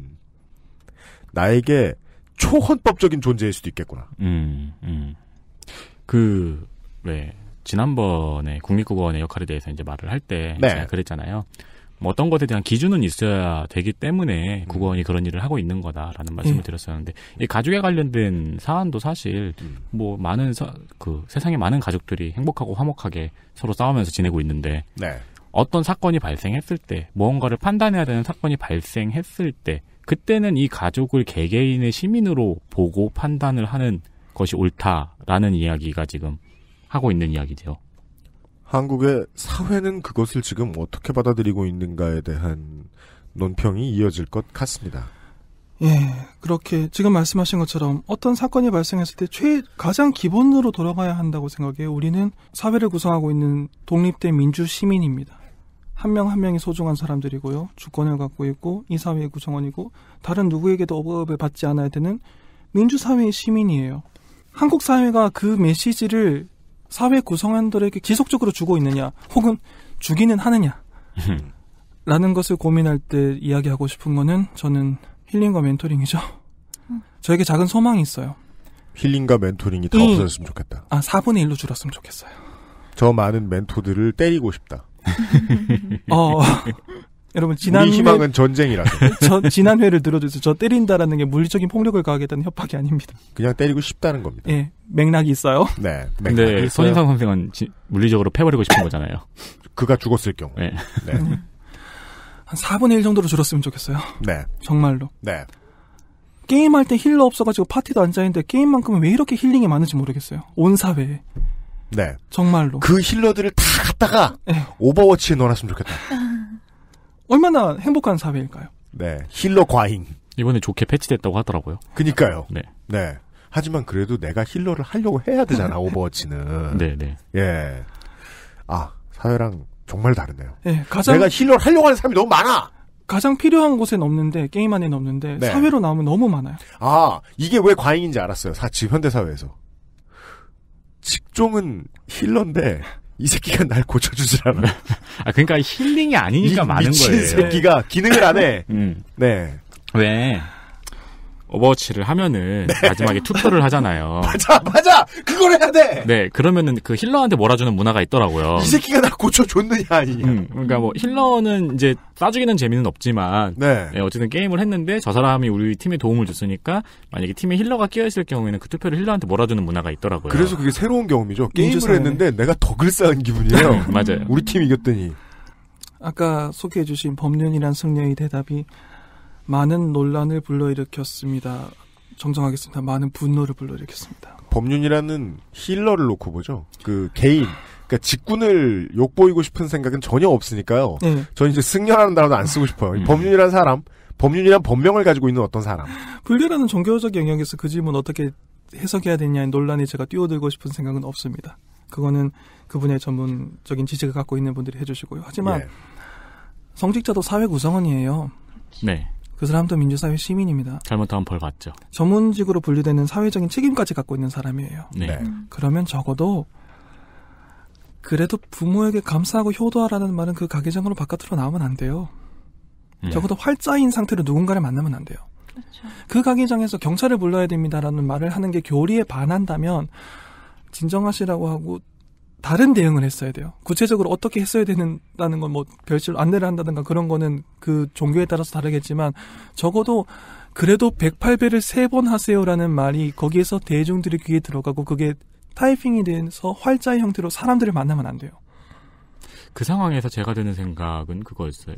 나에게 초헌법적인 존재일 수도 있겠구나. 음, 음. 그, 왜, 지난번에 국립국어원의 역할에 대해서 이제 말을 할때 네. 제가 그랬잖아요. 뭐 어떤 것에 대한 기준은 있어야 되기 때문에 음. 국어원이 그런 일을 하고 있는 거다라는 말씀을 음. 드렸었는데 이 가족에 관련된 사안도 사실 음. 뭐 많은 사, 그세상에 많은 가족들이 행복하고 화목하게 서로 싸우면서 지내고 있는데 네. 어떤 사건이 발생했을 때, 무언가를 판단해야 되는 사건이 발생했을 때, 그때는 이 가족을 개개인의 시민으로 보고 판단을 하는 것이 옳다라는 이야기가 지금 하고 있는 이야기죠. 한국의 사회는 그것을 지금 어떻게 받아들이고 있는가에 대한 논평이 이어질 것 같습니다. 예, 그렇게 지금 말씀하신 것처럼 어떤 사건이 발생했을 때 최, 가장 기본으로 돌아가야 한다고 생각해 우리는 사회를 구성하고 있는 독립된 민주 시민입니다. 한 명한 한 명이 소중한 사람들이고요. 주권을 갖고 있고 이사회 의 구성원이고 다른 누구에게도 억압을 받지 않아야 되는 민주사회의 시민이에요. 한국 사회가 그 메시지를 사회 구성원들에게 지속적으로 주고 있느냐 혹은 주기는 하느냐 라는 것을 고민할 때 이야기하고 싶은 거는 저는 힐링과 멘토링이죠. 음. 저에게 작은 소망이 있어요. 힐링과 멘토링이 다 없어졌으면 좋겠다. 아, 4분의 1로 줄었으면 좋겠어요. 저 많은 멘토들을 때리고 싶다. 어, 여러분 지난 우리 희망은 전쟁이라서. 저 지난 회를 들어주세요. 저 때린다라는 게 물리적인 폭력을 가하겠다는 협박이 아닙니다. 그냥 때리고 싶다는 겁니다. 예, 맥락이 있어요. 네. 맥락데 손인상 선생은 지, 물리적으로 패버리고 싶은 거잖아요. 그가 죽었을 경우. 네. 네. 네. 한 4분의 1 정도로 줄었으면 좋겠어요. 네. 정말로. 네. 게임할 때 힐러 없어가지고 파티도 안 짜는데 게임만큼은 왜 이렇게 힐링이 많은지 모르겠어요. 온 사회에. 네. 정말로. 그 힐러들을 다 갖다가 네. 오버워치에 넣어놨으면 좋겠다. 아. 얼마나 행복한 사회일까요? 네. 힐러 과잉. 이번에 좋게 패치됐다고 하더라고요. 그니까요. 네. 네. 하지만 그래도 내가 힐러를 하려고 해야 되잖아, 오버워치는. 네네. 네. 예. 아, 사회랑 정말 다르네요. 네, 가장. 내가 힐러를 하려고 하는 사람이 너무 많아! 가장 필요한 곳엔 없는데 게임 안에는 없는데 네. 사회로 나오면 너무 많아요. 아 이게 왜 과잉인지 알았어요. 사, 지금 현대 사회에서 직종은 힐러인데 이 새끼가 날 고쳐주질 않아. 아 그러니까 힐링이 아니니까 많은 거예요. 이 새끼가 기능을 안 해. 음. 네. 왜 오버워치를 하면은 네. 마지막에 투표를 하잖아요. 맞아, 맞아. 그걸 해야 돼. 네, 그러면은 그 힐러한테 몰아주는 문화가 있더라고요. 이 새끼가 나 고쳐줬느냐 아 음, 그러니까 뭐 힐러는 이제 쏴주기는 재미는 없지만, 네. 네, 어쨌든 게임을 했는데 저 사람이 우리 팀에 도움을 줬으니까 만약에 팀에 힐러가 끼어 있을 경우에는 그 투표를 힐러한테 몰아주는 문화가 있더라고요. 그래서 그게 새로운 경험이죠. 게임을 했는데 내가 덕을 쌓은 기분이에요. 맞아요. 우리 팀 이겼더니. 아까 소개해주신 법륜이란 승려의 대답이 많은 논란을 불러일으켰습니다. 정정하겠습니다. 많은 분노를 불러일으켰습니다. 법륜이라는 힐러를 놓고 보죠. 그 개인, 그니까 직군을 욕보이고 싶은 생각은 전혀 없으니까요. 네. 저는 이제 승려라는 단어도 안 쓰고 싶어요. 음. 법륜이라는 사람, 법륜이란 법명을 가지고 있는 어떤 사람. 불교라는 종교적 영역에서 그 질문 어떻게 해석해야 되냐 논란이 제가 뛰어들고 싶은 생각은 없습니다. 그거는 그분의 전문적인 지식을 갖고 있는 분들이 해주시고요. 하지만 예. 성직자도 사회 구성원이에요. 네. 그 사람도 민주사회 시민입니다. 잘못하면 벌 받죠. 전문직으로 분류되는 사회적인 책임까지 갖고 있는 사람이에요. 네. 음. 그러면 적어도 그래도 부모에게 감사하고 효도하라는 말은 그 가계장으로 바깥으로 나오면 안 돼요. 네. 적어도 활자인 상태로 누군가를 만나면 안 돼요. 그렇죠. 그 가게장에서 경찰을 불러야 됩니다라는 말을 하는 게 교리에 반한다면 진정하시라고 하고 다른 대응을 했어야 돼요. 구체적으로 어떻게 했어야 되는다는 건 뭐 별실 안내를 한다든가 그런 거는 그 종교에 따라서 다르겠지만 적어도 그래도 108배를 세 번 하세요라는 말이 거기에서 대중들의 귀에 들어가고 그게 타이핑이 돼서 활자의 형태로 사람들을 만나면 안 돼요. 그 상황에서 제가 드는 생각은 그거였어요.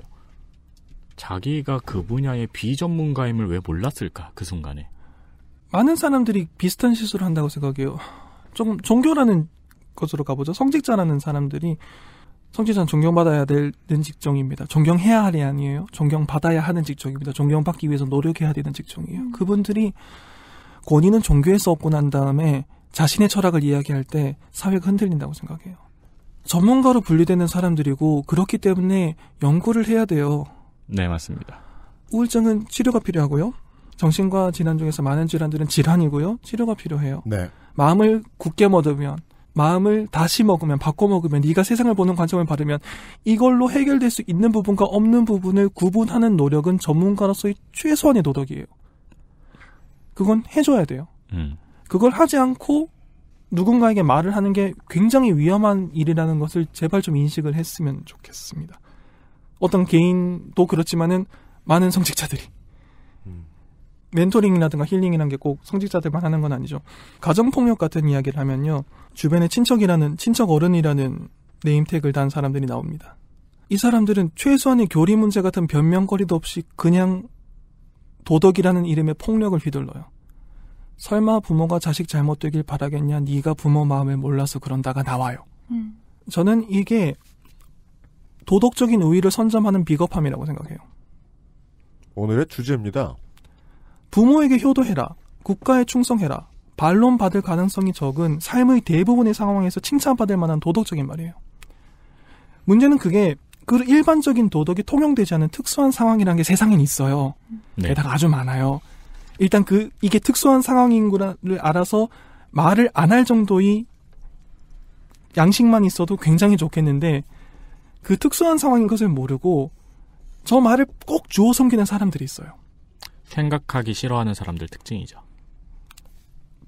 자기가 그 분야의 비전문가임을 왜 몰랐을까 그 순간에 많은 사람들이 비슷한 실수를 한다고 생각해요. 조금 종교라는 것으로 가보죠. 성직자라는 사람들이 성직자는 존경받아야 되는 직종입니다. 존경해야 할게 아니에요. 존경받아야 하는 직종입니다. 존경받기 위해서 노력해야 되는 직종이에요. 음. 그분들이 권위는 종교에서 얻고 난 다음에 자신의 철학을 이야기할 때 사회가 흔들린다고 생각해요. 전문가로 분류되는 사람들이고 그렇기 때문에 연구를 해야 돼요. 네, 맞습니다. 우울증은 치료가 필요하고요. 정신과 질환 중에서 많은 질환들은 질환이고요. 치료가 필요해요. 네. 마음을 굳게 먹으면 마음을 다시 먹으면 바꿔 먹으면 네가 세상을 보는 관점을 바르면 이걸로 해결될 수 있는 부분과 없는 부분을 구분하는 노력은 전문가로서의 최소한의 노력이에요. 그건 해줘야 돼요. 음. 그걸 하지 않고 누군가에게 말을 하는 게 굉장히 위험한 일이라는 것을 제발 좀 인식을 했으면 좋겠습니다. 어떤 개인도 그렇지만은 많은 성직자들이 멘토링이라든가 힐링이라는 게 꼭 성직자들만 하는 건 아니죠. 가정폭력 같은 이야기를 하면요. 주변에 친척이라는, 친척 어른이라는 네임택을 단 사람들이 나옵니다. 이 사람들은 최소한의 교리 문제 같은 변명거리도 없이 그냥 도덕이라는 이름의 폭력을 휘둘러요. 설마 부모가 자식 잘못되길 바라겠냐? 네가 부모 마음을 몰라서 그런다가 나와요. 음. 저는 이게 도덕적인 우위를 선점하는 비겁함이라고 생각해요. 오늘의 주제입니다. 부모에게 효도해라. 국가에 충성해라. 반론 받을 가능성이 적은 삶의 대부분의 상황에서 칭찬받을 만한 도덕적인 말이에요. 문제는 그게 그 일반적인 도덕이 통용되지 않은 특수한 상황이라는 게 세상엔 있어요. 네. 게다가 아주 많아요. 일단 그 이게 특수한 상황인 거를 알아서 말을 안 할 정도의 양식만 있어도 굉장히 좋겠는데 그 특수한 상황인 것을 모르고 저 말을 꼭 주워 섬기는 사람들이 있어요. 생각하기 싫어하는 사람들 특징이죠.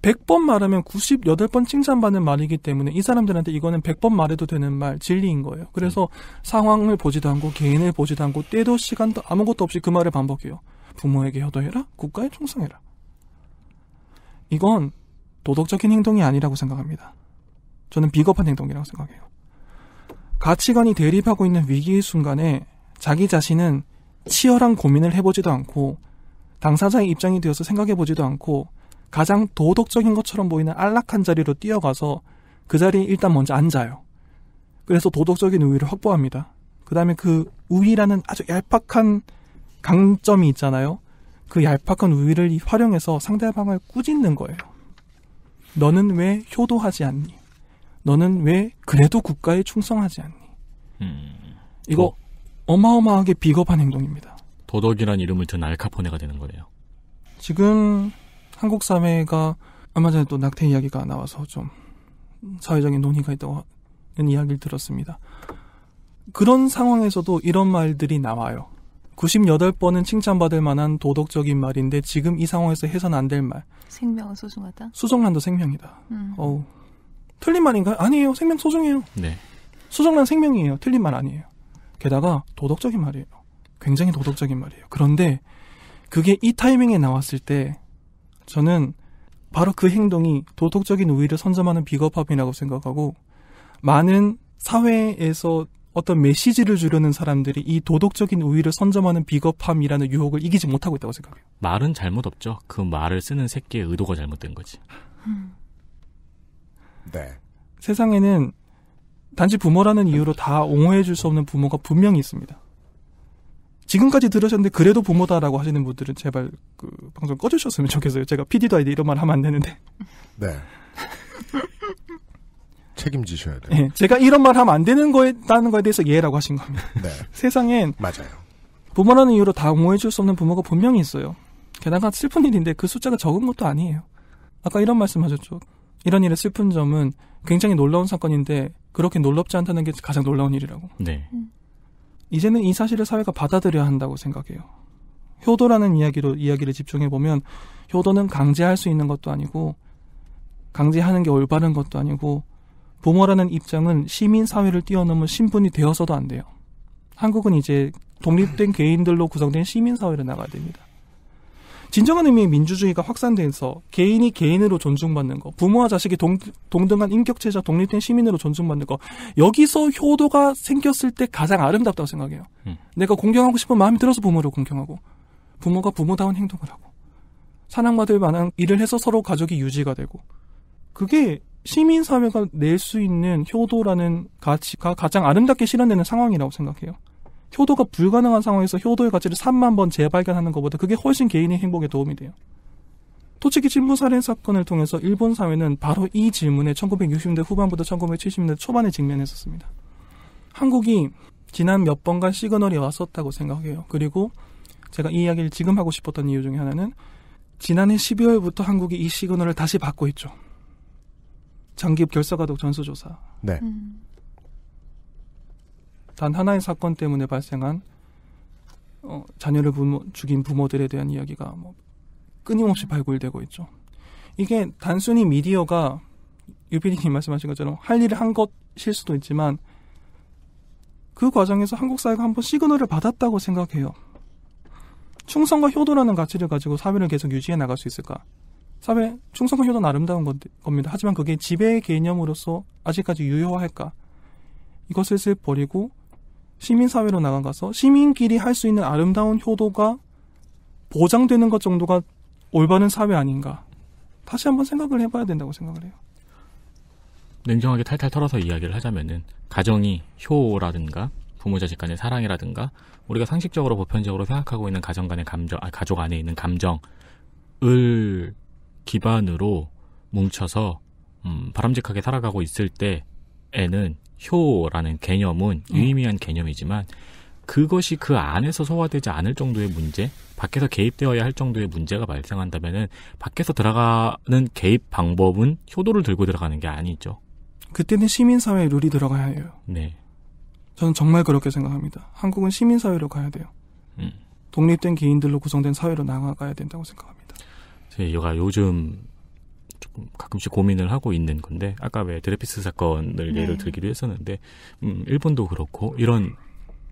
100번 말하면 98번 칭찬받는 말이기 때문에 이 사람들한테 이거는 100번 말해도 되는 말, 진리인 거예요. 그래서 음. 상황을 보지도 않고 개인을 보지도 않고 때도 시간도 아무것도 없이 그 말을 반복해요. 부모에게 효도해라, 국가에 충성해라. 이건 도덕적인 행동이 아니라고 생각합니다. 저는 비겁한 행동이라고 생각해요. 가치관이 대립하고 있는 위기의 순간에 자기 자신은 치열한 고민을 해보지도 않고 당사자의 입장이 되어서 생각해보지도 않고 가장 도덕적인 것처럼 보이는 안락한 자리로 뛰어가서 그 자리에 일단 먼저 앉아요. 그래서 도덕적인 우위를 확보합니다. 그 다음에 그 우위라는 아주 얄팍한 강점이 있잖아요. 그 얄팍한 우위를 활용해서 상대방을 꾸짖는 거예요. 너는 왜 효도하지 않니? 너는 왜 그래도 국가에 충성하지 않니? 음, 이거 어. 어마어마하게 비겁한 행동입니다. 도덕이란 이름을 든 알카포네가 되는 거예요. 지금 한국 사회가 얼마 전에 또 낙태 이야기가 나와서 좀 사회적인 논의가 있다고 하는 이야기를 들었습니다. 그런 상황에서도 이런 말들이 나와요. 98번은 칭찬받을 만한 도덕적인 말인데 지금 이 상황에서 해선 안될 말. 생명은 소중하다? 수정란도 생명이다. 음. 어우. 틀린 말인가요? 아니에요. 생명 소중해요. 네. 수정란 생명이에요. 틀린 말 아니에요. 게다가 도덕적인 말이에요. 굉장히 도덕적인 말이에요. 그런데 그게 이 타이밍에 나왔을 때 저는 바로 그 행동이 도덕적인 우위를 선점하는 비겁함이라고 생각하고 많은 사회에서 어떤 메시지를 주려는 사람들이 이 도덕적인 우위를 선점하는 비겁함이라는 유혹을 이기지 못하고 있다고 생각해요. 말은 잘못 없죠. 그 말을 쓰는 새끼의 의도가 잘못된 거지. 음. 네. 세상에는 단지 부모라는 이유로 다 옹호해줄 수 없는 부모가 분명히 있습니다. 지금까지 들으셨는데 그래도 부모다라고 하시는 분들은 제발 그 방송 꺼주셨으면 좋겠어요. 제가 PD도 아닌데 이런 말 하면 안 되는데. 네. 책임지셔야 돼요. 네, 제가 이런 말 하면 안 되는 거에 다는 거에 대해서 예라고 하신 겁니다. 네. 세상엔 맞아요. 부모라는 이유로 다응호해줄수 없는 부모가 분명히 있어요. 게다가 슬픈 일인데 그 숫자가 적은 것도 아니에요. 아까 이런 말씀하셨죠. 이런 일의 슬픈 점은 굉장히 놀라운 사건인데 그렇게 놀랍지 않다는 게 가장 놀라운 일이라고. 네. 음. 이제는 이 사실을 사회가 받아들여야 한다고 생각해요. 효도라는 이야기로 이야기를 집중해 보면 효도는 강제할 수 있는 것도 아니고 강제하는 게 올바른 것도 아니고 부모라는 입장은 시민 사회를 뛰어넘은 신분이 되어서도 안 돼요. 한국은 이제 독립된 개인들로 구성된 시민 사회로 나가야 됩니다. 진정한 의미의 민주주의가 확산돼서 개인이 개인으로 존중받는 거, 부모와 자식이 동, 동등한 인격체자 독립된 시민으로 존중받는 거, 여기서 효도가 생겼을 때 가장 아름답다고 생각해요. 음. 내가 공경하고 싶은 마음이 들어서 부모를 공경하고, 부모가 부모다운 행동을 하고, 사랑받을 만한 일을 해서 서로 가족이 유지가 되고, 그게 시민사회가 낼 수 있는 효도라는 가치가 가장 아름답게 실현되는 상황이라고 생각해요. 효도가 불가능한 상황에서 효도의 가치를 3만 번 재발견하는 것보다 그게 훨씬 개인의 행복에 도움이 돼요. 토치키 친부 살인 사건을 통해서 일본 사회는 바로 이 질문에 1960년대 후반부터 1970년대 초반에 직면했었습니다. 한국이 지난 몇 번간 시그널이 왔었다고 생각해요. 그리고 제가 이 이야기를 지금 하고 싶었던 이유 중에 하나는 지난해 12월부터 한국이 이 시그널을 다시 받고 있죠. 장기입 결사가독 전수조사. 네. 음. 단 하나의 사건 때문에 발생한 어, 자녀를 부모, 죽인 부모들에 대한 이야기가 뭐 끊임없이 발굴되고 있죠. 이게 단순히 미디어가 유피디님 말씀하신 것처럼 할 일을 한 것일 수도 있지만 그 과정에서 한국 사회가 한 번 시그널을 받았다고 생각해요. 충성과 효도라는 가치를 가지고 사회를 계속 유지해 나갈 수 있을까? 사회 충성과 효도는 아름다운 건, 겁니다. 하지만 그게 지배의 개념으로서 아직까지 유효할까? 이것을 버리고 시민사회로 나가서 시민끼리 할 수 있는 아름다운 효도가 보장되는 것 정도가 올바른 사회 아닌가. 다시 한번 생각을 해봐야 된다고 생각을 해요. 냉정하게 탈탈 털어서 이야기를 하자면은 가정이 효라든가 부모 자식 간의 사랑이라든가 우리가 상식적으로 보편적으로 생각하고 있는 가정 간의 감정, 아, 가족 안에 있는 감정을 기반으로 뭉쳐서 음, 바람직하게 살아가고 있을 때에는 효라는 개념은 음. 유의미한 개념이지만 그것이 그 안에서 소화되지 않을 정도의 문제, 밖에서 개입되어야 할 정도의 문제가 발생한다면은 밖에서 들어가는 개입 방법은 효도를 들고 들어가는 게 아니죠. 그때는 시민사회 룰이 들어가야 해요. 네. 저는 정말 그렇게 생각합니다. 한국은 시민사회로 가야 돼요. 음. 독립된 개인들로 구성된 사회로 나아가야 된다고 생각합니다. 제가 네, 요즘 조금 가끔씩 고민을 하고 있는 건데 아까 왜 드레피스 사건을 네. 예를 들기도 했었는데 음, 일본도 그렇고 이런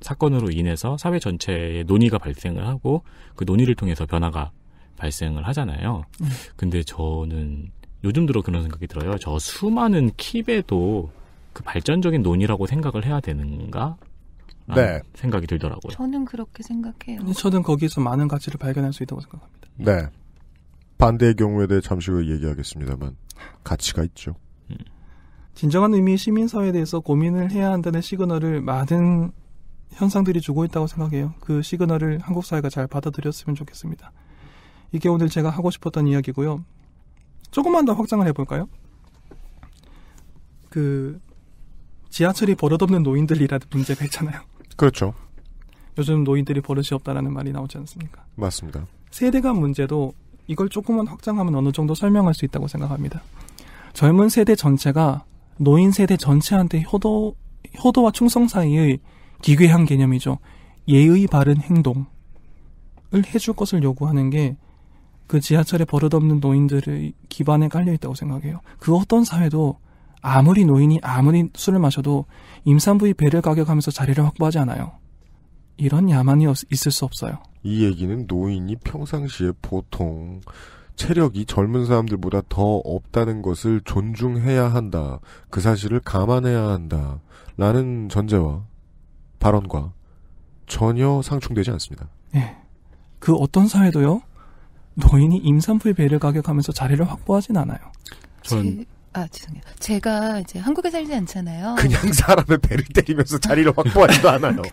사건으로 인해서 사회 전체에 논의가 발생을 하고 그 논의를 통해서 변화가 발생을 하잖아요. 음. 근데 저는 요즘 들어 그런 생각이 들어요. 저 수많은 킵에도 그 발전적인 논의라고 생각을 해야 되는가? 네. 생각이 들더라고요. 저는 그렇게 생각해요. 저는 거기서 많은 가치를 발견할 수 있다고 생각합니다. 네. 반대의 경우에 대해 잠시 후에 얘기하겠습니다만 가치가 있죠. 진정한 의미의 시민사회에 대해서 고민을 해야 한다는 시그널을 많은 현상들이 주고 있다고 생각해요. 그 시그널을 한국 사회가 잘 받아들였으면 좋겠습니다. 이게 오늘 제가 하고 싶었던 이야기고요. 조금만 더 확장을 해볼까요? 그 지하철이 버릇없는 노인들이라는 문제가 있잖아요. 그렇죠. 요즘 노인들이 버릇이 없다라는 말이 나오지 않습니까? 맞습니다. 세대 간 문제도 이걸 조금만 확장하면 어느 정도 설명할 수 있다고 생각합니다. 젊은 세대 전체가 노인 세대 전체한테 효도, 효도와 충성 사이의 기괴한 개념이죠. 예의 바른 행동을 해줄 것을 요구하는 게 그 지하철에 버릇없는 노인들의 기반에 깔려 있다고 생각해요. 그 어떤 사회도 아무리 노인이 아무리 술을 마셔도 임산부의 배를 가격하면서 자리를 확보하지 않아요. 이런 야만이 있을 수 없어요. 이 얘기는 노인이 평상시에 보통 체력이 젊은 사람들보다 더 없다는 것을 존중해야 한다. 그 사실을 감안해야 한다. 라는 전제와 발언과 전혀 상충되지 않습니다. 네. 그 어떤 사회도요, 노인이 임산부의 배를 가격하면서 자리를 확보하진 않아요. 전... 아, 죄송해요. 제가 이제 한국에 살지 않잖아요. 그냥 사람의 배를 때리면서 자리를 확보하지도 않아요. 그렇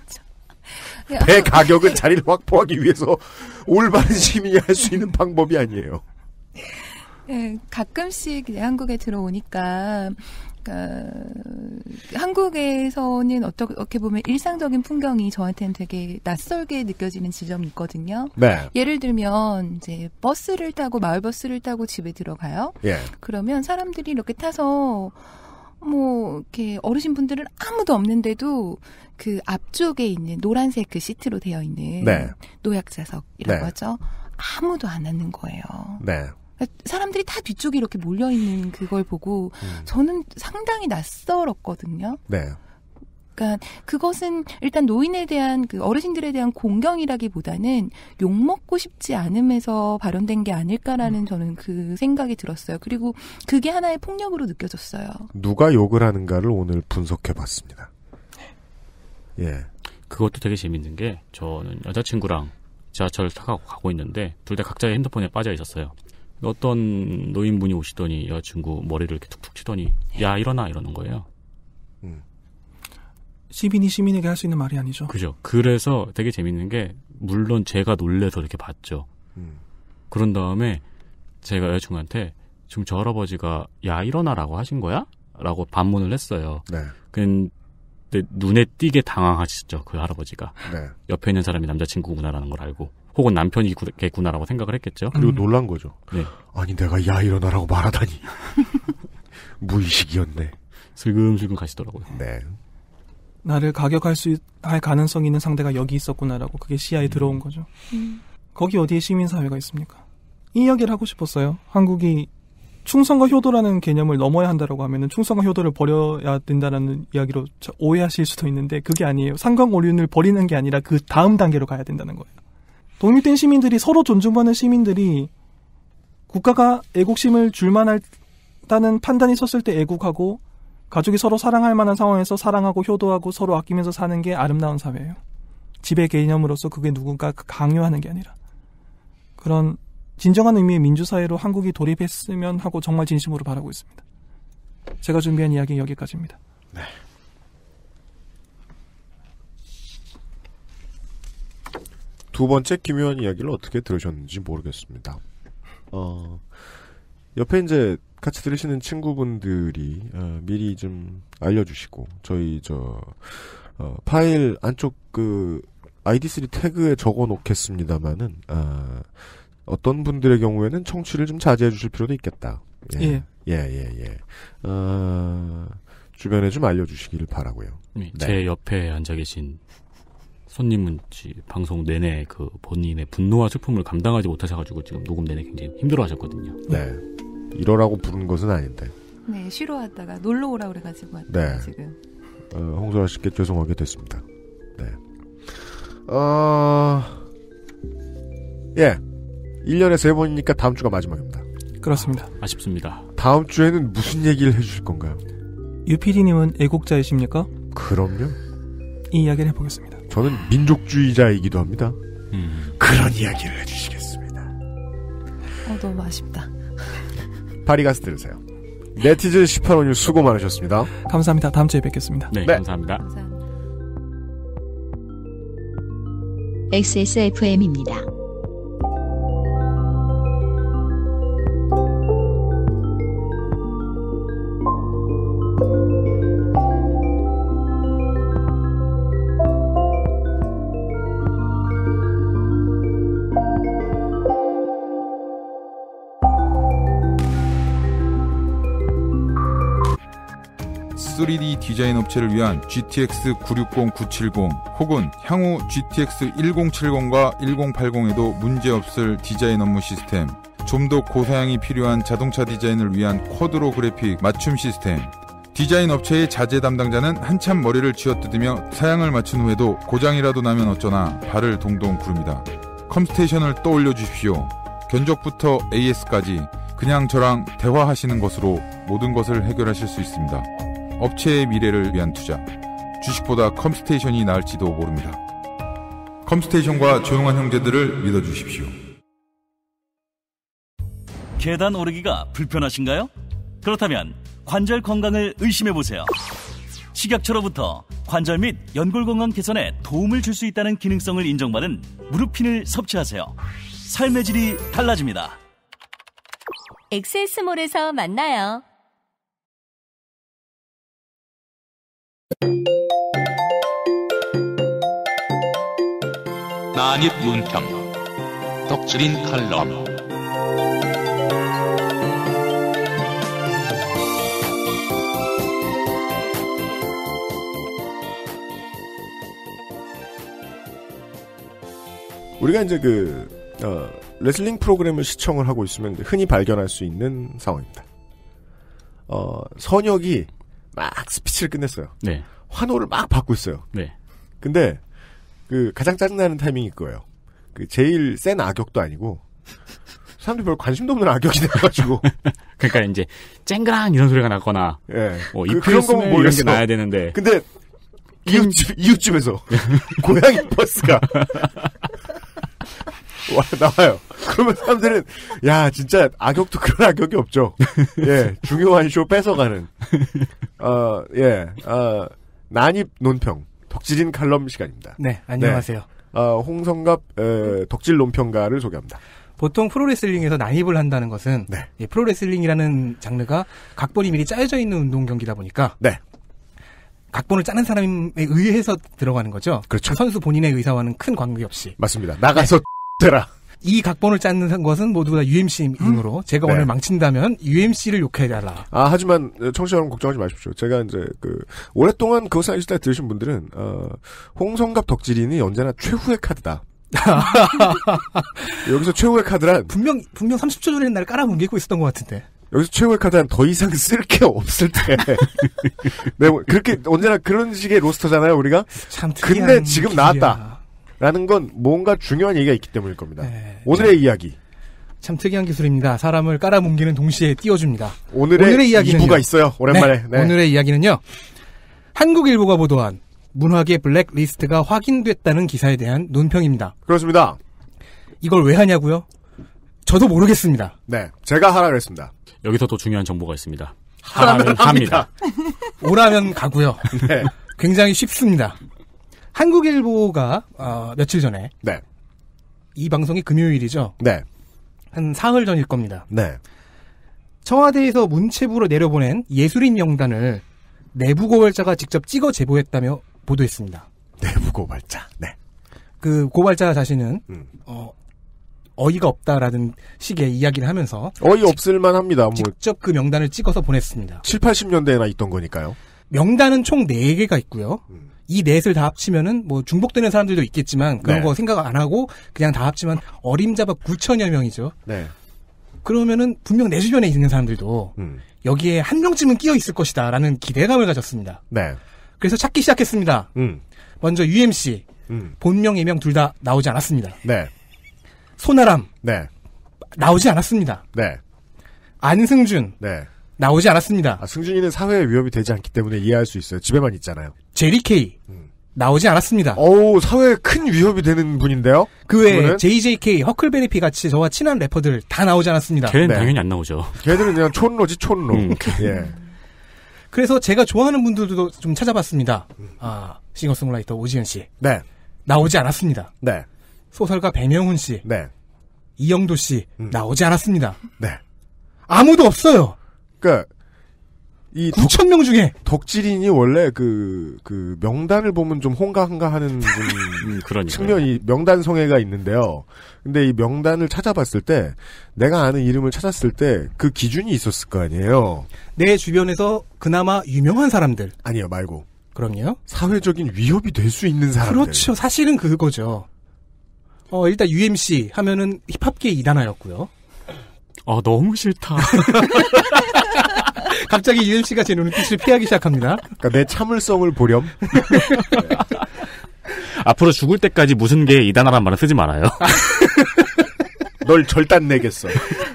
배 가격은 자리를 확보하기 위해서 올바른 시민이 할 수 있는 방법이 아니에요. 네, 가끔씩 한국에 들어오니까 그러니까 한국에서는 어떻게 보면 일상적인 풍경이 저한테는 되게 낯설게 느껴지는 지점이 있거든요. 네. 예를 들면 이제 버스를 타고 마을 버스를 타고 집에 들어가요. 예. 그러면 사람들이 이렇게 타서 뭐 이렇게 어르신 분들은 아무도 없는데도 그 앞쪽에 있는 노란색 그 시트로 되어 있는 네. 노약자석이라고 네. 하죠. 아무도 안 앉는 거예요. 네. 그러니까 사람들이 다 뒤쪽에 이렇게 몰려 있는 그걸 보고 음. 저는 상당히 낯설었거든요. 네. 그러니까 그것은 일단 노인에 대한 그 어르신들에 대한 공경이라기보다는 욕 먹고 싶지 않음에서 발언된게 아닐까라는 음. 저는 그 생각이 들었어요. 그리고 그게 하나의 폭력으로 느껴졌어요. 누가 욕을 하는가를 오늘 분석해봤습니다. 네. 예. 그것도 되게 재밌는 게 저는 여자친구랑 지하철 타고 가고 있는데 둘 다 각자의 핸드폰에 빠져 있었어요. 어떤 노인분이 오시더니 여자친구 머리를 이렇게 툭툭 치더니 네. 야 일어나 이러는 거예요. 음. 시민이 시민에게 할 수 있는 말이 아니죠. 그죠. 그래서 되게 재밌는 게 물론 제가 놀래서 이렇게 봤죠. 음. 그런 다음에 제가 여자친구한테 지금 저 할아버지가 야 일어나라고 하신 거야? 라고 반문을 했어요. 네. 근데 눈에 띄게 당황하시죠 그 할아버지가. 네. 옆에 있는 사람이 남자친구구나라는 걸 알고 혹은 남편이겠구나라고 생각을 했겠죠. 음. 그리고 음. 놀란 거죠. 네. 아니 내가 야 일어나라고 말하다니 무의식이었네. 슬금슬금 가시더라고요. 네. 나를 가격할 수 할 가능성 이 있는 상대가 여기 있었구나라고 그게 시야에 음. 들어온 거죠. 음. 거기 어디에 시민사회가 있습니까? 이 이야기를 하고 싶었어요. 한국이 충성과 효도라는 개념을 넘어야 한다라고 하면은 충성과 효도를 버려야 된다라는 이야기로 오해하실 수도 있는데 그게 아니에요. 상강 오륜을 버리는 게 아니라 그 다음 단계로 가야 된다는 거예요. 독립된 시민들이 서로 존중받는 시민들이 국가가 애국심을 줄만할다는 판단이 섰을 때 애국하고 가족이 서로 사랑할 만한 상황에서 사랑하고 효도하고 서로 아끼면서 사는 게 아름다운 사회예요. 집의 개념으로서 그게 누군가 강요하는 게 아니라 그런 진정한 의미의 민주사회로 한국이 돌입했으면 하고 정말 진심으로 바라고 있습니다. 제가 준비한 이야기 여기까지입니다. 네. 두 번째 김효원 이야기를 어떻게 들으셨는지 모르겠습니다. 어, 옆에 이제 같이 들으시는 친구분들이 어, 미리 좀 알려주시고 저희 저 어, 파일 안쪽 그아 ID3 태그에 적어놓겠습니다만은 아, 어떤 분들의 경우에는 청취를 좀 자제해 주실 필요도 있겠다. 예, 예, 예, 예. 예. 어, 주변에 좀 알려주시기를 바라고요. 네, 네. 제 옆에 앉아 계신 손님은 방송 내내 그 본인의 분노와 슬픔을 감당하지 못하셔가지고 지금 녹음 내내 굉장히 힘들어하셨거든요. 네. 이러라고 부르는 것은 아닌데. 네, 쉬러 왔다가 놀러 오라 그래가지고 왔다 네. 지금. 어, 홍소라 씨께 죄송하게 됐습니다. 네. 어... 예. 1년에 세 번이니까 다음 주가 마지막입니다. 그렇습니다. 아쉽습니다. 다음 주에는 무슨 얘기를 해주실 건가요? 유피디님은 애국자이십니까? 그럼요. 이 이야기를 해보겠습니다. 저는 민족주의자이기도 합니다. 음. 그런 이야기를 해주시겠습니다. 어, 너무 아쉽다. 파리 가서 들으세요. 네티즌 18원님 수고 많으셨습니다. 감사합니다. 다음 주에 뵙겠습니다. 네, 네. 감사합니다. 감사합니다. x s f 니다 디자인 업체를 위한 GTX 960, 970 혹은 향후 GTX 1070과 1080에도 문제없을 디자인 업무 시스템 좀 더 고사양이 필요한 자동차 디자인을 위한 쿼드로 그래픽 맞춤 시스템 디자인 업체의 자재 담당자는 한참 머리를 쥐어뜯으며 사양을 맞춘 후에도 고장이라도 나면 어쩌나 발을 동동 구릅니다. 컴스테이션을 떠올려 주십시오. 견적부터 AS까지 그냥 저랑 대화하시는 것으로 모든 것을 해결하실 수 있습니다. 업체의 미래를 위한 투자. 주식보다 컴스테이션이 나을지도 모릅니다. 컴스테이션과 조용한 형제들을 믿어주십시오. 계단 오르기가 불편하신가요? 그렇다면 관절 건강을 의심해 보세요. 식약처로부터 관절 및 연골 건강 개선에 도움을 줄 수 있다는 기능성을 인정받은 무릎핀을 섭취하세요. 삶의 질이 달라집니다. 엑세스몰에서 만나요. 난입 윤형 덕질인 칼럼 우리가 이제 그 어, 레슬링 프로그램을 시청을 하고 있으면 흔히 발견할 수 있는 상황입니다. 어, 선혁이 막 스피치를 끝냈어요. 네. 환호를 막 받고 있어요. 네. 근데 그 가장 짜증나는 타이밍일 거예요. 그 제일 센 악역도 아니고 사람들이 별 관심도 없는 악역이 돼가지고. 그러니까 이제 쨍그랑 이런 소리가 나거나, 예. 뭐 그, 그런 거뭐 이런 게 나야 되는데. 근데 이웃집 이웃집에서 고양이 버스가 와 나와요. 그러면 사람들은 야 진짜 악역도 그런 악역이 없죠. 예 중요한 쇼 뺏어가는 어예어 예, 어, 난입 논평. 덕질인 칼럼 시간입니다. 네, 안녕하세요. 네, 어, 홍성갑 에, 덕질 논평가를 소개합니다. 보통 프로레슬링에서 난입을 한다는 것은 네. 예, 프로레슬링이라는 장르가 각본이 미리 짜여져 있는 운동 경기다 보니까 네. 각본을 짜는 사람에 의해서 들어가는 거죠. 그렇죠. 선수 본인의 의사와는 큰 관계없이. 맞습니다. 나가서 네. 라이 각본을 짰는 것은 모두 다 UMC 등으로 음? 제가 네. 오늘 망친다면 UMC를 욕해달라. 아 하지만 어, 청취자 여러분 걱정하지 마십시오. 제가 이제 그 오랫동안 그것은 알기 싫다 들으신 분들은 어, 홍성갑 덕질인이 언제나 최후의 카드다. 여기서 최후의 카드란 분명 분명 30초 전에 날 깔아뭉개고 있었던 것 같은데. 여기서 최후의 카드는 더 이상 쓸 게 없을 때. 네, 뭐 그렇게 언제나 그런 식의 로스터잖아요, 우리가. 참 특이한 근데 지금 길이야. 나왔다. 라는 건 뭔가 중요한 얘기가 있기 때문일 겁니다. 네, 오늘의 네. 이야기. 참 특이한 기술입니다. 사람을 깔아뭉기는 동시에 띄워줍니다. 오늘의, 오늘의 이야기는 부가 있어요. 오랜만에. 네, 네, 오늘의 이야기는요. 한국일보가 보도한 문화계 블랙리스트가 확인됐다는 기사에 대한 논평입니다. 그렇습니다. 이걸 왜 하냐고요? 저도 모르겠습니다. 네, 제가 하라 그랬습니다. 여기서 더 중요한 정보가 있습니다. 하라면, 하라면 합니다. 합니다. 오라면 가고요. 네. 굉장히 쉽습니다. 한국일보가 어, 며칠 전에 네. 이 방송이 금요일이죠. 네. 한 사흘 전일 겁니다. 네. 청와대에서 문체부로 내려보낸 예술인 명단을 내부 고발자가 직접 찍어 제보했다며 보도했습니다. 내부 고발자. 네. 그 고발자 자신은 음. 어, 어이가 없다라는 식의 이야기를 하면서 어이 없을만 합니다. 뭐. 직접 그 명단을 찍어서 보냈습니다. 7, 80년대에나 있던 거니까요. 명단은 총 4개가 있고요. 음. 이 넷을 다 합치면은 뭐 중복되는 사람들도 있겠지만 그런 네. 거 생각 안 하고 그냥 다 합치면 어림잡아 9천여 명이죠. 네. 그러면은 분명 내 주변에 있는 사람들도 음. 여기에 한 명쯤은 끼어 있을 것이다라는 기대감을 가졌습니다. 네. 그래서 찾기 시작했습니다. 음. 먼저 UMC 음. 본명 예명 둘 다 나오지 않았습니다. 네. 손아람 네. 나오지 않았습니다. 네. 안승준 네. 나오지 않았습니다. 아, 승준이는 사회에 위협이 되지 않기 때문에 이해할 수 있어요. 집에만 있잖아요. 제리케이 나오지 않았습니다. 어 사회에 큰 위협이 되는 분인데요. 그 외에 JJK, 허클베리피 같이 저와 친한 래퍼들 다 나오지 않았습니다. 걔는 네. 당연히 안 나오죠. 걔들은 그냥 촌로지 촌로. 음. 예. 그래서 제가 좋아하는 분들도 좀 찾아봤습니다. 아 싱어송라이터 오지현 씨. 네. 나오지 않았습니다. 네. 소설가 배명훈 씨. 네. 이영도 씨 음. 나오지 않았습니다. 네. 아무도 없어요. 그이 9천 명 중에 덕질인이 원래 그, 그 명단을 보면 좀 홍가한가 하는 분 음, 측면이 명단 성애가 있는데요. 근데 이 명단을 찾아봤을 때 내가 아는 이름을 찾았을 때 그 기준이 있었을 거 아니에요. 내 주변에서 그나마 유명한 사람들 아니요 말고 그럼요. 사회적인 위협이 될 수 있는 사람들. 그렇죠. 사실은 그거죠. 어, 일단 UMC 하면은 힙합계 이단하였고요. 아, 너무 싫다. 갑자기 UMC가 제 눈빛을 피하기 시작합니다. 그러니까 내 참을성을 보렴. 앞으로 죽을 때까지 무슨 게 이단아란 말을 쓰지 말아요. 널 절단 내겠어.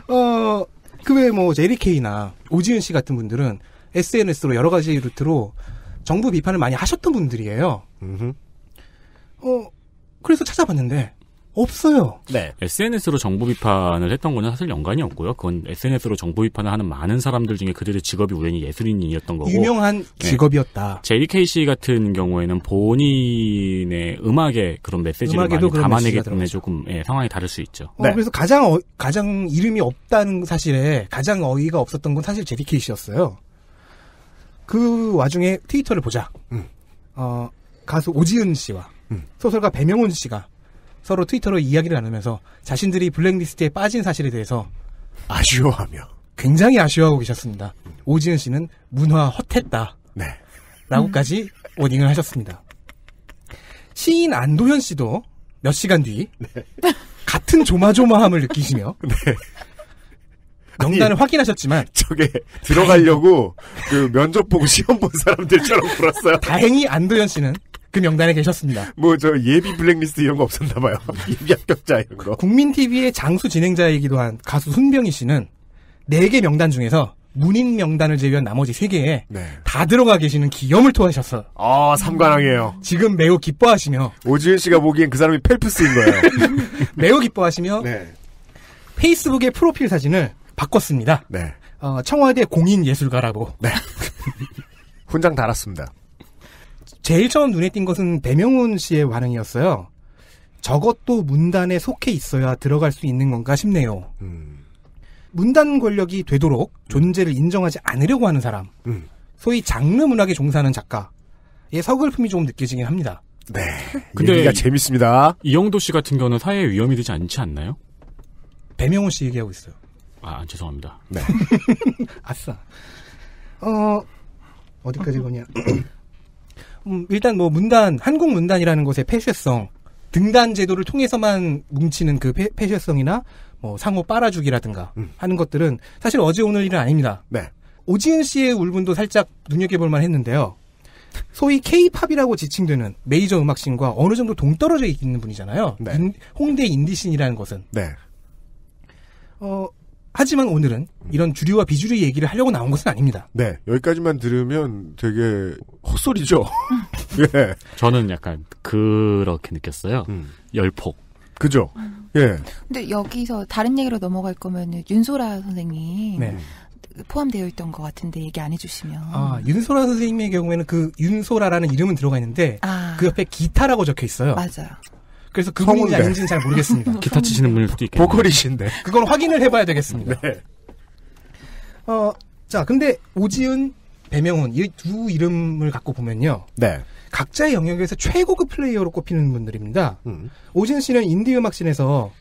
어, 그 외에 뭐 제리케이나 오지은 씨 같은 분들은 SNS로 여러 가지 루트로 정부 비판을 많이 하셨던 분들이에요. 어, 그래서 찾아봤는데 없어요. 네. SNS로 정보 비판을 했던 거는 사실 연관이 없고요. 그건 SNS로 정보 비판을 하는 많은 사람들 중에 그들의 직업이 우연히 예술인이었던 거고. 유명한 네. 직업이었다. 네. JKC 같은 경우에는 본인의 음악에 그런 메시지를 많이 담아내기 때문에 조금 예, 상황이 다를 수 있죠. 어, 네. 그래서 가장 어, 가장 이름이 없다는 사실에 가장 어이가 없었던 건 사실 JKC였어요. 그 와중에 트위터를 보자. 음. 어, 가수 오지은 씨와 음. 소설가 배명훈 씨가 서로 트위터로 이야기를 나누면서 자신들이 블랙리스트에 빠진 사실에 대해서 아쉬워하며 굉장히 아쉬워하고 계셨습니다. 오지은 씨는 문화 헛했다. 네. 라고까지 워닝을 하셨습니다. 시인 안도현 씨도 몇 시간 뒤 네. 같은 조마조마함을 느끼시며 네. 명단을 아니, 확인하셨지만 저게 들어가려고 다행히, 그 면접 보고 시험 본 사람들처럼 불었어요. 다행히 안도현 씨는 그 명단에 계셨습니다. 뭐 저 예비 블랙리스트 이런 거 없었나 봐요. 예비 합격자 이런 거. 국민 TV의 장수 진행자이기도 한 가수 손병희 씨는 네 개 명단 중에서 문인 명단을 제외한 나머지 세개에다 네. 들어가 계시는 기염을 토하셨어. 아, 삼관왕이에요. 지금 매우 기뻐하시며. 오지은 씨가 보기엔 그 사람이 펠프스인 거예요. 매우 기뻐하시며. 네. 페이스북의 프로필 사진을 바꿨습니다. 네. 어, 청와대 공인 예술가라고. 네. 훈장 달았습니다. 제일 처음 눈에 띈 것은 배명훈 씨의 반응이었어요. 저것도 문단에 속해 있어야 들어갈 수 있는 건가 싶네요. 음. 문단 권력이 되도록 음. 존재를 인정하지 않으려고 하는 사람, 음. 소위 장르 문학에 종사하는 작가의 예, 서글픔이 조금 느껴지긴 합니다. 네. 근데 얘기가 재밌습니다. 이영도 씨 같은 경우는 사회에 위험이 되지 않지 않나요? 배명훈 씨 얘기하고 있어요. 아, 아 죄송합니다. 네. 아싸. 어, 어디까지 거냐. 음, 일단 뭐 문단 한국 문단이라는 것의 폐쇄성 등단 제도를 통해서만 뭉치는 그 폐, 쇄성이나 뭐 상호 빨아주기라든가 음. 하는 것들은 사실 어제 오늘 일은 아닙니다. 네. 오지은 씨의 울분도 살짝 눈여겨볼만 했는데요. 소위 케이팝이라고 지칭되는 메이저 음악신과 어느 정도 동떨어져 있는 분이잖아요. 네. 인, 홍대 인디신이라는 것은. 네. 어, 하지만 오늘은 이런 주류와 비주류 얘기를 하려고 나온 것은 아닙니다. 네, 여기까지만 들으면 되게 헛소리죠. 음. 예. 저는 약간 그렇게 느꼈어요. 음. 열폭. 그죠? 음. 예. 근데 여기서 다른 얘기로 넘어갈 거면 윤소라 선생님 네. 포함되어 있던 것 같은데 얘기 안 해주시면. 아, 윤소라 선생님의 경우에는 그 윤소라라는 이름은 들어가 있는데 아. 그 옆에 기타라고 적혀 있어요. 맞아요. 그래서 그분인지 아닌지는 잘 모르겠습니다. 기타 치시는 분일 수도 있겠네요. 보컬이신데. 그건 확인을 해봐야 되겠습니다. 네. 어, 자, 근데 오지은, 배명훈 이 두 이름을 갖고 보면요. 네. 각자의 영역에서 최고급 플레이어로 꼽히는 분들입니다. 음. 오지은 씨는 인디 음악 씬에서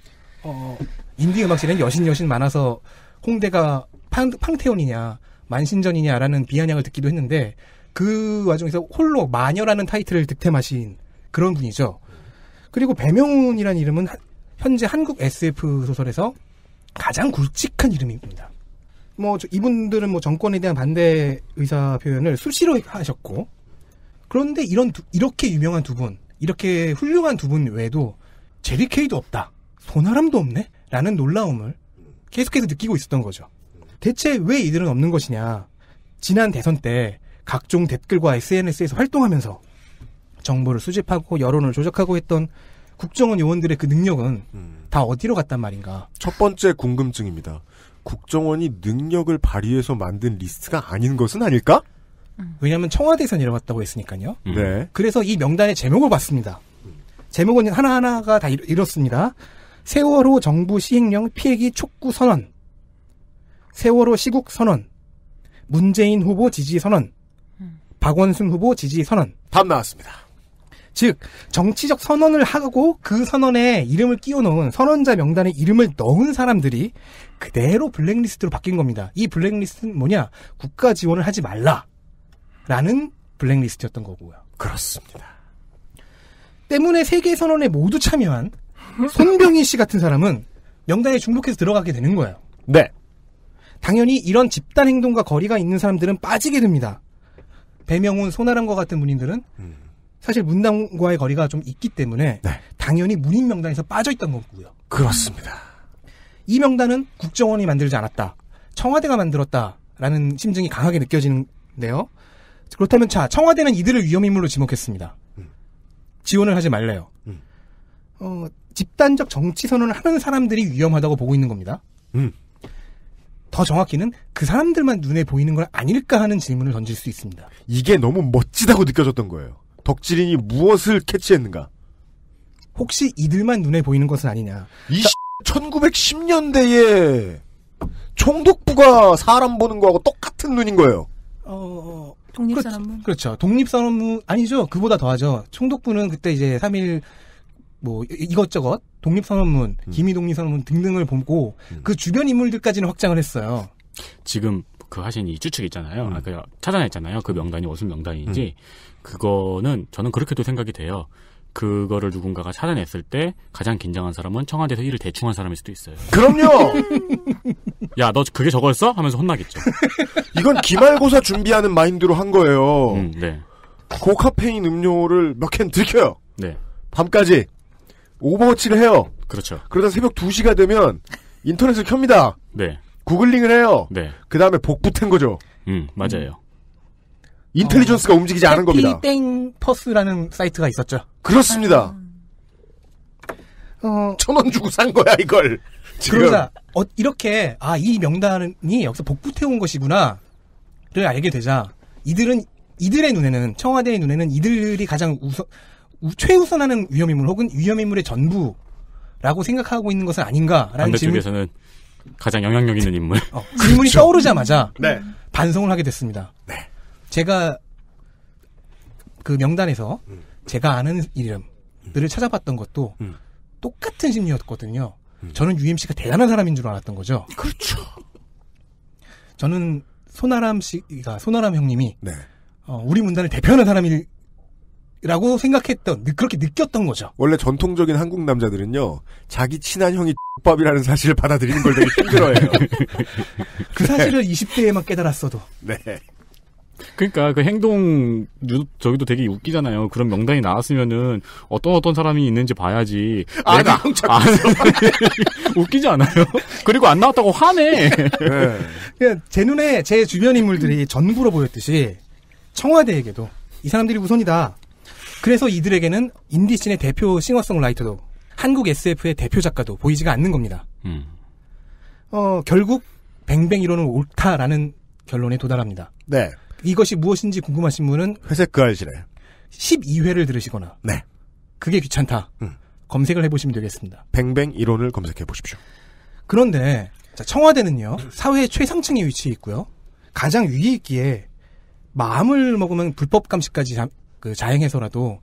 어, 인디 음악 씬은 여신 여신 많아서 홍대가 판, 팡테온이냐 만신전이냐라는 비아냥을 듣기도 했는데 그 와중에서 홀로 마녀라는 타이틀을 득템하신 그런 분이죠. 그리고 배명훈이라는 이름은 현재 한국 SF 소설에서 가장 굵직한 이름입니다. 뭐 이분들은 뭐 정권에 대한 반대 의사 표현을 수시로 하셨고 그런데 이런 두, 이렇게 유명한 두 분, 이렇게 훌륭한 두 분 외에도 제리 케이도 없다, 손아람도 없네, 라는 놀라움을 계속해서 느끼고 있었던 거죠. 대체 왜 이들은 없는 것이냐? 지난 대선 때 각종 댓글과 SNS에서 활동하면서 정보를 수집하고 여론을 조작하고 했던 국정원 요원들의 그 능력은 음. 다 어디로 갔단 말인가? 첫 번째 궁금증입니다. 국정원이 능력을 발휘해서 만든 리스트가 아닌 것은 아닐까? 음. 왜냐하면 청와대에서 내려왔다고 했으니까요. 음. 네. 그래서 이 명단의 제목을 봤습니다. 제목은 하나하나가 다 이렇습니다. 세월호 정부 시행령 피해기 촉구 선언, 세월호 시국 선언, 문재인 후보 지지 선언, 음. 박원순 후보 지지 선언. 답 나왔습니다. 즉 정치적 선언을 하고 그 선언에 이름을 끼워놓은 선언자 명단에 이름을 넣은 사람들이 그대로 블랙리스트로 바뀐 겁니다. 이 블랙리스트는 뭐냐? 국가 지원을 하지 말라라는 블랙리스트였던 거고요. 그렇습니다. 때문에 세계 선언에 모두 참여한 손병희 씨 같은 사람은 명단에 중복해서 들어가게 되는 거예요. 네. 당연히 이런 집단 행동과 거리가 있는 사람들은 빠지게 됩니다. 배명훈, 손아람과 같은 분인들은 음. 사실 문당과의 거리가 좀 있기 때문에 네. 당연히 문인 명단에서 빠져 있던 거고요. 그렇습니다. 이 명단은 국정원이 만들지 않았다. 청와대가 만들었다라는 심증이 강하게 느껴지는데요. 그렇다면 자 청와대는 이들을 위험인물로 지목했습니다. 음. 지원을 하지 말래요. 음. 어, 집단적 정치 선언을 하는 사람들이 위험하다고 보고 있는 겁니다. 음. 더 정확히는 그 사람들만 눈에 보이는 건 아닐까 하는 질문을 던질 수 있습니다. 이게 너무 멋지다고 느껴졌던 거예요. 덕질인이 무엇을 캐치했는가? 혹시 이들만 눈에 보이는 것은 아니냐? 이 1910년대에 총독부가 사람 보는 거하고 똑같은 눈인 거예요. 어, 독립산업문. 그렇, 죠 그렇죠. 독립산업문 아니죠. 그보다 더하죠. 총독부는 그때 이제 3일 뭐 이것저것 독립선언문, 음. 기미독립선언문 등등을 보고 음. 그 주변 인물들까지는 확장을 했어요. 지금 그 하신 이 추측 있잖아요. 아, 음. 아까 그 찾아냈잖아요. 그 명단이 무슨 명단인지. 음. 그거는 저는 그렇게도 생각이 돼요. 그거를 누군가가 찾아냈을 때 가장 긴장한 사람은 청와대에서 일을 대충 한 사람일 수도 있어요. 그럼요. 야, 너 그게 저거였어? 하면서 혼나겠죠. 이건 기말고사 준비하는 마인드로 한 거예요. 음, 네. 고카페인 음료를 몇 캔 들켜요. 네. 밤까지 오버워치를 해요. 그렇죠. 그러다 새벽 2시가 되면 인터넷을 켭니다. 네. 구글링을 해요. 네. 그 다음에 복붙한 거죠. 음, 맞아요. 음. 인텔리전스가 어, 움직이지 않은 겁니다. 땡 어, 퍼스라는 사이트가 있었죠. 그렇습니다. 어... 천원 주고 산 거야 이걸. 그러자 어, 이렇게 아 이 명단이 여기서 복붙해온 것이구나를 알게 되자 이들은 이들의 눈에는 청와대의 눈에는 이들이 가장 우선 우, 최우선하는 위험인물 혹은 위험인물의 전부라고 생각하고 있는 것은 아닌가라는 질문. 에서는 가장 영향력 있는 인물. 어, 질이 그렇죠. 떠오르자마자 네. 반성을 하게 됐습니다. 네. 제가 그 명단에서 음. 제가 아는 이름들을 음. 찾아봤던 것도 음. 똑같은 심리였거든요. 음. 저는 UMC가 대단한 사람인 줄 알았던 거죠. 그렇죠. 저는 손아람 씨가 손아람 형님이 네. 어, 우리 문단을 대표하는 사람일 라고 생각했던 그렇게 느꼈던 거죠. 원래 전통적인 한국 남자들은요 자기 친한 형이 X밥이라는 사실을 받아들이는 걸 되게 힘들어해요. 그 사실을 20대에만 깨달았어도. 네. 그러니까 그 행동 저기도 되게 웃기잖아요. 그런 명단이 나왔으면은 어떤 어떤 사람이 있는지 봐야지. 아, 내가 아, 웃기지 않아요? 그리고 안 나왔다고 화내. 네. 제 눈에 제 주변 인물들이 전부로 보였듯이 청와대에게도 이 사람들이 우선이다. 그래서 이들에게는 인디씬의 대표 싱어송라이터도 한국 SF의 대표 작가도 보이지가 않는 겁니다. 음. 어, 결국 뱅뱅 이론은 옳다라는 결론에 도달합니다. 네. 이것이 무엇인지 궁금하신 분은 회색 그 알실에 12회를 들으시거나 네. 그게 귀찮다. 음. 검색을 해보시면 되겠습니다. 뱅뱅 이론을 검색해 보십시오. 그런데 자, 청와대는요 사회의 최상층에 위치해 있고요 가장 위에 있기에 마음을 먹으면 불법 감시까지 그 자행해서라도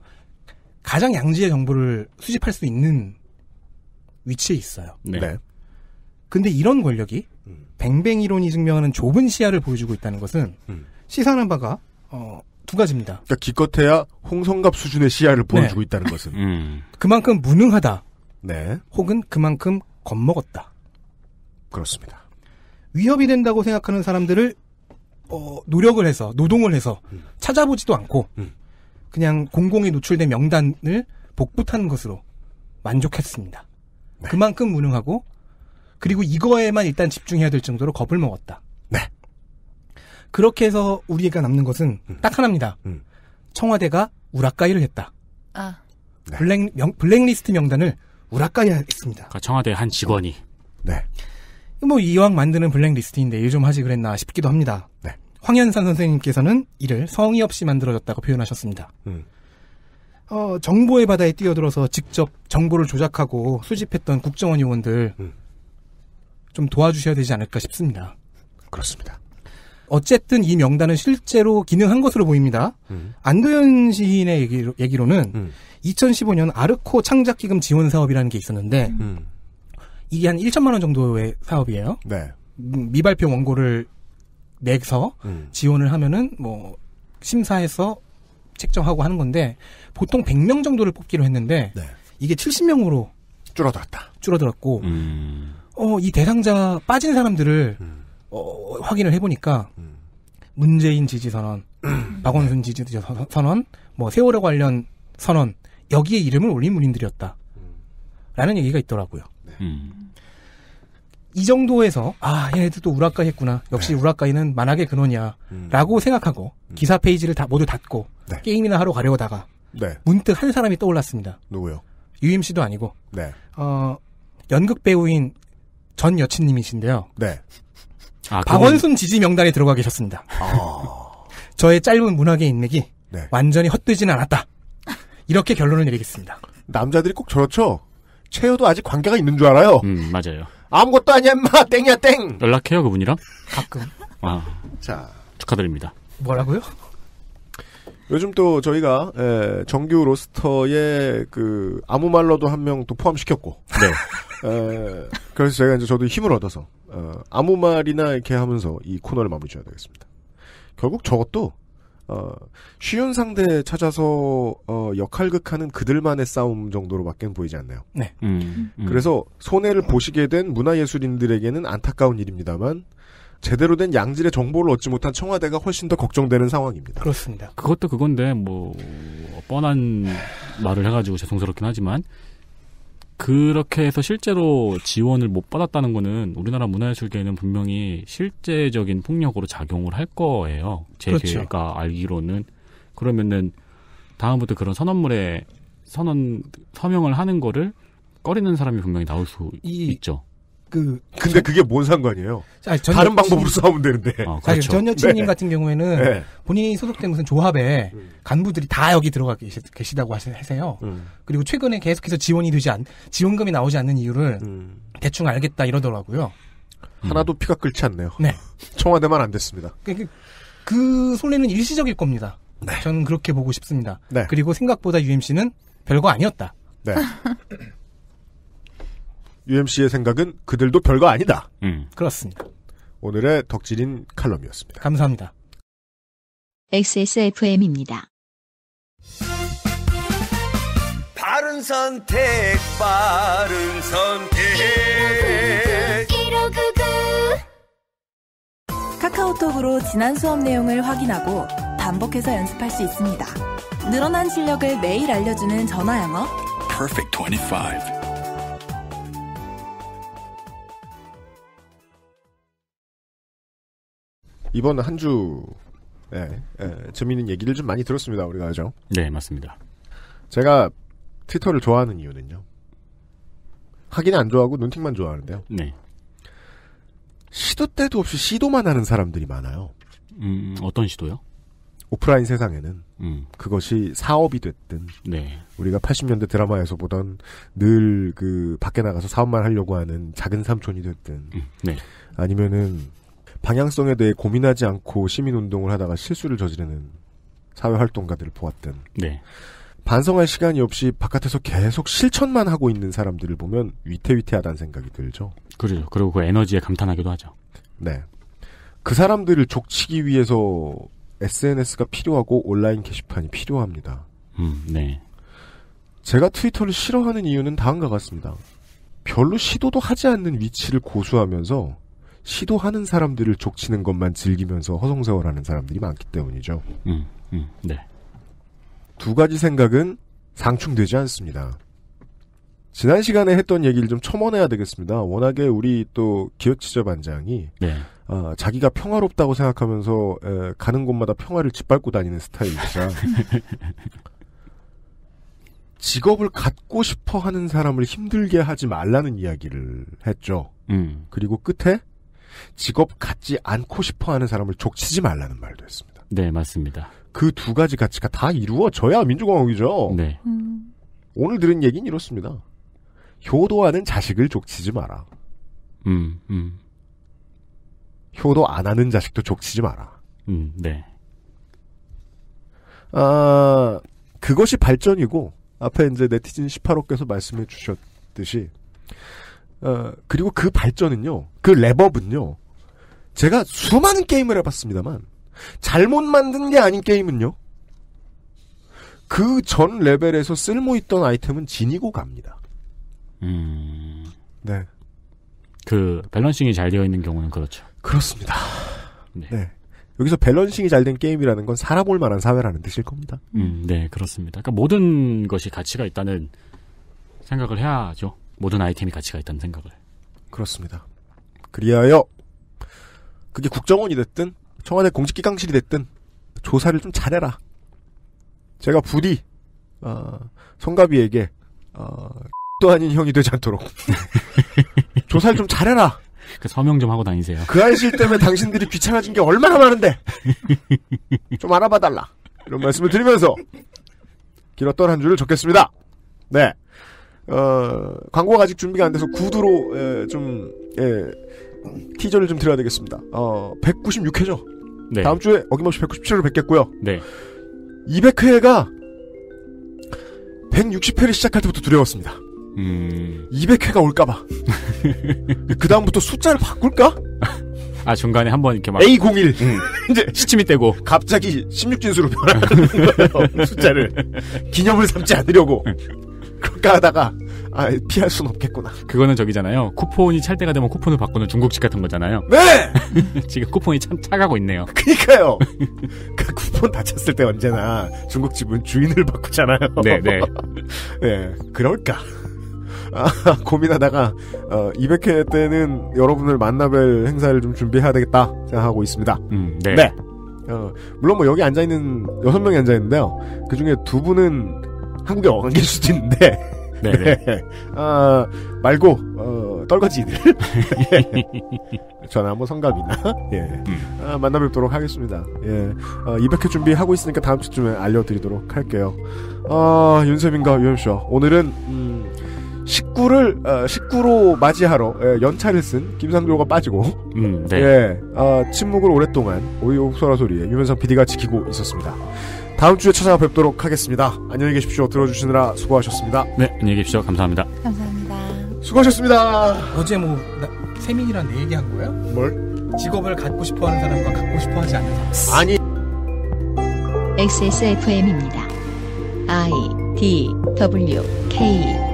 가장 양지의 정보를 수집할 수 있는 위치에 있어요. 네. 네. 근데 이런 권력이 음. 뱅뱅 이론이 증명하는 좁은 시야를 보여주고 있다는 것은 음. 시사하는 바가 어, 두 가지입니다. 그러니까 기껏해야 홍성갑 수준의 시야를 네. 보여주고 네. 있다는 것은 음. 그만큼 무능하다. 네. 혹은 그만큼 겁먹었다. 그렇습니다. 위협이 된다고 생각하는 사람들을 어, 노력을 해서 노동을 해서 음. 찾아보지도 않고 음. 그냥 공공이 노출된 명단을 복붙한 것으로 만족했습니다. 네. 그만큼 무능하고 그리고 이거에만 일단 집중해야 될 정도로 겁을 먹었다. 네. 그렇게 해서 우리가 남는 것은 음. 딱 하나입니다. 음. 청와대가 우라카이를 했다. 아. 네. 블랙 명, 블랙리스트 명단을 우라카이 했습니다. 그 청와대 한 직원이. 네. 뭐 이왕 만드는 블랙리스트인데 일 좀 하지 그랬나 싶기도 합니다. 네. 황현산 선생님께서는 이를 성의 없이 만들어졌다고 표현하셨습니다. 음. 어, 정보의 바다에 뛰어들어서 직접 정보를 조작하고 수집했던 국정원 요원들 음. 좀 도와주셔야 되지 않을까 싶습니다. 그렇습니다. 어쨌든 이 명단은 실제로 기능한 것으로 보입니다. 음. 안도현 시인의 얘기로, 는 음. 2015년 아르코 창작기금 지원 사업이라는 게 있었는데 음. 이게 한 1천만 원 정도의 사업이에요. 네. 음, 미발표 원고를 내서 음. 지원을 하면은 뭐 심사해서 책정하고 하는 건데 보통 100명 정도를 뽑기로 했는데 네. 이게 70명으로 줄어들었다. 줄어들었고 음. 어이 대상자 빠진 사람들을 음. 어, 확인을 해보니까 음. 문재인 지지 선언, 음. 박원순 지지 선언, 뭐 세월호 관련 선언 여기에 이름을 올린 문인들이었다. 라는 얘기가 있더라고요. 네. 음. 이 정도에서 아 얘네들 또 우라카이 했구나 역시 네. 우라카이는 만악의 근원이야라고 음. 생각하고 음. 기사 페이지를 다 모두 닫고 네. 게임이나 하러 가려다가 네. 문득 한 사람이 떠올랐습니다. 누구요? 유임 씨도 아니고 네. 어, 연극 배우인 전 여친님이신데요. 네. 아, 박원순 그건... 지지 명단에 들어가 계셨습니다. 아... 저의 짧은 문학의 인맥이 네. 완전히 헛되지는 않았다. 이렇게 결론을 내리겠습니다. 남자들이 꼭 저렇죠. 최효도 아직 관계가 있는 줄 알아요. 음 맞아요. 아무것도 아니야 인마 땡이야 땡 연락해요 그분이랑? 가끔 아, 자 축하드립니다 뭐라고요? 요즘 또 저희가 에, 예, 정규 로스터에 그 아무 말로도 한 명 또 포함시켰고 네. 에, 예, 그래서 제가 이제 저도 힘을 얻어서 어, 아무 말이나 이렇게 하면서 이 코너를 마무리 줘야 되겠습니다 결국 저것도 어, 쉬운 상대 찾아서 어, 역할극하는 그들만의 싸움 정도로밖에 보이지 않나요. 네. 음, 음. 그래서 손해를 보시게 된 문화예술인들에게는 안타까운 일입니다만 제대로 된 양질의 정보를 얻지 못한 청와대가 훨씬 더 걱정되는 상황입니다. 그렇습니다. 그것도 그건데 뭐 뻔한 말을 해가지고 죄송스럽긴 하지만 그렇게 해서 실제로 지원을 못 받았다는 거는 우리나라 문화예술계는 분명히 실제적인 폭력으로 작용을 할 거예요. 제가 그렇죠. 알기로는 그러면은 다음부터 그런 선언물에 선언 서명을 하는 거를 꺼리는 사람이 분명히 나올 수 이, 있죠. 그 근데 그게 뭔 상관이에요? 아니, 다른 방법으로 싸우면 되는데. 어, 그렇죠. 전 여친님 네. 같은 경우에는 네. 본인이 소속된 무슨 조합에 음. 간부들이 다 여기 들어가 계시, 다고 하세요. 음. 그리고 최근에 계속해서 지원이 되지 않, 지원금이 나오지 않는 이유를 음. 대충 알겠다 이러더라고요. 하나도 피가 끓지 않네요. 네. 청와대만 안 됐습니다. 그, 그, 그 손해는 일시적일 겁니다. 네. 저는 그렇게 보고 싶습니다. 네. 그리고 생각보다 UMC는 별거 아니었다. 네. UMC의 생각은 그들도 별거 아니다. 음. 그렇습니다. 오늘의 덕질인 칼럼이었습니다. 감사합니다. XSFM입니다. 바른 선택, 바른 선택. 카카오톡으로 지난 수업 내용을 확인하고 반복해서 연습할 수 있습니다. 늘어난 실력을 매일 알려주는 전화 영어. Perfect 25. 이번 한 주, 예, 예, 재미있는 얘기를 좀 많이 들었습니다, 우리가 하죠 네, 맞습니다. 제가 트위터를 좋아하는 이유는요. 하긴 안 좋아하고 눈팅만 좋아하는데요. 네. 시도 때도 없이 시도만 하는 사람들이 많아요. 음, 어떤 시도요? 오프라인 세상에는 음. 그것이 사업이 됐든 네. 우리가 80년대 드라마에서 보던 늘 그 밖에 나가서 사업만 하려고 하는 작은 삼촌이 됐든 음. 네. 아니면은 방향성에 대해 고민하지 않고 시민운동을 하다가 실수를 저지르는 사회활동가들을 보았던 네. 반성할 시간이 없이 바깥에서 계속 실천만 하고 있는 사람들을 보면 위태위태하다는 생각이 들죠. 그렇죠. 그리고 그 에너지에 감탄하기도 하죠. 네. 그 사람들을 족치기 위해서 SNS가 필요하고 온라인 게시판이 필요합니다. 음, 네. 제가 트위터를 싫어하는 이유는 다음과 같습니다. 별로 시도도 하지 않는 위치를 고수하면서 시도하는 사람들을 족치는 것만 즐기면서 허송세월하는 사람들이 많기 때문이죠. 음, 음, 네. 두 가지 생각은 상충되지 않습니다. 지난 시간에 했던 얘기를 좀 첨언해야 되겠습니다. 워낙에 우리 또기어치저반장이 네. 어, 자기가 평화롭다고 생각하면서 에, 가는 곳마다 평화를 짓밟고 다니는 스타일이자 직업을 갖고 싶어 하는 사람을 힘들게 하지 말라는 이야기를 했죠. 음. 그리고 끝에 직업 갖지 않고 싶어 하는 사람을 족치지 말라는 말도 했습니다. 네, 맞습니다. 그 두 가지 가치가 다 이루어져야 민주공화국이죠. 네. 음. 오늘 들은 얘기는 이렇습니다. 효도하는 자식을 족치지 마라. 음, 음. 효도 안 하는 자식도 족치지 마라. 음, 네. 아, 그것이 발전이고, 앞에 이제 네티즌 18호께서 말씀해 주셨듯이, 어, 그리고 그 발전은요, 그 랩업은요, 제가 수많은 게임을 해봤습니다만, 잘못 만든 게 아닌 게임은요, 그 전 레벨에서 쓸모있던 아이템은 지니고 갑니다. 음. 네. 그, 밸런싱이 잘 되어 있는 경우는 그렇죠. 그렇습니다. 네. 네. 여기서 밸런싱이 잘 된 게임이라는 건 살아볼 만한 사회라는 뜻일 겁니다. 음, 네, 그렇습니다. 그러니까 모든 것이 가치가 있다는 생각을 해야죠. 모든 아이템이 가치가 있다는 생각을. 그렇습니다. 그리하여 그게 국정원이 됐든 청와대 공직기강실이 됐든 조사를 좀 잘해라. 제가 부디 어, 성가비에게 어, 또 아닌 형이 되지 않도록 조사를 좀 잘해라. 그 서명 좀 하고 다니세요. 그 아이실 때문에 당신들이 귀찮아진 게 얼마나 많은데 좀 알아봐 달라 이런 말씀을 드리면서 길었던 한 줄을 적겠습니다. 네. 어, 광고가 아직 준비가 안 돼서 구두로 에, 예, 좀 예, 티저를 좀 드려야 되겠습니다. 어, 196회죠. 네. 다음 주에 어김없이 197회를 뵙겠고요. 네. 200회가 160회를 시작할 때부터 두려웠습니다. 음... 200회가 올까봐. 그 다음부터 숫자를 바꿀까? 아 중간에 한번 이렇게 막 A01 음. 이제 시침이 떼고 갑자기 16진수로 변하는 거예요 숫자를 기념을 삼지 않으려고 그러다가 아, 피할 순 없겠구나. 그거는 저기잖아요. 쿠폰이 찰 때가 되면 쿠폰을 바꾸는 중국집 같은 거잖아요. 네! 지금 쿠폰이 참 차가고 있네요. 그니까요. 러그 쿠폰 다 찼을 때 언제나 중국집은 주인을 바꾸잖아요. 네, 네. 네, 그럴까. 아, 고민하다가 어, 200회 때는 여러분을 만나뵐 행사를 좀 준비해야 되겠다 생각하고 있습니다. 음, 네. 네. 어, 물론 뭐 여기 앉아 있는 여섯 명이 앉아 있는데요. 그 중에 두 분은 한국에 어긋일 수도 있는데. 네네. 네. 네. 아, 말고, 어, 떨거지들. 저 예. 한번 성갑이나, 예. 음. 아, 만나 뵙도록 하겠습니다. 예. 어, 200회 준비하고 있으니까 다음 주쯤에 알려드리도록 할게요. 아, 윤세민과 유현쇼. 오늘은, 음, 식구를, 어, 식구로 맞이하러, 예, 연차를 쓴 김상조가 빠지고, 음, 네. 예. 아, 침묵을 오랫동안, 오이옥소라 소리에 유면상 PD가 지키고 있었습니다. 다음 주에 찾아뵙도록 하겠습니다. 안녕히 계십시오. 들어주시느라 수고하셨습니다. 네, 안녕히 계십시오. 감사합니다. 감사합니다. 수고하셨습니다. 어제 뭐 나, 세민이랑 내 얘기한 거예요? 뭘? 직업을 갖고 싶어하는 사람과 갖고 싶어하지 않는 사람. 아니. XSFM입니다. I D W K